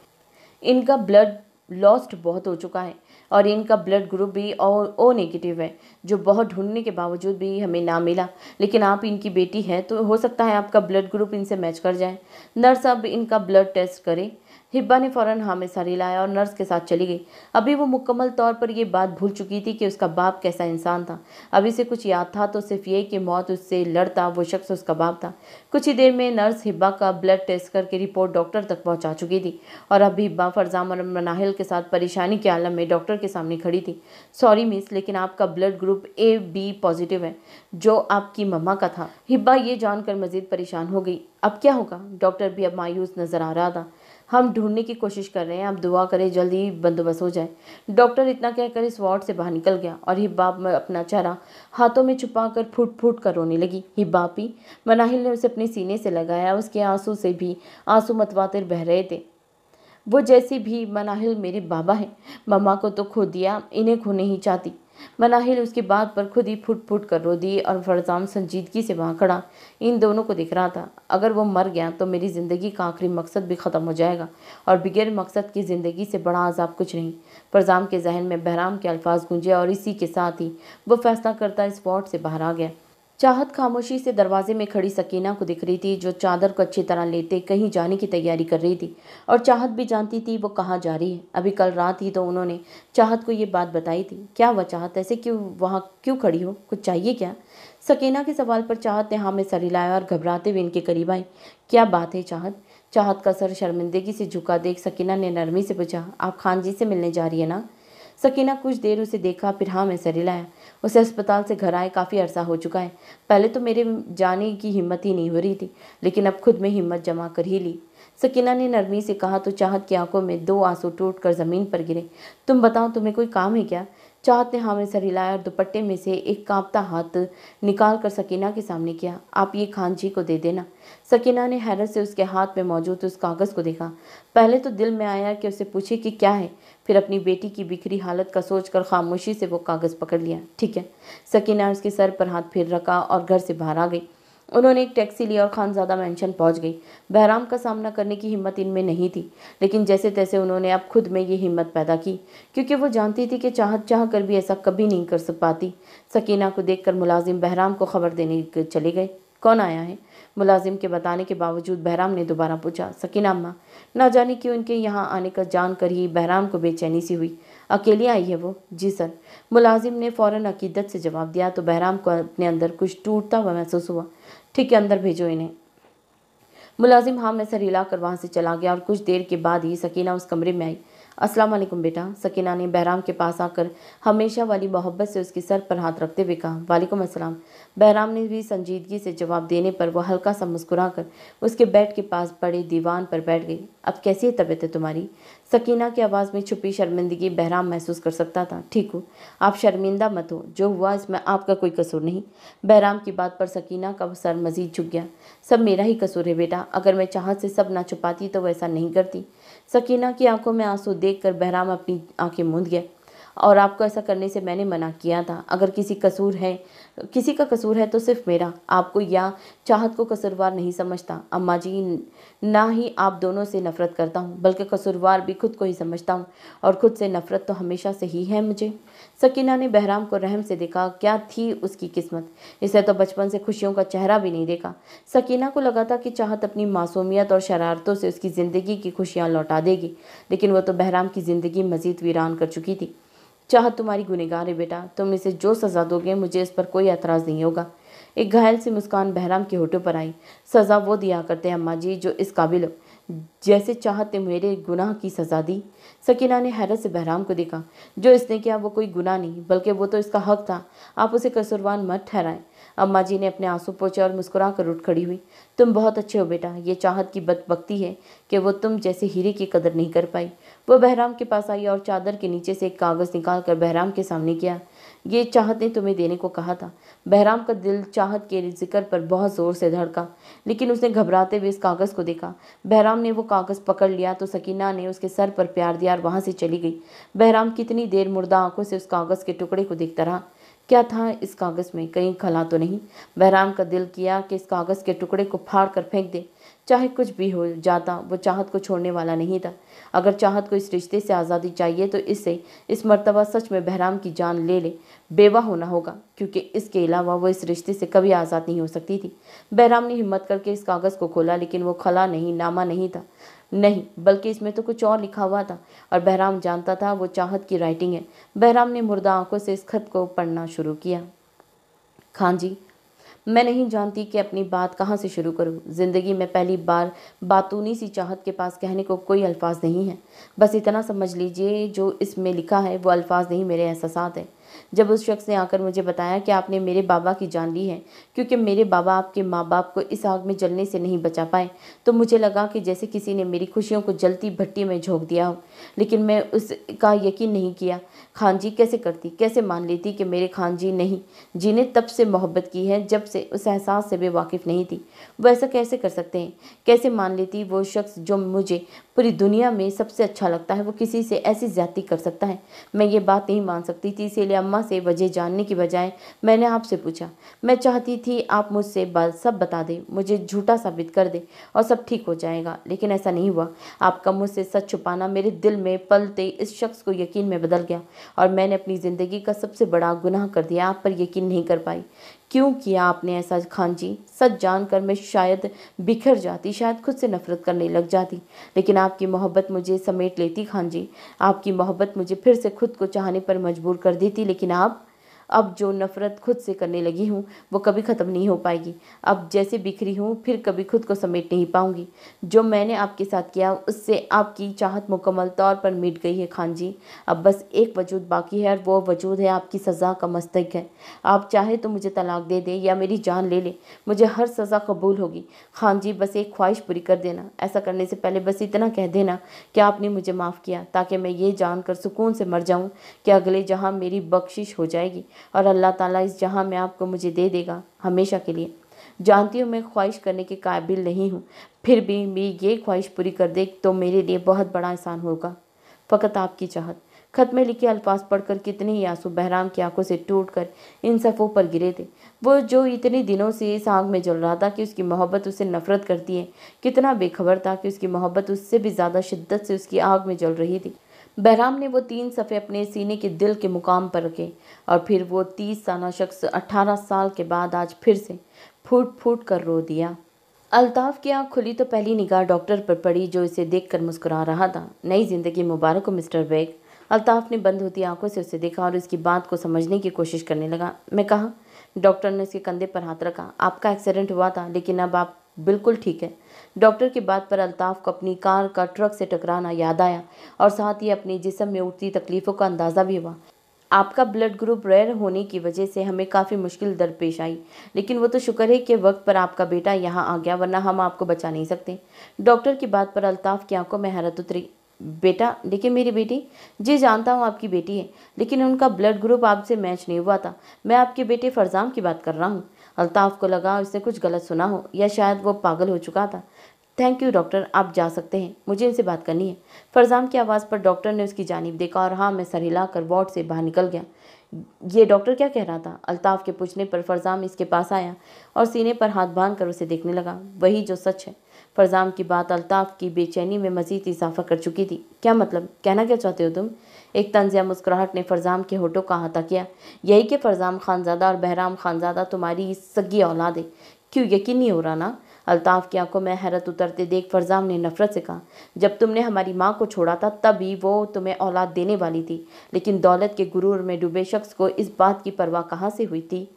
इनका ब्लड लॉस्ट बहुत हो चुका है और इनका ब्लड ग्रुप भी ओ ओ नेगेटिव है जो बहुत ढूंढने के बावजूद भी हमें ना मिला लेकिन आप इनकी बेटी हैं तो हो सकता है आपका ब्लड ग्रुप इनसे मैच कर जाए नर्स अब इनका ब्लड टेस्ट करें हिब्बा ने फ़ौरन हामिद सारी लाया और नर्स के साथ चली गई अभी वो मुकम्मल तौर पर यह बात भूल चुकी थी कि उसका बाप कैसा इंसान था अभी से कुछ याद था तो सिर्फ ये कि मौत उससे लड़ता वो शख्स उसका बाप था कुछ ही देर में नर्स हिब्बा का ब्लड टेस्ट करके रिपोर्ट डॉक्टर तक पहुँचा चुकी थी और अब हिब्बा फरजाम और मनाहल के साथ परेशानी के आलम में डॉक्टर के सामने खड़ी थी सॉरी मिस लेकिन आपका blood group A B positive है जो आपकी मम्मा का था हिब्बा ये जानकर मज़ीद परेशान हो गई अब क्या होगा डॉक्टर भी अब मायूस नज़र आ रहा था हम ढूंढने की कोशिश कर रहे हैं आप दुआ करें जल्दी बंदोबस्त हो जाए डॉक्टर इतना कहकर इस वार्ड से बाहर निकल गया और हिब्बाप में अपना चेहरा हाथों में छुपा कर फूट फूट कर रोने लगी हिब्बापी मनाहिल ने उसे अपने सीने से लगाया उसके आंसू से भी आंसू मतवातर बह रहे थे वो जैसी भी मनाहिल मेरे बाबा हैं ममा को तो खो दिया इन्हें खोने ही चाहती मनाहिल उसकी बात पर खुद ही फुट फुट कर रो दी और फरजाम संजीदगी से वहाँ खड़ा इन दोनों को दिख रहा था अगर वो मर गया तो मेरी ज़िंदगी का आखिरी मकसद भी ख़त्म हो जाएगा और बगैर मकसद की ज़िंदगी से बड़ा अजाब कुछ नहीं फरजाम के जहन में बहराम के अल्फाज गूंजे और इसी के साथ ही वो फैसला करता इस्पॉट से बाहर आ गया चाहत खामोशी से दरवाजे में खड़ी सकीना को दिख रही थी जो चादर को अच्छी तरह लेते कहीं जाने की तैयारी कर रही थी और चाहत भी जानती थी वो कहाँ जा रही है अभी कल रात ही तो उन्होंने चाहत को ये बात बताई थी क्या हुआ चाहत ऐसे क्यों वहाँ क्यों खड़ी हो कुछ चाहिए क्या सकीना के सवाल पर चाहत ने हाँ में सर हिलाया और घबराते हुए इनके करीब आई क्या बात है चाहत चाहत का सर शर्मिंदगी से झुका देख सकीना ने नरमी से पूछा आप खान जी से मिलने जा रही है ना सकीना कुछ देर उसे देखा फिर हाँ मैं सर हिलाया उसे अस्पताल से घर आए काफ़ी अरसा हो चुका है पहले तो मेरे जाने की हिम्मत ही नहीं हो रही थी लेकिन अब खुद में हिम्मत जमा कर ही ली सकीना ने नरमी से कहा तो चाहत की आंखों में दो आंसू टूट कर ज़मीन पर गिरे तुम बताओ तुम्हें कोई काम है क्या चाहत ने हाँ में सर हिलाया और दुपट्टे में से एक कांपता हाथ निकाल कर सकीना के सामने किया आप ये खान जी को दे देना सकीना ने हैरत से उसके हाथ में मौजूद उस कागज़ को देखा पहले तो दिल में आया कि उसे पूछे कि क्या है फिर अपनी बेटी की बिखरी हालत का सोचकर खामोशी से वो कागज़ पकड़ लिया ठीक है सकीना उसके सर पर हाथ फिर रखा और घर से बाहर आ गई उन्होंने एक टैक्सी ली और खानजादा मैंशन पहुंच गई बहराम का सामना करने की हिम्मत इनमें नहीं थी लेकिन जैसे तैसे उन्होंने अब खुद में ये हिम्मत पैदा की क्योंकि वो जानती थी कि चाह चाह कर भी ऐसा कभी नहीं कर सक पाती सकीना को देखकर मुलाजिम बहराम को खबर देने चले गए कौन आया है मुलाजिम के बताने के बावजूद बहराम ने दोबारा पूछा सकीना अम्मा ना जाने क्यों इनके यहाँ आने का जान कर ही बहराम को बेचैनी सी हुई अकेली आई है वो जी सर मुलाजिम ने फ़ौरन अकीदत से जवाब दिया तो बहराम को अपने अंदर कुछ टूटता हुआ महसूस हुआ ठीक है अंदर भेजो इन्हें मुलाजिम हाँ मैं सर हिला कर वहाँ से चला गया और कुछ देर के बाद ही सकीना उस कमरे में आई अस्सलाम वालेकुम बेटा सकीना ने बहराम के पास आकर हमेशा वाली मोहब्बत से उसके सर पर हाथ रखते हुए कहा वालेकुम अस्सलाम बहराम ने भी संजीदगी से जवाब देने पर वह हल्का सा मुस्कुरा कर उसके बेड के पास पड़े दीवान पर बैठ गई अब कैसी है तबीयत है तुम्हारी सकीना की आवाज़ में छुपी शर्मिंदगी बहराम महसूस कर सकता था ठीक हो आप शर्मिंदा मत हो जो हुआ इसमें आपका कोई कसूर नहीं बहराम की बात पर सकीना का सर मजीद झुक गया सब मेरा ही कसूर है बेटा अगर मैं चाहत से सब ना छुपाती तो वैसा नहीं करती सकीना की आंखों में आंसू देखकर बहराम अपनी आंखें मूंद गया और आपको ऐसा करने से मैंने मना किया था अगर किसी कसूर है किसी का कसूर है तो सिर्फ मेरा आपको या चाहत को कसूरवार नहीं समझता अम्मा जी ना ही आप दोनों से नफ़रत करता हूँ बल्कि कसूरवार भी खुद को ही समझता हूँ और खुद से नफ़रत तो हमेशा से ही है मुझे सकीना ने बहराम को रहम से देखा क्या थी उसकी किस्मत इसे तो बचपन से खुशियों का चेहरा भी नहीं देखा सकीना को लगा था कि चाहत अपनी मासूमियत और शरारतों से उसकी ज़िंदगी की खुशियाँ लौटा देगी लेकिन वह तो बहराम की ज़िंदगी मजीद वीरान कर चुकी थी चाहत तुम्हारी गुनहगार है बेटा तुम इसे जो सज़ा दोगे मुझे इस पर कोई एतराज़ नहीं होगा एक घायल सी मुस्कान बहराम के होटों पर आई सज़ा वो दिया करते हैं अम्मा जी जो इस काबिल हो जैसे चाहत ने मेरे गुनाह की सज़ा दी सकीना ने हैरत से बहराम को देखा जो इसने किया वो कोई गुनाह नहीं बल्कि वो तो इसका हक था आप उसे कसुरवान मत ठहराएं अम्मा जी ने अपने आंसू पोछे और मुस्कुरा कर उठ खड़ी हुई तुम बहुत अच्छे हो बेटा ये चाहत की बदबकती है कि वो तुम जैसे हीरे की कदर नहीं कर पाई वो बहराम के पास आई और चादर के नीचे से एक कागज़ निकाल कर बहराम के सामने किया ये चाहत ने तुम्हें देने को कहा था बहराम का दिल चाहत के जिक्र पर बहुत ज़ोर से धड़का लेकिन उसने घबराते हुए इस कागज़ को देखा बहराम ने वो कागज़ पकड़ लिया तो सकीना ने उसके सर पर प्यार दिया और वहाँ से चली गई बहराम कितनी देर मुर्दा आंखों से उस कागज़ के टुकड़े को देखता रहा क्या था इस कागज़ में कहीं खला तो नहीं बहराम का दिल किया कि इस कागज़ के टुकड़े को फाड़ कर फेंक दे चाहे कुछ भी हो जाता वो चाहत को छोड़ने वाला नहीं था अगर चाहत को इस रिश्ते से आज़ादी चाहिए तो इसे इस मरतबा सच में बहराम की जान ले ले बेवा होना होगा क्योंकि इसके अलावा वो इस रिश्ते से कभी आज़ाद नहीं हो सकती थी बहराम ने हिम्मत करके इस कागज़ को खोला लेकिन वो खला नहीं नामा नहीं था नहीं बल्कि इसमें तो कुछ और लिखा हुआ था और बहराम जानता था वो चाहत की राइटिंग है बहराम ने मुर्दा आंखों से इस खत को पढ़ना शुरू किया खान जी मैं नहीं जानती कि अपनी बात कहाँ से शुरू करूँ ज़िंदगी में पहली बार बातूनी सी चाहत के पास कहने को कोई अल्फाज नहीं है बस इतना समझ लीजिए जो इसमें लिखा है वो अल्फाज नहीं मेरे एहसास हैं जब उस शख्स ने आकर मुझे बताया कि आपने मेरे बाबा की जान ली है क्योंकि मेरे बाबा आपके माँ बाप को इस आग में जलने से नहीं बचा पाए तो मुझे लगा कि जैसे किसी ने मेरी खुशियों को जलती भट्टी में झोंक दिया हो लेकिन मैं उसका यकीन नहीं किया खान जी कैसे करती कैसे मान लेती कि मेरे खान जी नहीं जिन्हें तब से मोहब्बत की है जब से उस एहसास से बेवाकिफ़ नहीं थी वो ऐसा कैसे कर सकते हैं कैसे मान लेती वो शख्स जो मुझे पूरी दुनिया में सबसे अच्छा लगता है वो किसी से ऐसी ज्यादा कर सकता है मैं ये बात नहीं मान सकती थी इसीलिए अम्मा से वजह जानने की बजाय मैंने आपसे पूछा मैं चाहती थी आप मुझसे बात सब बता दें मुझे झूठा साबित कर दे और सब ठीक हो जाएगा लेकिन ऐसा नहीं हुआ आपका मुझसे सच छुपाना मेरे दिल में पलते इस शख्स को यकीन में बदल गया और मैंने अपनी ज़िंदगी का सबसे बड़ा गुनाह कर दिया आप पर यकीन नहीं कर पाई क्यों किया आपने ऐसा खान जी सच जानकर मैं शायद बिखर जाती शायद खुद से नफरत करने लग जाती लेकिन आपकी मोहब्बत मुझे समेट लेती खान जी आपकी मोहब्बत मुझे फिर से खुद को चाहने पर मजबूर कर देती लेकिन आप अब जो नफ़रत खुद से करने लगी हूँ वो कभी ख़त्म नहीं हो पाएगी अब जैसे बिखरी हूँ फिर कभी खुद को समेट नहीं पाऊँगी जो मैंने आपके साथ किया उससे आपकी चाहत मुकम्मल तौर पर मिट गई है खान जी अब बस एक वजूद बाकी है और वो वजूद है आपकी सज़ा का मस्तक है आप चाहे तो मुझे तलाक दे दे या मेरी जान ले लें मुझे हर सज़ा कबूल होगी खान जी बस एक ख्वाहिश पूरी कर देना ऐसा करने से पहले बस इतना कह देना कि आपने मुझे माफ़ किया ताकि मैं ये जानकर सुकून से मर जाऊँ कि अगले जहाँ मेरी बख्शिश हो जाएगी और अल्लाह ताला इस जहाँ में आपको मुझे दे देगा हमेशा के लिए जानती हूँ मैं ख्वाहिश करने के काबिल नहीं हूँ फिर भी मेरी ये ख्वाहिश पूरी कर दे तो मेरे लिए बहुत बड़ा एहसान होगा फ़कत आपकी चाहत खत में लिखे अल्फाज पढ़कर कितने ही आंसू बहराम की आंखों से टूट कर इन सफ़ों पर गिरे थे वो जो इतने दिनों से इस आग में जल रहा था कि उसकी मोहब्बत उससे नफरत करती है कितना बेखबर था कि उसकी मोहब्बत उससे भी ज़्यादा शिद्दत से उसकी आग में जल रही थी बहराम ने वो तीन सफ़े अपने सीने के दिल के मुकाम पर रखे और फिर वो तीस साना शख्स अठारह साल के बाद आज फिर से फूट फूट कर रो दिया अल्ताफ की आँख खुली तो पहली निगाह डॉक्टर पर पड़ी जो इसे देखकर मुस्कुरा रहा था नई ज़िंदगी मुबारक हो मिस्टर बैग अल्ताफ ने बंद होती आंखों से उसे देखा और उसकी बात को समझने की कोशिश करने लगा मैं कहा डॉक्टर ने उसके कंधे पर हाथ रखा आपका एक्सीडेंट हुआ था लेकिन अब आप बिल्कुल ठीक है डॉक्टर की बात पर अल्ताफ को अपनी कार का ट्रक से टकराना याद आया और साथ ही अपने जिसम में उठती तकलीफ़ों का अंदाज़ा भी हुआ आपका ब्लड ग्रुप रेयर होने की वजह से हमें काफ़ी मुश्किल दरपेश आई लेकिन वो तो शुक्र है कि वक्त पर आपका बेटा यहाँ आ गया वरना हम आपको बचा नहीं सकते डॉक्टर की बात पर अल्ताफ़ की आंखों में हैरत उतरी बेटा लेकिन मेरी बेटी जी जानता हूँ आपकी बेटी है लेकिन उनका ब्लड ग्रुप आपसे मैच नहीं हुआ था मैं आपके बेटे फरजाम की बात कर रहा हूँ अल्ताफ को लगा उसने कुछ गलत सुना हो या शायद वो पागल हो चुका था थैंक यू डॉक्टर आप जा सकते हैं मुझे इनसे बात करनी है फरजाम की आवाज़ पर डॉक्टर ने उसकी जानब देखा और हाँ मैं सर हिला कर वार्ड से बाहर निकल गया ये डॉक्टर क्या कह रहा था अल्ताफ के पूछने पर फरजाम इसके पास आया और सीने पर हाथ बांध कर उसे देखने लगा वही जो सच है फरजाम की बात अल्ताफ की बेचैनी में मज़ीद इजाफा कर चुकी थी क्या मतलब कहना क्या चाहते हो तुम एक तंजिया मुस्कुराहट ने फ़रजाम के होठों का हाथा किया यही कि फ़रजाम खानजादा और बहराम खानजादा तुम्हारी सगी औलाद है क्यों यकीन नहीं हो रहा ना अलताफ़ की आंखों में हैरत उतरते देख फरजाम ने नफ़रत से कहा जब तुमने हमारी माँ को छोड़ा था तभी वो तुम्हें औलाद देने वाली थी लेकिन दौलत के गुरूर में डूबे शख्स को इस बात की परवाह कहाँ से हुई थी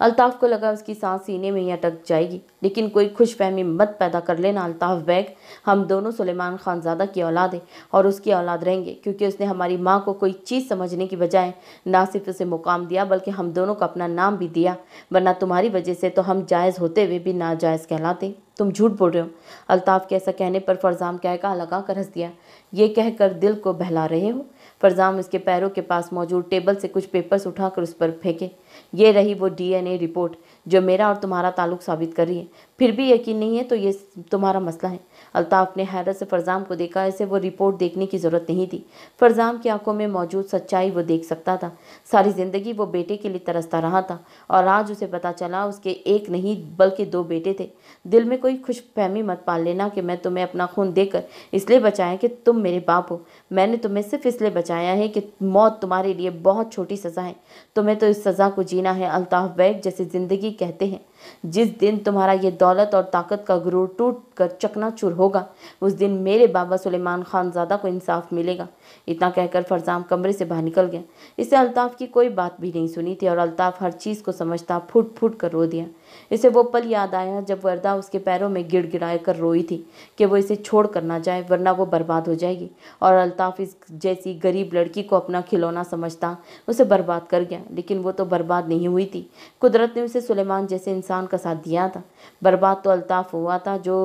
अल्ताफ़ को लगा उसकी सांस सीने में ही अटक जाएगी लेकिन कोई खुशफहमी मत पैदा कर लेना अल्ताफ़ बैग हम दोनों सुलेमान ज़्यादा की औलाद हैं और उसकी औलाद रहेंगे क्योंकि उसने हमारी माँ को कोई चीज़ समझने की बजाय ना सिर्फ उसे मुकाम दिया बल्कि हम दोनों को अपना नाम भी दिया वरना तुम्हारी वजह से तो हम जायज़ होते हुए भी नाजायज़ कहलाते तुम झूठ बोल रहे हो अल्ताफ़ के ऐसा कहने पर फरजाम कहका लगा कर हंस दिया ये कहकर दिल को बहला रहे हो फरजाम उसके पैरों के पास मौजूद टेबल से कुछ पेपर्स उठाकर उस पर फेंके ये रही वो डीएनए रिपोर्ट जो मेरा और तुम्हारा ताल्लुक साबित कर रही है फिर भी यकीन नहीं है तो ये तुम्हारा मसला है अल्ताफ ने हैरत से फरजाम को देखा ऐसे वो रिपोर्ट देखने की ज़रूरत नहीं थी फरजाम की आंखों में मौजूद सच्चाई वो देख सकता था सारी ज़िंदगी वो बेटे के लिए तरसता रहा था और आज उसे पता चला उसके एक नहीं बल्कि दो बेटे थे दिल में कोई खुश फहमी मत पाल लेना कि मैं तुम्हें अपना खून देकर इसलिए बचाया कि तुम मेरे बाप हो मैंने तुम्हें सिर्फ इसलिए बचाया है कि मौत तुम्हारे लिए बहुत छोटी सज़ा है तुम्हें तो इस सज़ा को जीना है अल्ताफ बैग जैसे ज़िंदगी कहते हैं जिस दिन तुम्हारा ये दौलत और ताकत का गुरूर टूट कर चकनाचूर होगा उस दिन मेरे बाबा सुलेमान खान ज्यादा को इंसाफ मिलेगा इतना कहकर फरजाम कमरे से बाहर निकल गया इसे अल्ताफ़ की कोई बात भी नहीं सुनी थी और अल्ताफ़ हर चीज़ को समझता फूट फूट कर रो दिया इसे वो पल याद आया जब वरदा उसके पैरों में गिड़ा कर रोई थी कि वो इसे छोड़ कर ना जाए वरना वो बर्बाद हो जाएगी और अल्ताफ़ इस जैसी गरीब लड़की को अपना खिलौना समझता उसे बर्बाद कर गया लेकिन वो तो बर्बाद नहीं हुई थी कुदरत ने उसे सुलेमान जैसे इंसान का साथ दिया था बर्बाद तो अल्ताफ़ हुआ था जो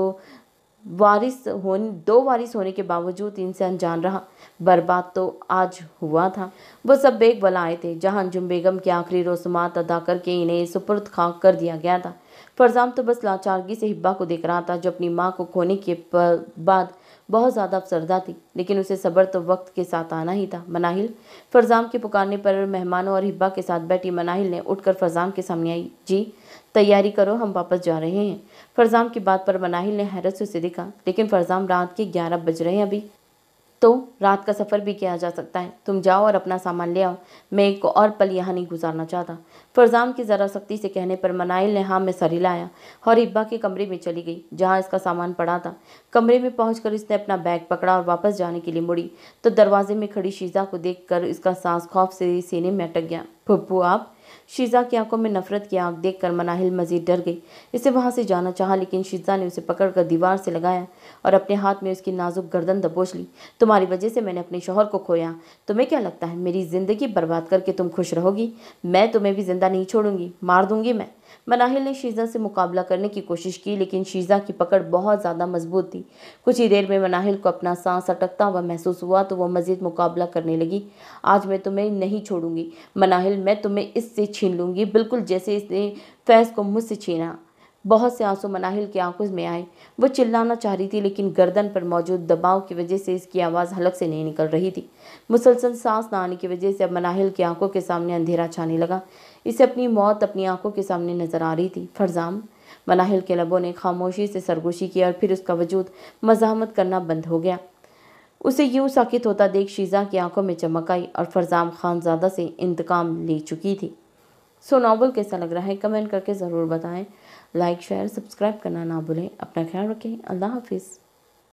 वारिस होने दो वारिस होने के बावजूद इनसे अनजान रहा बर्बाद तो आज हुआ था वो सब बेग बला आए थे जहाँ अंजुम बेगम के आखिरी रसमात अदा करके इन्हें सुपुर्द खाक कर दिया गया था फरजाम तो बस लाचारगी से हिब्बा को देख रहा था जो अपनी माँ को खोने के बाद बहुत ज़्यादा अफसरदा थी लेकिन उसे सब्र तो वक्त के साथ आना ही था मनाहिल फरजाम के पुकारने पर मेहमानों और हिब्बा के साथ बैठी मनाहिल ने उठकर फरजाम के सामने आई जी तैयारी करो हम वापस जा रहे हैं फरजाम की बात पर मनाहिल ने हैरत से उसे देखा लेकिन फरजाम रात के ग्यारह बज रहे हैं अभी तो रात का सफ़र भी किया जा सकता है तुम जाओ और अपना सामान ले आओ मैं एक और पल यहाँ नहीं गुजारना चाहता फरजाम की ज़रा सख्ती से कहने पर मनाइल ने हाँ में सर हिलाया और इब्बा के कमरे में चली गई जहाँ इसका सामान पड़ा था कमरे में पहुँच इसने अपना बैग पकड़ा और वापस जाने के लिए मुड़ी तो दरवाजे में खड़ी शीजा को देख कर इसका सांस खौफ से सीने में अटक गया पप्पू आप शीजा की आंखों में नफरत की आंख देख कर मनाहिल मजीद डर गई इसे वहां से जाना चाहा लेकिन शीजा ने उसे पकड़कर दीवार से लगाया और अपने हाथ में उसकी नाजुक गर्दन दबोच ली तुम्हारी वजह से मैंने अपने शोहर को खोया तुम्हें क्या लगता है मेरी ज़िंदगी बर्बाद करके तुम खुश रहोगी मैं तुम्हें भी ज़िंदा नहीं छोड़ूंगी मार दूंगी मैं मनाहिल ने शीजा से मुकाबला करने की कोशिश की लेकिन शीजा की पकड़ बहुत ज़्यादा मजबूत थी कुछ ही देर में मनाहिल को अपना सांस अटकता हुआ महसूस हुआ तो वह मज़ीद मुकाबला करने लगी आज मैं तुम्हें नहीं छोड़ूंगी मनाहिल मैं तुम्हें इससे छीन लूँगी बिल्कुल जैसे इसने फैज़ को मुझसे छीना बहुत से आंसू मनाहिल की आंखों में आए वो चिल्लाना चाह रही थी लेकिन गर्दन पर मौजूद दबाव की वजह से इसकी आवाज़ हलक से नहीं निकल रही थी मुसलसल सांस न आने की वजह से अब मनाहिल की आंखों के सामने अंधेरा छाने लगा इसे अपनी मौत अपनी आंखों के सामने नजर आ रही थी फरजाम मनाहिल के लबों ने खामोशी से सरगोशी किया और फिर उसका वजूद मजामत करना बंद हो गया उसे यूं साकित होता देख शीजा की आंखों में चमक आई और फरजाम खानजादा से इंतकाम ले चुकी थी सो नावल कैसा लग रहा है कमेंट करके ज़रूर बताएं लाइक शेयर सब्सक्राइब करना ना भूलें अपना ख्याल रखें अल्लाह हाफिज़